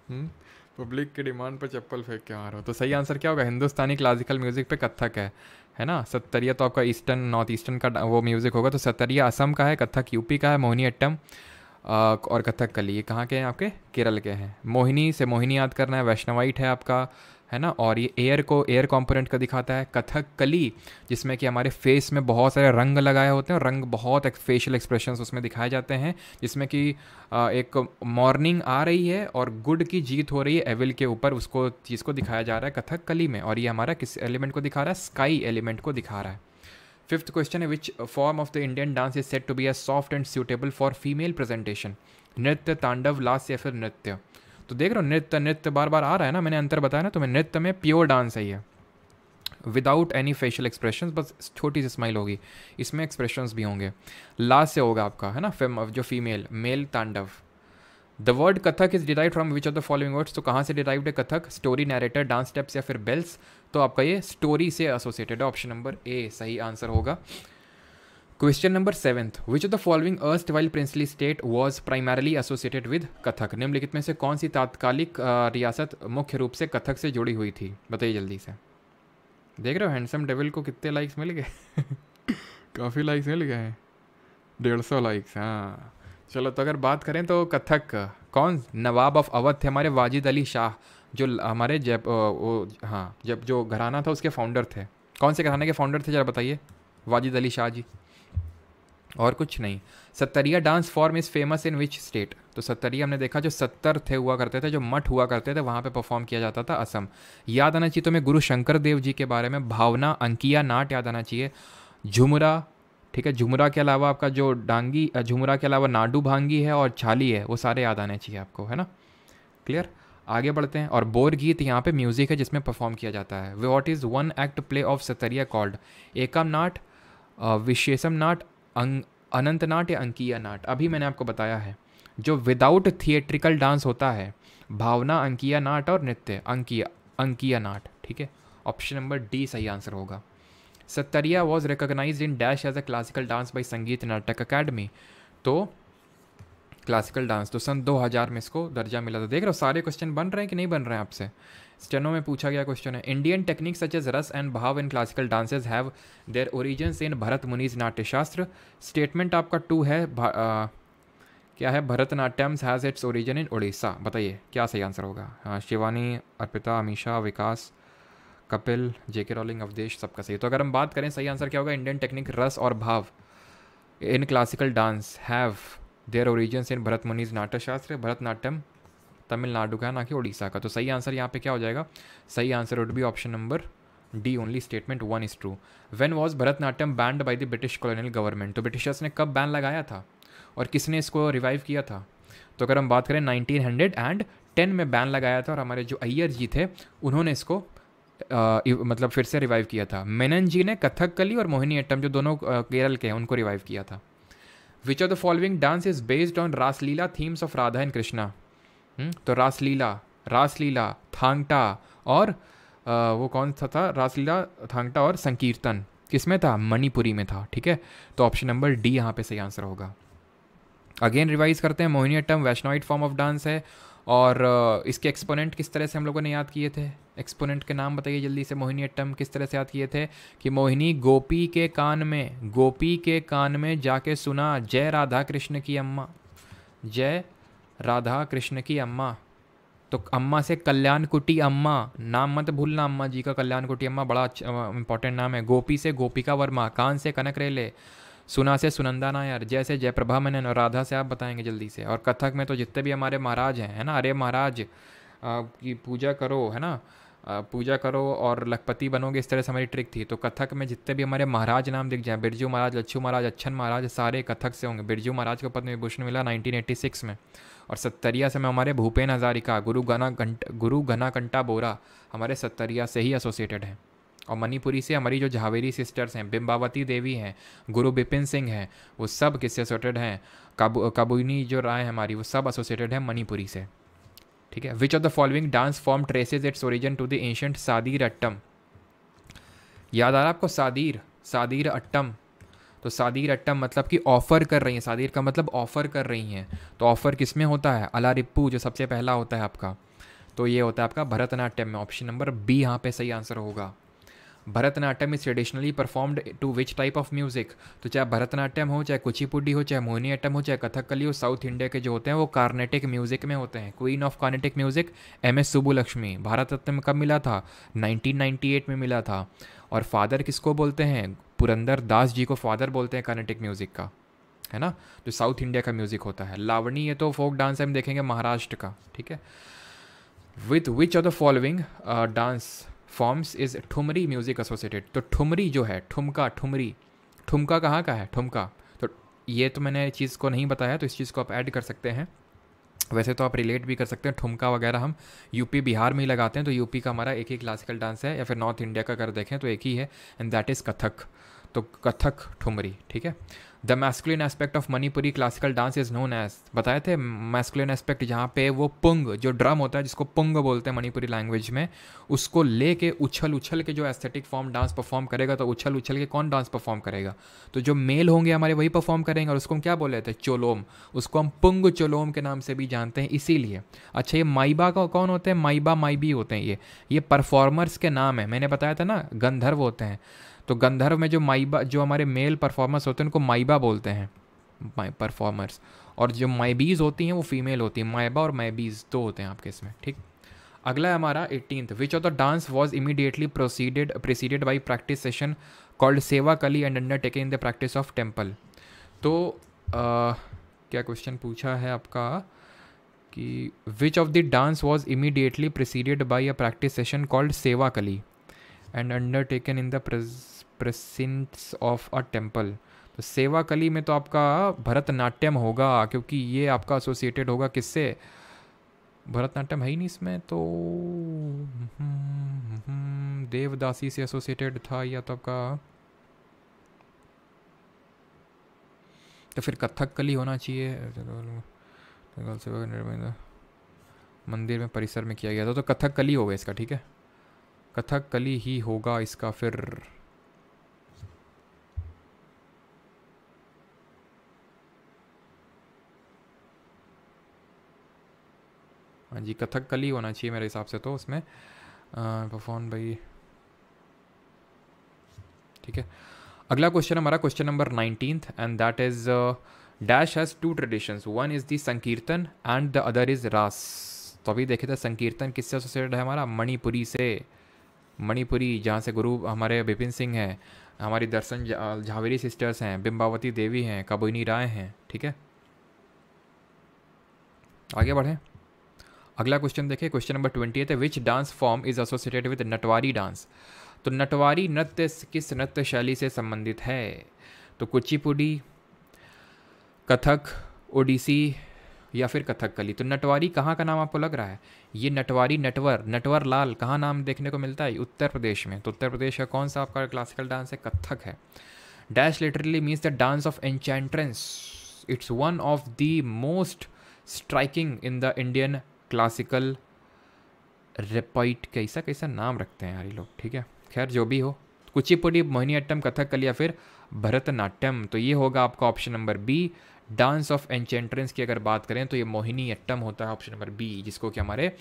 पब्लिक हम्म? की डिमांड पर चप्पल फेंक के आ हो तो सही आंसर क्या होगा हिंदुस्तानी क्लासिकल म्यूज़िक पे कथक है है ना सत्तरिया तो आपका ईस्टर्न नॉर्थ ईस्टर्न का वो म्यूज़िक होगा तो सत्तरिया असम का है कथक यूपी का है मोहिनी अट्टम और कथक कली ये कहाँ के हैं आपके केरल के हैं मोहिनी से मोहिनी याद करना है वैष्णवाइट है आपका है ना और ये एयर को एयर कंपोनेंट का दिखाता है कथक कली जिसमें कि हमारे फेस में बहुत सारे रंग लगाए होते हैं रंग बहुत एक फेशियल एक्सप्रेशन उसमें दिखाए जाते हैं जिसमें कि एक मॉर्निंग आ रही है और गुड की जीत हो रही है एविल के ऊपर उसको चीज़ को दिखाया जा रहा है कथक कली में और ये हमारा किस एलिमेंट को दिखा रहा है स्काई एलिमेंट को दिखा रहा है फिफ्थ क्वेश्चन है which form of the Indian dance is set to be a soft and suitable for female presentation Nritya Tandava last या फिर नृत्य तो देख रहे हो नृत्य नृत्य बार बार आ रहा है ना मैंने अंतर बताया ना तो मैं नृत्य में प्योर डांस है ये विदाउट एनी फेशियल एक्सप्रेशन बस छोटी सी स्माइल होगी इसमें एक्सप्रेशन भी होंगे लास्ट से होगा आपका है ना फेम जो female male Tandava the word Kathak is derive from which of the following words तो कहाँ से डिराइव है Kathak story narrator dance steps या फिर बेल्स तो आपका ये स्टोरी से एसोसिएटेड ऑप्शन नंबर ए सही आंसर होगा question number seventh which of the following erstwhile princely state was primarily associated with Kathak निम्नलिखित में से कौन सी तात्कालिक रियासत मुख्य रूप से कथक से जुड़ी हुई थी बताइए जल्दी से देख रहे हो हैंडसम डेविल को कितने लाइक्स मिल गए काफ़ी लाइक्स मिल गए हैं डेढ़ सौ लाइक्स हाँ चलो तो अगर बात करें तो कथक कौन नवाब ऑफ अवध थे हमारे वाजिद अली शाह जो हमारे जब वो हाँ जब जो घराना था उसके फाउंडर थे कौन से घराने के फाउंडर थे जरा बताइए वाजिद अली शाह जी और कुछ नहीं Sattriya dance form is famous in which state तो सत्तरिया हमने देखा जो सत्तर थे हुआ करते थे जो मठ हुआ करते थे वहाँ पे परफॉर्म किया जाता था असम याद आना चाहिए तुम्हें गुरु शंकर देव जी के बारे में भावना अंकिया नाट याद आना चाहिए झुमरा ठीक है झुमरा के अलावा आपका जो डांगी झुमरा के अलावा नाडू भांगी है और छाली है वो सारे याद आने चाहिए आपको है ना क्लियर आगे बढ़ते हैं और बोर गीत यहाँ पे म्यूज़िक है जिसमें परफॉर्म किया जाता है what is one act play of Sattriya called एकम नाट विशेषम नाट अनंत अनंतनाट या अंकीय नाट अभी मैंने आपको बताया है जो विदाउट थिएट्रिकल डांस होता है भावना अंकीय नाट और नृत्य अंकीय अंकीय नाट ठीक है ऑप्शन नंबर डी सही आंसर होगा Sattriya was recognise in dash as a classical dance by Sangeet Natak academy तो क्लासिकल डांस तो सन 2000 में इसको दर्जा मिला था देख रहे हो सारे क्वेश्चन बन रहे हैं कि नहीं बन रहे हैं आपसे स्टेनो में पूछा गया क्वेश्चन है Indian technique such as rasa and bhava in classical dances have their origins in Bharat Muni's Natyashastra statement आपका टू है आ, क्या है Bharatanatyams has its origin in Orissa बताइए क्या सही आंसर होगा हाँ शिवानी अर्पिता अमीशा विकास कपिल जे के रॉलिंग अवधेश सबका सही तो अगर हम बात करें सही आंसर क्या होगा इंडियन टेक्निक रस और bhava in classical dance have their origin in Bharat Muni's Natyashastra Bharatanatyam Tamil Nadu का ना कि उड़ीसा का तो सही आंसर यहाँ पे क्या हो जाएगा सही answer would be option number D only statement one is true when was Bharatanatyam banned by the British colonial government तो ब्रिटिशर्स ने कब बैन लगाया था और किसने इसको रिवाइव किया था तो अगर हम बात करें नाइनटीन हंड्रेड एंड टेन में बैन लगाया था और हमारे जो अय्यर जी थे उन्होंने इसको आ, मतलब फिर से रिवाइव किया था मेनन जी ने कथकली और मोहिनी अट्टम जो दोनों केरल के हैं उनको रिवाइव किया था which are the following dance is based on Raslila themes of Radha and Krishna hmm, तो रासलीला रासलीला थांगटा और आ, वो कौन सा था रासलीला थांगटा और संकीर्तन किस में था मणिपुरी में था ठीक है तो ऑप्शन नंबर डी यहाँ पे सही आंसर होगा अगेन रिवाइज करते हैं Mohiniyattam Vaishnavite form of dance है और इसके एक्सपोनेंट किस तरह से हम लोगों ने याद किए थे एक्सपोनेंट के नाम बताइए जल्दी से मोहिनी अट्टम किस तरह से याद किए थे कि मोहिनी गोपी के कान में गोपी के कान में जाके सुना जय राधा कृष्ण की अम्मा जय राधा कृष्ण की अम्मा तो अम्मा से कल्याण कुटी अम्मा नाम मत भूलना अम्मा जी का कल्याण कुटी अम्मा बड़ा इंपॉर्टेंट अच्छा, नाम है गोपी से गोपिका वर्मा कान से कनक रेले सुना से सुनंदा नायर जैसे जयप्रभा मैनन और राधा से आप बताएंगे जल्दी से और कथक में तो जितने भी हमारे महाराज हैं है ना अरे महाराज की पूजा करो है ना पूजा करो और लखपति बनोगे इस तरह से हमारी ट्रिक थी तो कथक में जितने भी हमारे महाराज नाम दिख जाए बिरजू महाराज लच्छू महाराज अच्छन महाराज सारे कथक से होंगे बिरजू महाराज को पद्म विभूषण मिला नाइनटीन में और सत्तरिया से मैं हमारे भूपेन हजारिका गुरु घना घंट गुरु घना कंटा बोरा हमारे सत्तरिया से ही एसोसिएटेड हैं और मणिपुरी से हमारी जो झावेरी सिस्टर्स हैं बिम्बावती देवी हैं गुरु बिपिन सिंह हैं वो सब किससे एसोसिएटेड हैं काबू जो राय है हमारी वो सब एसोसिएटेड है मणिपुरी से ठीक है which of the following dance form traces its origin to the ancient Sadir Attam याद आ रहा आपको सादीर सादीर अट्टम तो सादिर अट्टम मतलब कि ऑफ़र कर रही हैं सादिर का मतलब ऑफ़र कर रही हैं तो ऑफ़र किस में होता है अला रिप्पू जो सबसे पहला होता है आपका तो ये होता है आपका भरतनाट्यम में ऑप्शन नंबर बी यहाँ पे सही आंसर होगा Bharatanatyam is traditionally performed to which type of music तो चाहे भरतनाट्यम हो चाहे कुचिपुडी हो चाहे अट्टम हो चाहे कथकली हो साउथ इंडिया के जो होते हैं वो कार्नेटिक म्यूज़िक में होते हैं queen of Carnatic music M S Subbulakshmi Bharat Ratna कब मिला था 1998 में मिला था और फादर किसको बोलते हैं पुरंदर दास जी को फादर बोलते हैं कर्नाटिक म्यूज़िक का है ना जो साउथ इंडिया का म्यूज़िक होता है लावणी ये तो फोक डांस हम देखेंगे महाराष्ट्र का ठीक है with which of the following dance forms is thumri music associated तो ठुमरी जो है ठुमका ठुमरी ठुमका कहाँ का है ठुमका तो ये तो मैंने चीज़ को नहीं बताया तो इस चीज़ को आप ऐड कर सकते हैं वैसे तो आप रिलेट भी कर सकते हैं ठुमका वगैरह हम यूपी बिहार में ही लगाते हैं तो यूपी का हमारा एक ही क्लासिकल डांस है या फिर नॉर्थ इंडिया का अगर देखें तो एक ही है एंड दैट इज़ कथक तो कथक ठुमरी ठीक है the masculine aspect of Manipuri classical dance is known as बताए थे मैस्कुलिन एस्पेक्ट जहाँ पे वो पुंग जो ड्रम होता है जिसको पुंग बोलते हैं मणिपुरी लैंग्वेज में उसको लेके उछल उछल के जो एस्थेटिक फॉर्म डांस परफॉर्म करेगा तो उछल उछल के कौन डांस परफॉर्म करेगा तो जो मेल होंगे हमारे वही परफॉर्म करेंगे और उसको हम क्या बोल रहे थे चोलोम उसको हम पुंग चोलोम के नाम से भी जानते हैं इसीलिए अच्छा ये माइबा का कौन होते हैं माइबा माइबी होते हैं ये ये परफॉर्मर्स के नाम है मैंने बताया था ना गंधर्व होते हैं तो गंधर्व में जो माइबा जो हमारे मेल परफॉर्मर्स होते हैं उनको माइबा माइबा बोलते हैं माई परफॉर्मर्स और जो माइबीज़ होती हैं वो फीमेल होती हैं माइबा और माइबीज़ दो होते हैं आपके इसमें ठीक अगला है हमारा eighteenth which of the dance was immediately proceeded preceded by practice session called Seva Kali and undertaking in the practice of temple तो आ, क्या क्वेश्चन पूछा है आपका कि which of the dance was immediately preceded by a practice session called Seva Kali and undertaken in the presence of a temple तो सेवा कली में तो आपका भरतनाट्यम होगा क्योंकि ये आपका एसोसिएटेड होगा किससे भरतनाट्यम है ही नहीं इसमें तो देवदासी से एसोसिएटेड था या तो आपका तो फिर कथक कली होना चाहिए मंदिर में परिसर में किया गया था तो कथक कली होगा इसका ठीक है कथक कली ही होगा इसका फिर हाँ जी कथक कली होना चाहिए मेरे हिसाब से तो उसमें परफॉर्म भाई ठीक है अगला क्वेश्चन हमारा question number nineteen and that is dash has two traditions one is the Sankirtan and the other is Ras तो अभी देखे थे तो संकीर्तन किससे एसोसिएटेड है हमारा मणिपुरी से मणिपुरी जहाँ से गुरु हमारे बिपिन सिंह हैं हमारी दर्शन झावेरी सिस्टर्स हैं बिम्बावती देवी हैं कबोनी राय हैं ठीक है आगे बढ़ें अगला क्वेश्चन देखें क्वेश्चन नंबर ट्वेंटी है which dance form is associated with Natwari dance तो नटवारी नृत्य किस नृत्य शैली से संबंधित है तो कुचिपुडी कथक ओडिसी या फिर कथकली तो नटवारी कहाँ का नाम आपको लग रहा है ये नटवारी नटवर नटवर लाल कहाँ नाम देखने को मिलता है उत्तर प्रदेश में तो उत्तर प्रदेश का कौन सा आपका क्लासिकल डांस है कथक है dash literally means the dance of enchantress it's one of the most striking in the Indian classical repertoire कैसा कैसा नाम रखते हैं यार ये लोग ठीक है खैर जो भी हो कुचिपुड़ी मोहिनीअट्टम कल या फिर भरतनाट्यम तो ये होगा आपका option number B dance of enchantress की अगर बात करें तो ये मोहिनीअट्टम होता है ऑप्शन नंबर बी जिसको कि हमारे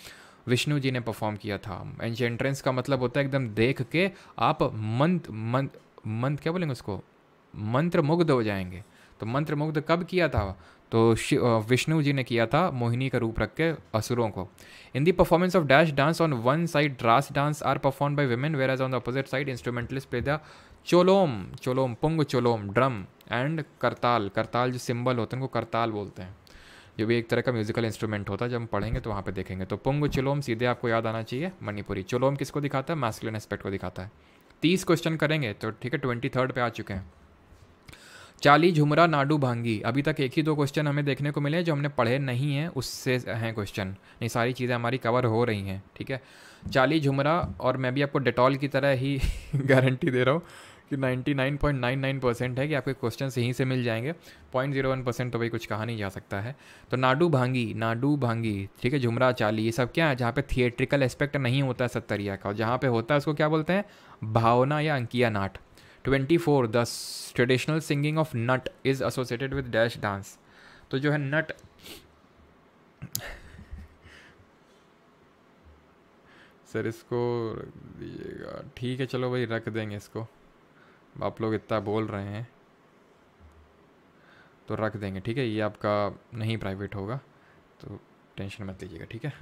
विष्णु जी ने परफॉर्म किया था एंचेंट्रेंस का मतलब होता है एकदम देख के आप मंत्र मंत मंत क्या बोलेंगे उसको मंत्र मुग्ध हो जाएंगे तो मंत्र मुग्ध कब किया था तो विष्णु जी ने किया था मोहिनी का रूप रख के असुरों को in the performance of dash dance on one side ड्रास dance are performed by women whereas on the opposite side instrumentalist play the Cholom Cholom Pung Cholom drum and kartal kartal जो सिंबल होते हैं उनको करताल बोलते हैं जो भी एक तरह का म्यूजिकल इंस्ट्रूमेंट होता है जब हम पढ़ेंगे तो वहाँ पे देखेंगे तो पुंग चोलोम सीधे आपको याद आना चाहिए मणिपुरी चोलोम किसको दिखाता है मैस्कुलिन एस्पेक्ट को दिखाता है तीस क्वेश्चन करेंगे तो ठीक है ट्वेंटी थर्ड पर आ चुके हैं चाली झुमरा नाडू भांगी अभी तक एक ही दो क्वेश्चन हमें देखने को मिले जो हमने पढ़े नहीं हैं उससे हैं क्वेश्चन नहीं सारी चीज़ें हमारी कवर हो रही हैं ठीक है चाली झुमरा और मैं भी आपको डेटॉल की तरह ही गारंटी दे रहा हूँ कि 99.99 परसेंट है कि आपके क्वेश्चन यहीं से मिल जाएंगे पॉइंट जीरो वन परसेंट तो भाई कुछ कहा नहीं जा सकता है तो नाडू भांगी नाडू भांगी ठीक है झुमरा चाली ये सब क्या है जहाँ पे थिएट्रिकल एस्पेक्ट नहीं होता है सत्तरिया का और जहाँ पे होता है उसको क्या बोलते हैं भावना या Ankiya Naat 24 the traditional singing of Nat is associated with dash dance तो जो है नट सर इसको रख दीजिएगा ठीक है चलो भाई रख देंगे इसको आप लोग इतना बोल रहे हैं तो रख देंगे ठीक है ये आपका नहीं प्राइवेट होगा तो टेंशन मत लीजिएगा ठीक है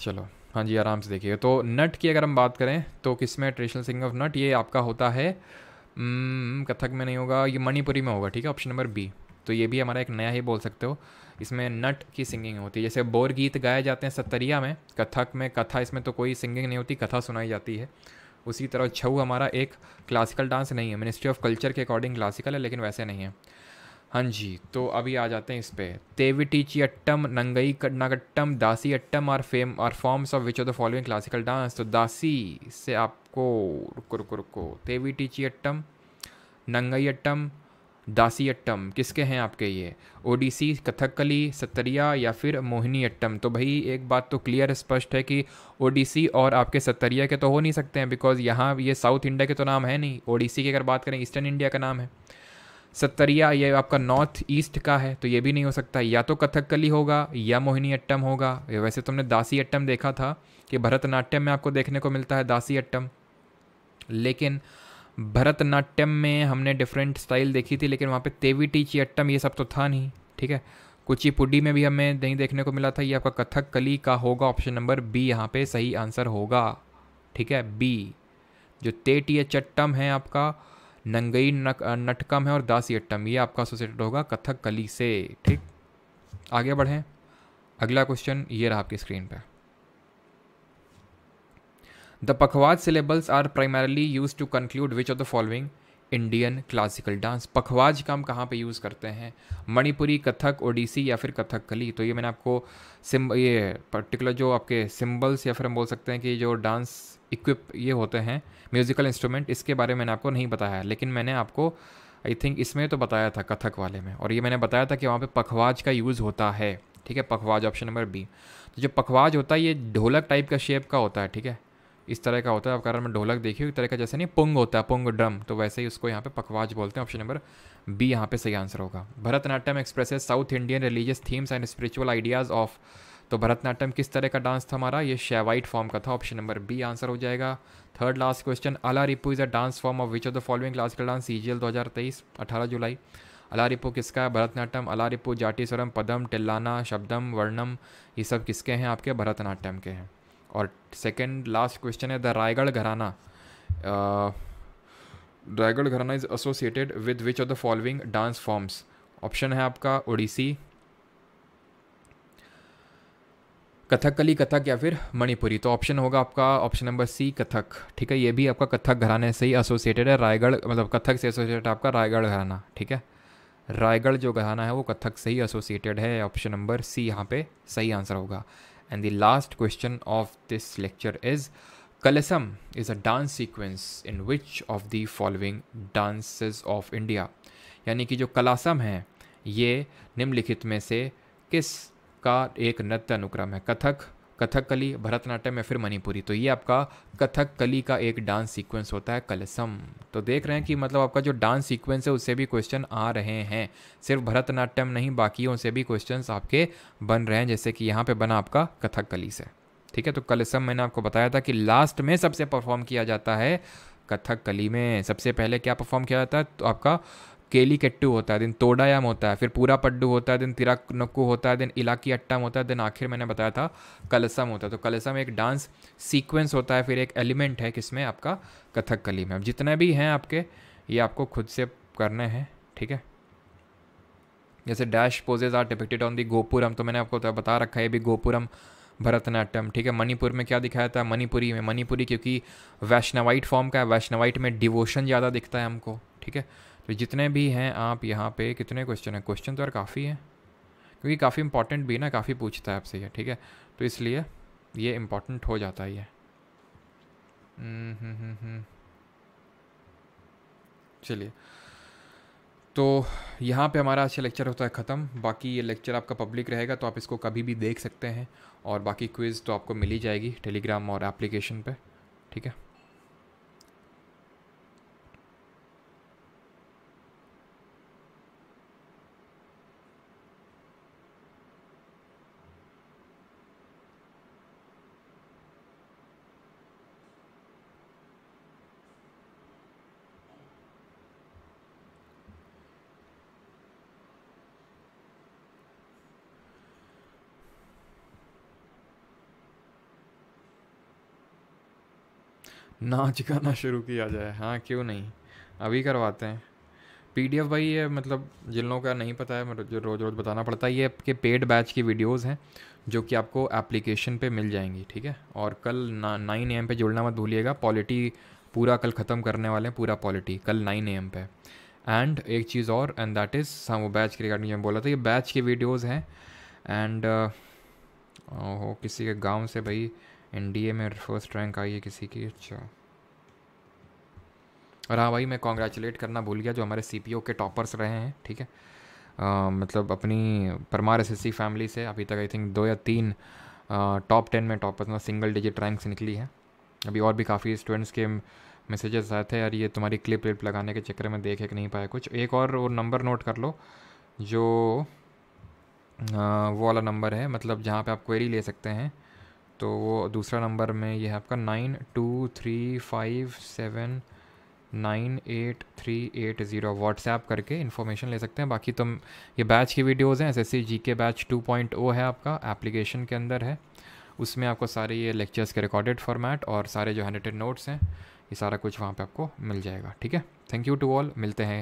चलो हाँ जी आराम से देखिए तो नट की अगर हम बात करें तो किस में ट्रेडिशनल सिंगिंग ऑफ नट ये आपका होता है हम्म, कथक में नहीं होगा ये मणिपुरी में होगा ठीक है ऑप्शन नंबर बी तो ये भी हमारा एक नया ही बोल सकते हो इसमें नट की सिंगिंग होती है जैसे बोर गीत गाए जाते हैं सत्तरिया में कथक में कथा इसमें तो कोई सिंगिंग नहीं होती कथा सुनाई जाती है उसी तरह छऊ हमारा एक क्लासिकल डांस नहीं है मिनिस्ट्री ऑफ कल्चर के अकॉर्डिंग क्लासिकल है लेकिन वैसे नहीं है हाँ जी तो अभी आ जाते हैं इस पर अट्टम नंगई कटनाकट्टम दासी अट्टम और फेम और forms of which of the following classical dance तो दासी से आपको रुको रुको रुको अट्टम नंगई अट्टम दासी अट्टम किसके हैं आपके ये ओडिसी कथकली सतरिया या फिर मोहिनी अट्टम तो भाई एक बात तो क्लियर स्पष्ट है कि ओडिसी और आपके सतरिया के तो हो नहीं सकते हैं बिकॉज़ यहाँ ये साउथ इंडिया के तो नाम है नहीं ओडिसी की अगर बात करें ईस्टर्न इंडिया का नाम है सत्तरिया ये आपका नॉर्थ ईस्ट का है तो ये भी नहीं हो सकता या तो कथकली होगा या मोहिनी अट्टम होगा वैसे तुमने दासी अट्टम देखा था कि भरतनाट्यम में आपको देखने को मिलता है दासी अट्टम लेकिन भरतनाट्यम में हमने डिफरेंट स्टाइल देखी थी लेकिन वहाँ पे तेवीटी अट्टम ये सब तो था नहीं ठीक है कुचिपुडी में भी हमें नहीं देखने को मिला था ये आपका कथक कली का होगा ऑप्शन नंबर बी यहाँ पे सही आंसर होगा ठीक है बी जो तेटी चट्टम है आपका नंगई नक नटकम है और दासी अट्टम ये आपका एसोसिएटेड होगा कथक कली से ठीक आगे बढ़ें अगला क्वेश्चन ये रहा आपकी स्क्रीन पर the pakhawaj syllables are primarily use to conclude which of the following Indian classical dance pakhawaj का हम कहाँ पर यूज़ करते हैं मणिपुरी कथक ओडिसी या फिर कली तो ये मैंने आपको सिम ये पर्टिकुलर जो आपके सिम्बल्स या फिर हम बोल सकते हैं कि जो डांस इक्विप ये होते हैं म्यूज़िकल इंस्ट्रूमेंट इसके बारे में मैंने आपको नहीं बताया लेकिन मैंने आपको आई थिंक इसमें तो बताया था कथक वाले में और ये मैंने बताया था कि वहाँ पर पखवाज का यूज़ होता है ठीक है पखवाज ऑप्शन नंबर बी तो जो पखवाज होता है ये ढोलक टाइप का शेप का होता है ठीक है इस तरह का होता है अब कारण में ढोलक देखी हुई तरह का जैसे नहीं पुंग होता है पुंग ड्रम तो वैसे ही उसको यहाँ पे पकवाज बोलते हैं ऑप्शन नंबर बी यहाँ पे सही आंसर होगा Bharatanatyam express South Indian religious themes and spiritual ideas of तो भरतनाट्यम किस तरह का डांस था हमारा ये शेवाइट फॉर्म का था ऑप्शन नंबर बी आंसर हो जाएगा third last question Alarippu is a dance form of which of the following classical dance C G L दो हज़ार तेईस जुलाई अला रिपू किसका है भरतनाट्यम अला रिपू जाटी स्वरम पदम टिल्लाना शब्दम वर्णम ये सब किसके हैं आपके भरतनाट्यम के हैं और सेकेंड लास्ट क्वेश्चन है the Raigarh gharana Raigarh gharana is associated with which of the following dance forms option है आपका ओडिसी कथकली कथक या फिर मणिपुरी तो ऑप्शन होगा आपका ऑप्शन नंबर सी कथक ठीक है ये भी आपका कथक घराने से ही एसोसिएटेड है रायगढ़ मतलब कथक से एसोसिएटेड आपका रायगढ़ घराना ठीक है रायगढ़ जो घराना है वो कथक से ही एसोसिएटेड है ऑप्शन नंबर सी यहाँ पे सही आंसर होगा And the last question of this lecture is Kalasam is a dance sequence in which of the following dances of India? yani ki jo kalasam hai ye nimlikhit mein se kis ka ek natya anukram hai kathak Kathakali Bharatanatyam या फिर मणिपुरी तो ये आपका कथकली का एक dance sequence होता है कलसम तो देख रहे हैं कि मतलब आपका जो डांस सीक्वेंस है उससे भी क्वेश्चन आ रहे हैं सिर्फ भरतनाट्यम नहीं बाकियों से भी क्वेश्चन आपके बन रहे हैं जैसे कि यहाँ पर बना आपका कथकली से ठीक है तो कलसम मैंने आपको बताया था कि लास्ट में सबसे परफॉर्म किया जाता है कथक कली में सबसे पहले क्या परफॉर्म किया जाता है तो आपका केली केट्टू होता है दिन तोडायाम होता है फिर पूरा पड्डू होता है तिरा नक्कू होता है दिन इलाकी अट्टम होता है दिन आखिर मैंने बताया था कलसम होता है तो कलसम एक डांस सीक्वेंस होता है फिर एक एलिमेंट है किसमें आपका कथक कली में अब जितने भी हैं आपके ये आपको खुद से करने हैं ठीक है जैसे dash poses are depicted on the gopuram तो मैंने आपको तो बता रखा है ये भी गोपुरम भरतनाट्यम ठीक है मणिपुर में क्या दिखाया था मणिपुरी में मणिपुरी क्योंकि वैष्णवाइट फॉर्म का है वैष्णवाइट में डिवोशन ज़्यादा दिखता है हमको ठीक है तो जितने भी हैं आप यहाँ पे कितने क्वेश्चन हैं क्वेश्चन तो यार काफ़ी है क्योंकि काफ़ी इंपॉर्टेंट भी ना काफ़ी पूछता है आपसे ये ठीक है तो इसलिए ये इम्पॉर्टेंट हो जाता है हम्म, हम्म, हम्म, चलिए तो यहाँ पे हमारा आज का लेक्चर होता है ख़त्म बाकी ये लेक्चर आपका पब्लिक रहेगा तो आप इसको कभी भी देख सकते हैं और बाकी क्विज़ तो आपको मिल ही जाएगी टेलीग्राम और एप्लीकेशन पे ठीक है नाच गाना शुरू किया जाए हाँ क्यों नहीं अभी करवाते हैं पी भाई ये मतलब जिन लोगों का नहीं पता है मतलब जो रोज़ रोज़ बताना पड़ता है ये आपके पेड बैच की वीडियोज़ हैं जो कि आपको एप्लीकेशन पे मिल जाएंगी ठीक है और कल ना नाइन एम पे जुड़ना मत भूलिएगा पॉलिटी पूरा कल ख़त्म करने वाले हैं पूरा पॉलिटी कल नाइन एम पे एंड एक चीज़ और एंड दैट इज़ हाँ वो बैच के रिगार्डिंग में बोला था ये बैच की वीडियोज़ हैं एंड हो किसी के गाँव से भाई एन में फर्स्ट रैंक आई है किसी की अच्छा और हाँ भाई मैं कॉन्ग्रेचुलेट करना भूल गया जो हमारे सी के टॉपर्स रहे हैं ठीक है मतलब अपनी परमार एस फैमिली से अभी तक आई थिंक दो या तीन टॉप टेन में टॉपर्स में सिंगल डिजिट रैंक्स निकली है अभी और भी काफ़ी स्टूडेंट्स के मैसेजेस आए थे यार ये तुम्हारी क्लिप व्लिप लगाने के चक्कर में देख एक नहीं पाया कुछ एक और वो नंबर नोट कर लो जो वो वाला नंबर है मतलब जहाँ पे आप क्वेरी ले सकते हैं तो वो दूसरा नंबर में ये है आपका nine two three five seven nine eight three eight zero WhatsApp करके इन्फॉर्मेशन ले सकते हैं बाकी तुम तो ये बैच की वीडियोज़ हैं एस एस सी जी के बैच टू पॉइंट ओ है आपका एप्लीकेशन के अंदर है उसमें आपको सारे ये लेक्चर्स के रिकॉर्डेड फॉर्मेट और सारे जो हैंड नोट्स हैं ये सारा कुछ वहाँ पे आपको मिल जाएगा ठीक है थैंक यू टू ऑल मिलते हैं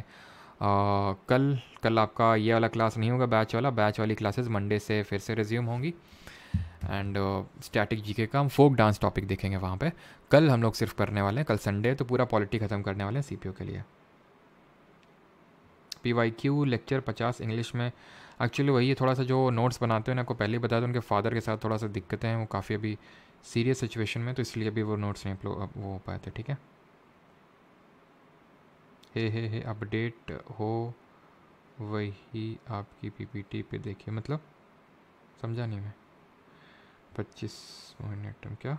आ, कल कल आपका ये वाला क्लास नहीं होगा बैच वाला बैच वाली क्लासेज मंडे से फिर से रिज्यूम होंगी एंड स्टैटिक जी का हम फोक डांस टॉपिक देखेंगे वहाँ पर कल हम लोग सिर्फ करने वाले हैं कल संडे तो पूरा पॉलिटी ख़त्म करने वाले हैं सी के लिए पी वाई क्यू लेक्चर पचास इंग्लिश में एक्चुअली वही है थोड़ा सा जो नोट्स बनाते हैं आपको पहले ही बताया दूँ उनके फादर के साथ थोड़ा सा दिक्कतें हैं वो काफ़ी अभी सीरियस सिचुएशन में तो इसलिए अभी वो नोट्स नहीं वो हो पाए थे ठीक है हे हे हे अपडेट हो वही आपकी पीपीटी पे देखिए मतलब समझा नहीं मैं पच्चीस मिनट क्या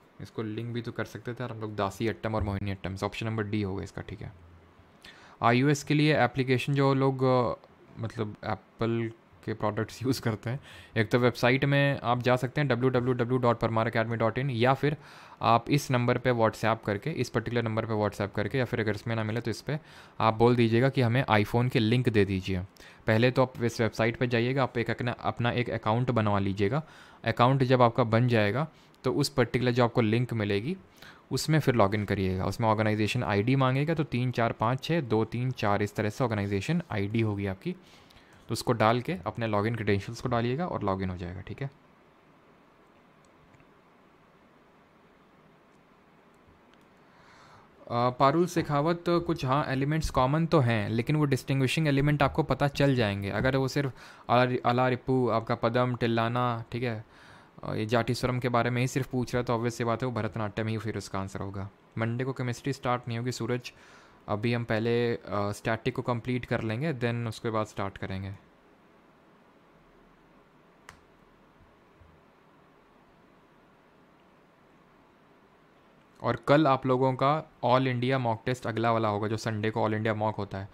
इसको लिंक भी तो कर सकते थे और हम लोग दासी अट्टम और मोहिनी अट्टम से ऑप्शन नंबर डी होगा इसका ठीक है आई के लिए एप्लीकेशन जो लोग मतलब एप्पल के प्रोडक्ट्स यूज़ करते हैं एक तो वेबसाइट में आप जा सकते हैं W W W dot Parmar academy dot in या फिर आप इस नंबर पे व्हाट्सएप करके इस पर्टिकुलर नंबर पे व्हाट्सएप करके या फिर अगर इसमें ना मिले तो इस पर आप बोल दीजिएगा कि हमें आईफोन के लिंक दे दीजिए पहले तो आप इस वेबसाइट पर जाइएगा आप एक अपना अपना एक अकाउंट बनवा लीजिएगा अकाउंट जब आपका बन जाएगा तो उस पर्टिकुलर जो आपको लिंक मिलेगी उसमें फिर लॉगिन करिएगा उसमें ऑर्गेनाइजेशन आईडी मांगेगा तो तीन चार पाँच छः दो तीन चार इस तरह से ऑर्गेनाइजेशन आईडी होगी आपकी तो उसको डाल के अपने लॉगिन क्रेडेंशियल्स को डालिएगा और लॉगिन हो जाएगा ठीक है पारुल शेखावत तो कुछ हाँ एलिमेंट्स कॉमन तो हैं लेकिन वो डिस्टिंग्विशिंग एलिमेंट आपको पता चल जाएंगे अगर वो सिर्फ अला अला रिपू आपका पदम टिल्लाना ठीक है ये जाटी स्वरम के बारे में ही सिर्फ पूछ रहा है तो ऑब्वियस ये बात है वो भरतनाट्यम ही फिर उसका आंसर होगा मंडे को केमिस्ट्री स्टार्ट नहीं होगी सूरज अभी हम पहले स्टैटिक को कंप्लीट कर लेंगे देन उसके बाद स्टार्ट करेंगे और कल आप लोगों का ऑल इंडिया मॉक टेस्ट अगला वाला होगा जो संडे को ऑल इंडिया मॉक होता है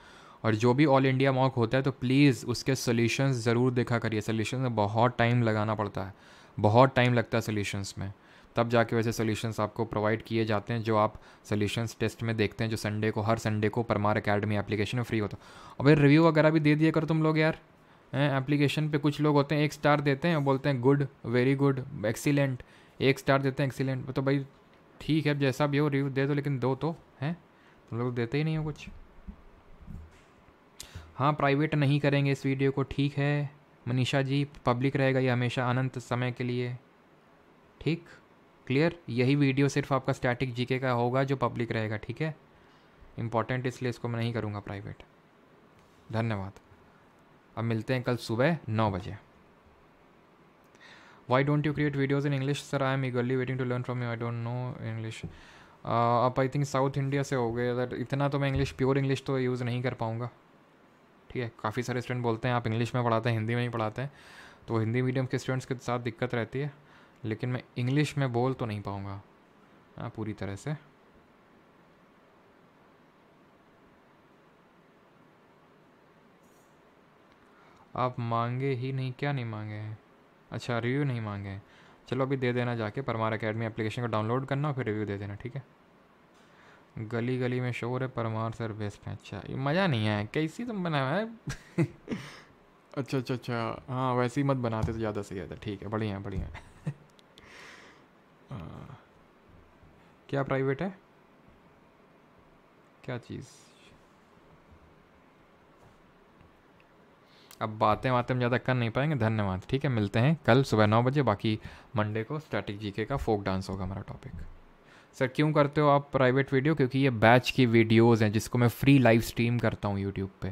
और जो भी ऑल इंडिया मॉक होता है तो प्लीज़ उसके सोल्यूशन ज़रूर देखा करिए सोल्यूशन में बहुत टाइम लगाना पड़ता है बहुत टाइम लगता है सोल्यूशंस में तब जाके वैसे सोल्यूशंस आपको प्रोवाइड किए जाते हैं जो आप सोल्यूशंस टेस्ट में देखते हैं जो संडे को हर संडे को परमार अकेडमी एप्लीकेशन में फ्री होता है और भाई रिव्यू वगैरह भी दे दिया करो तुम लोग यार एप्लीकेशन पे कुछ लोग होते हैं एक स्टार देते हैं और बोलते हैं गुड वेरी गुड एक्सीलेंट एक स्टार देते हैं एक्सीलेंट तो भाई ठीक है जैसा भी हो रिव्यू दे दो लेकिन दो तो हैं तुम लोग देते ही नहीं हो कुछ हाँ प्राइवेट नहीं करेंगे इस वीडियो को ठीक है मनीषा जी पब्लिक रहेगा ये हमेशा अनंत समय के लिए ठीक क्लियर यही वीडियो सिर्फ आपका स्टैटिक जीके का होगा जो पब्लिक रहेगा ठीक है इंपॉर्टेंट इसलिए इसको मैं नहीं करूँगा प्राइवेट धन्यवाद अब मिलते हैं कल सुबह नौ बजे why don't you create videos in english sir i am eagerly waiting to learn from you I don't know English अब आई थिंक साउथ इंडिया से हो गए इतना तो मैं इंग्लिश प्योर इंग्लिश तो यूज़ नहीं कर पाऊँगा ठीक है काफ़ी सारे स्टूडेंट बोलते हैं आप इंग्लिश में पढ़ाते हैं हिंदी में ही पढ़ाते हैं तो हिंदी मीडियम के स्टूडेंट्स के साथ दिक्कत रहती है लेकिन मैं इंग्लिश में बोल तो नहीं पाऊँगा हाँ पूरी तरह से आप मांगे ही नहीं क्या नहीं मांगे हैं अच्छा रिव्यू नहीं मांगे हैं चलो अभी दे देना जाके परमार अकेडमी एप्लीकेशन को डाउनलोड करना और फिर रिव्यू दे देना ठीक है गली गली में शोर है परमार सर बेस्ट है अच्छा ये मज़ा नहीं है कैसी तुम बना है अच्छा अच्छा अच्छा हाँ वैसे ही मत बनाते तो ज़्यादा सही रहता ठीक है बढ़िया बढ़िया हाँ। क्या प्राइवेट है क्या चीज़ अब बातें बातें हम ज़्यादा कर नहीं पाएंगे धन्यवाद ठीक है मिलते हैं कल सुबह नौ बजे बाकी मंडे को स्टैटिक जीके का फोक डांस होगा हमारा टॉपिक सर क्यों करते हो आप प्राइवेट वीडियो क्योंकि ये बैच की वीडियोज़ हैं जिसको मैं फ्री लाइव स्ट्रीम करता हूँ यूट्यूब पे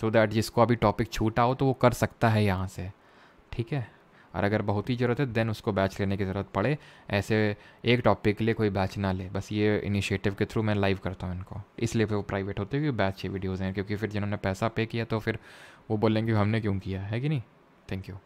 सो so दैट जिसको अभी टॉपिक छूटा हो तो वो कर सकता है यहाँ से ठीक है और अगर बहुत ही ज़रूरत है देन उसको बैच लेने की ज़रूरत पड़े ऐसे एक टॉपिक के लिए कोई बैच ना ले बस ये इनिशिएटिव के थ्रू मैं लाइव करता हूँ इनको इसलिए फिर वो प्राइवेट होते हैं बैच ये वीडियोज़ हैं क्योंकि फिर जिन्होंने पैसा पे किया तो फिर वो बोलेंगे हमने क्यों किया है कि नहीं थैंक यू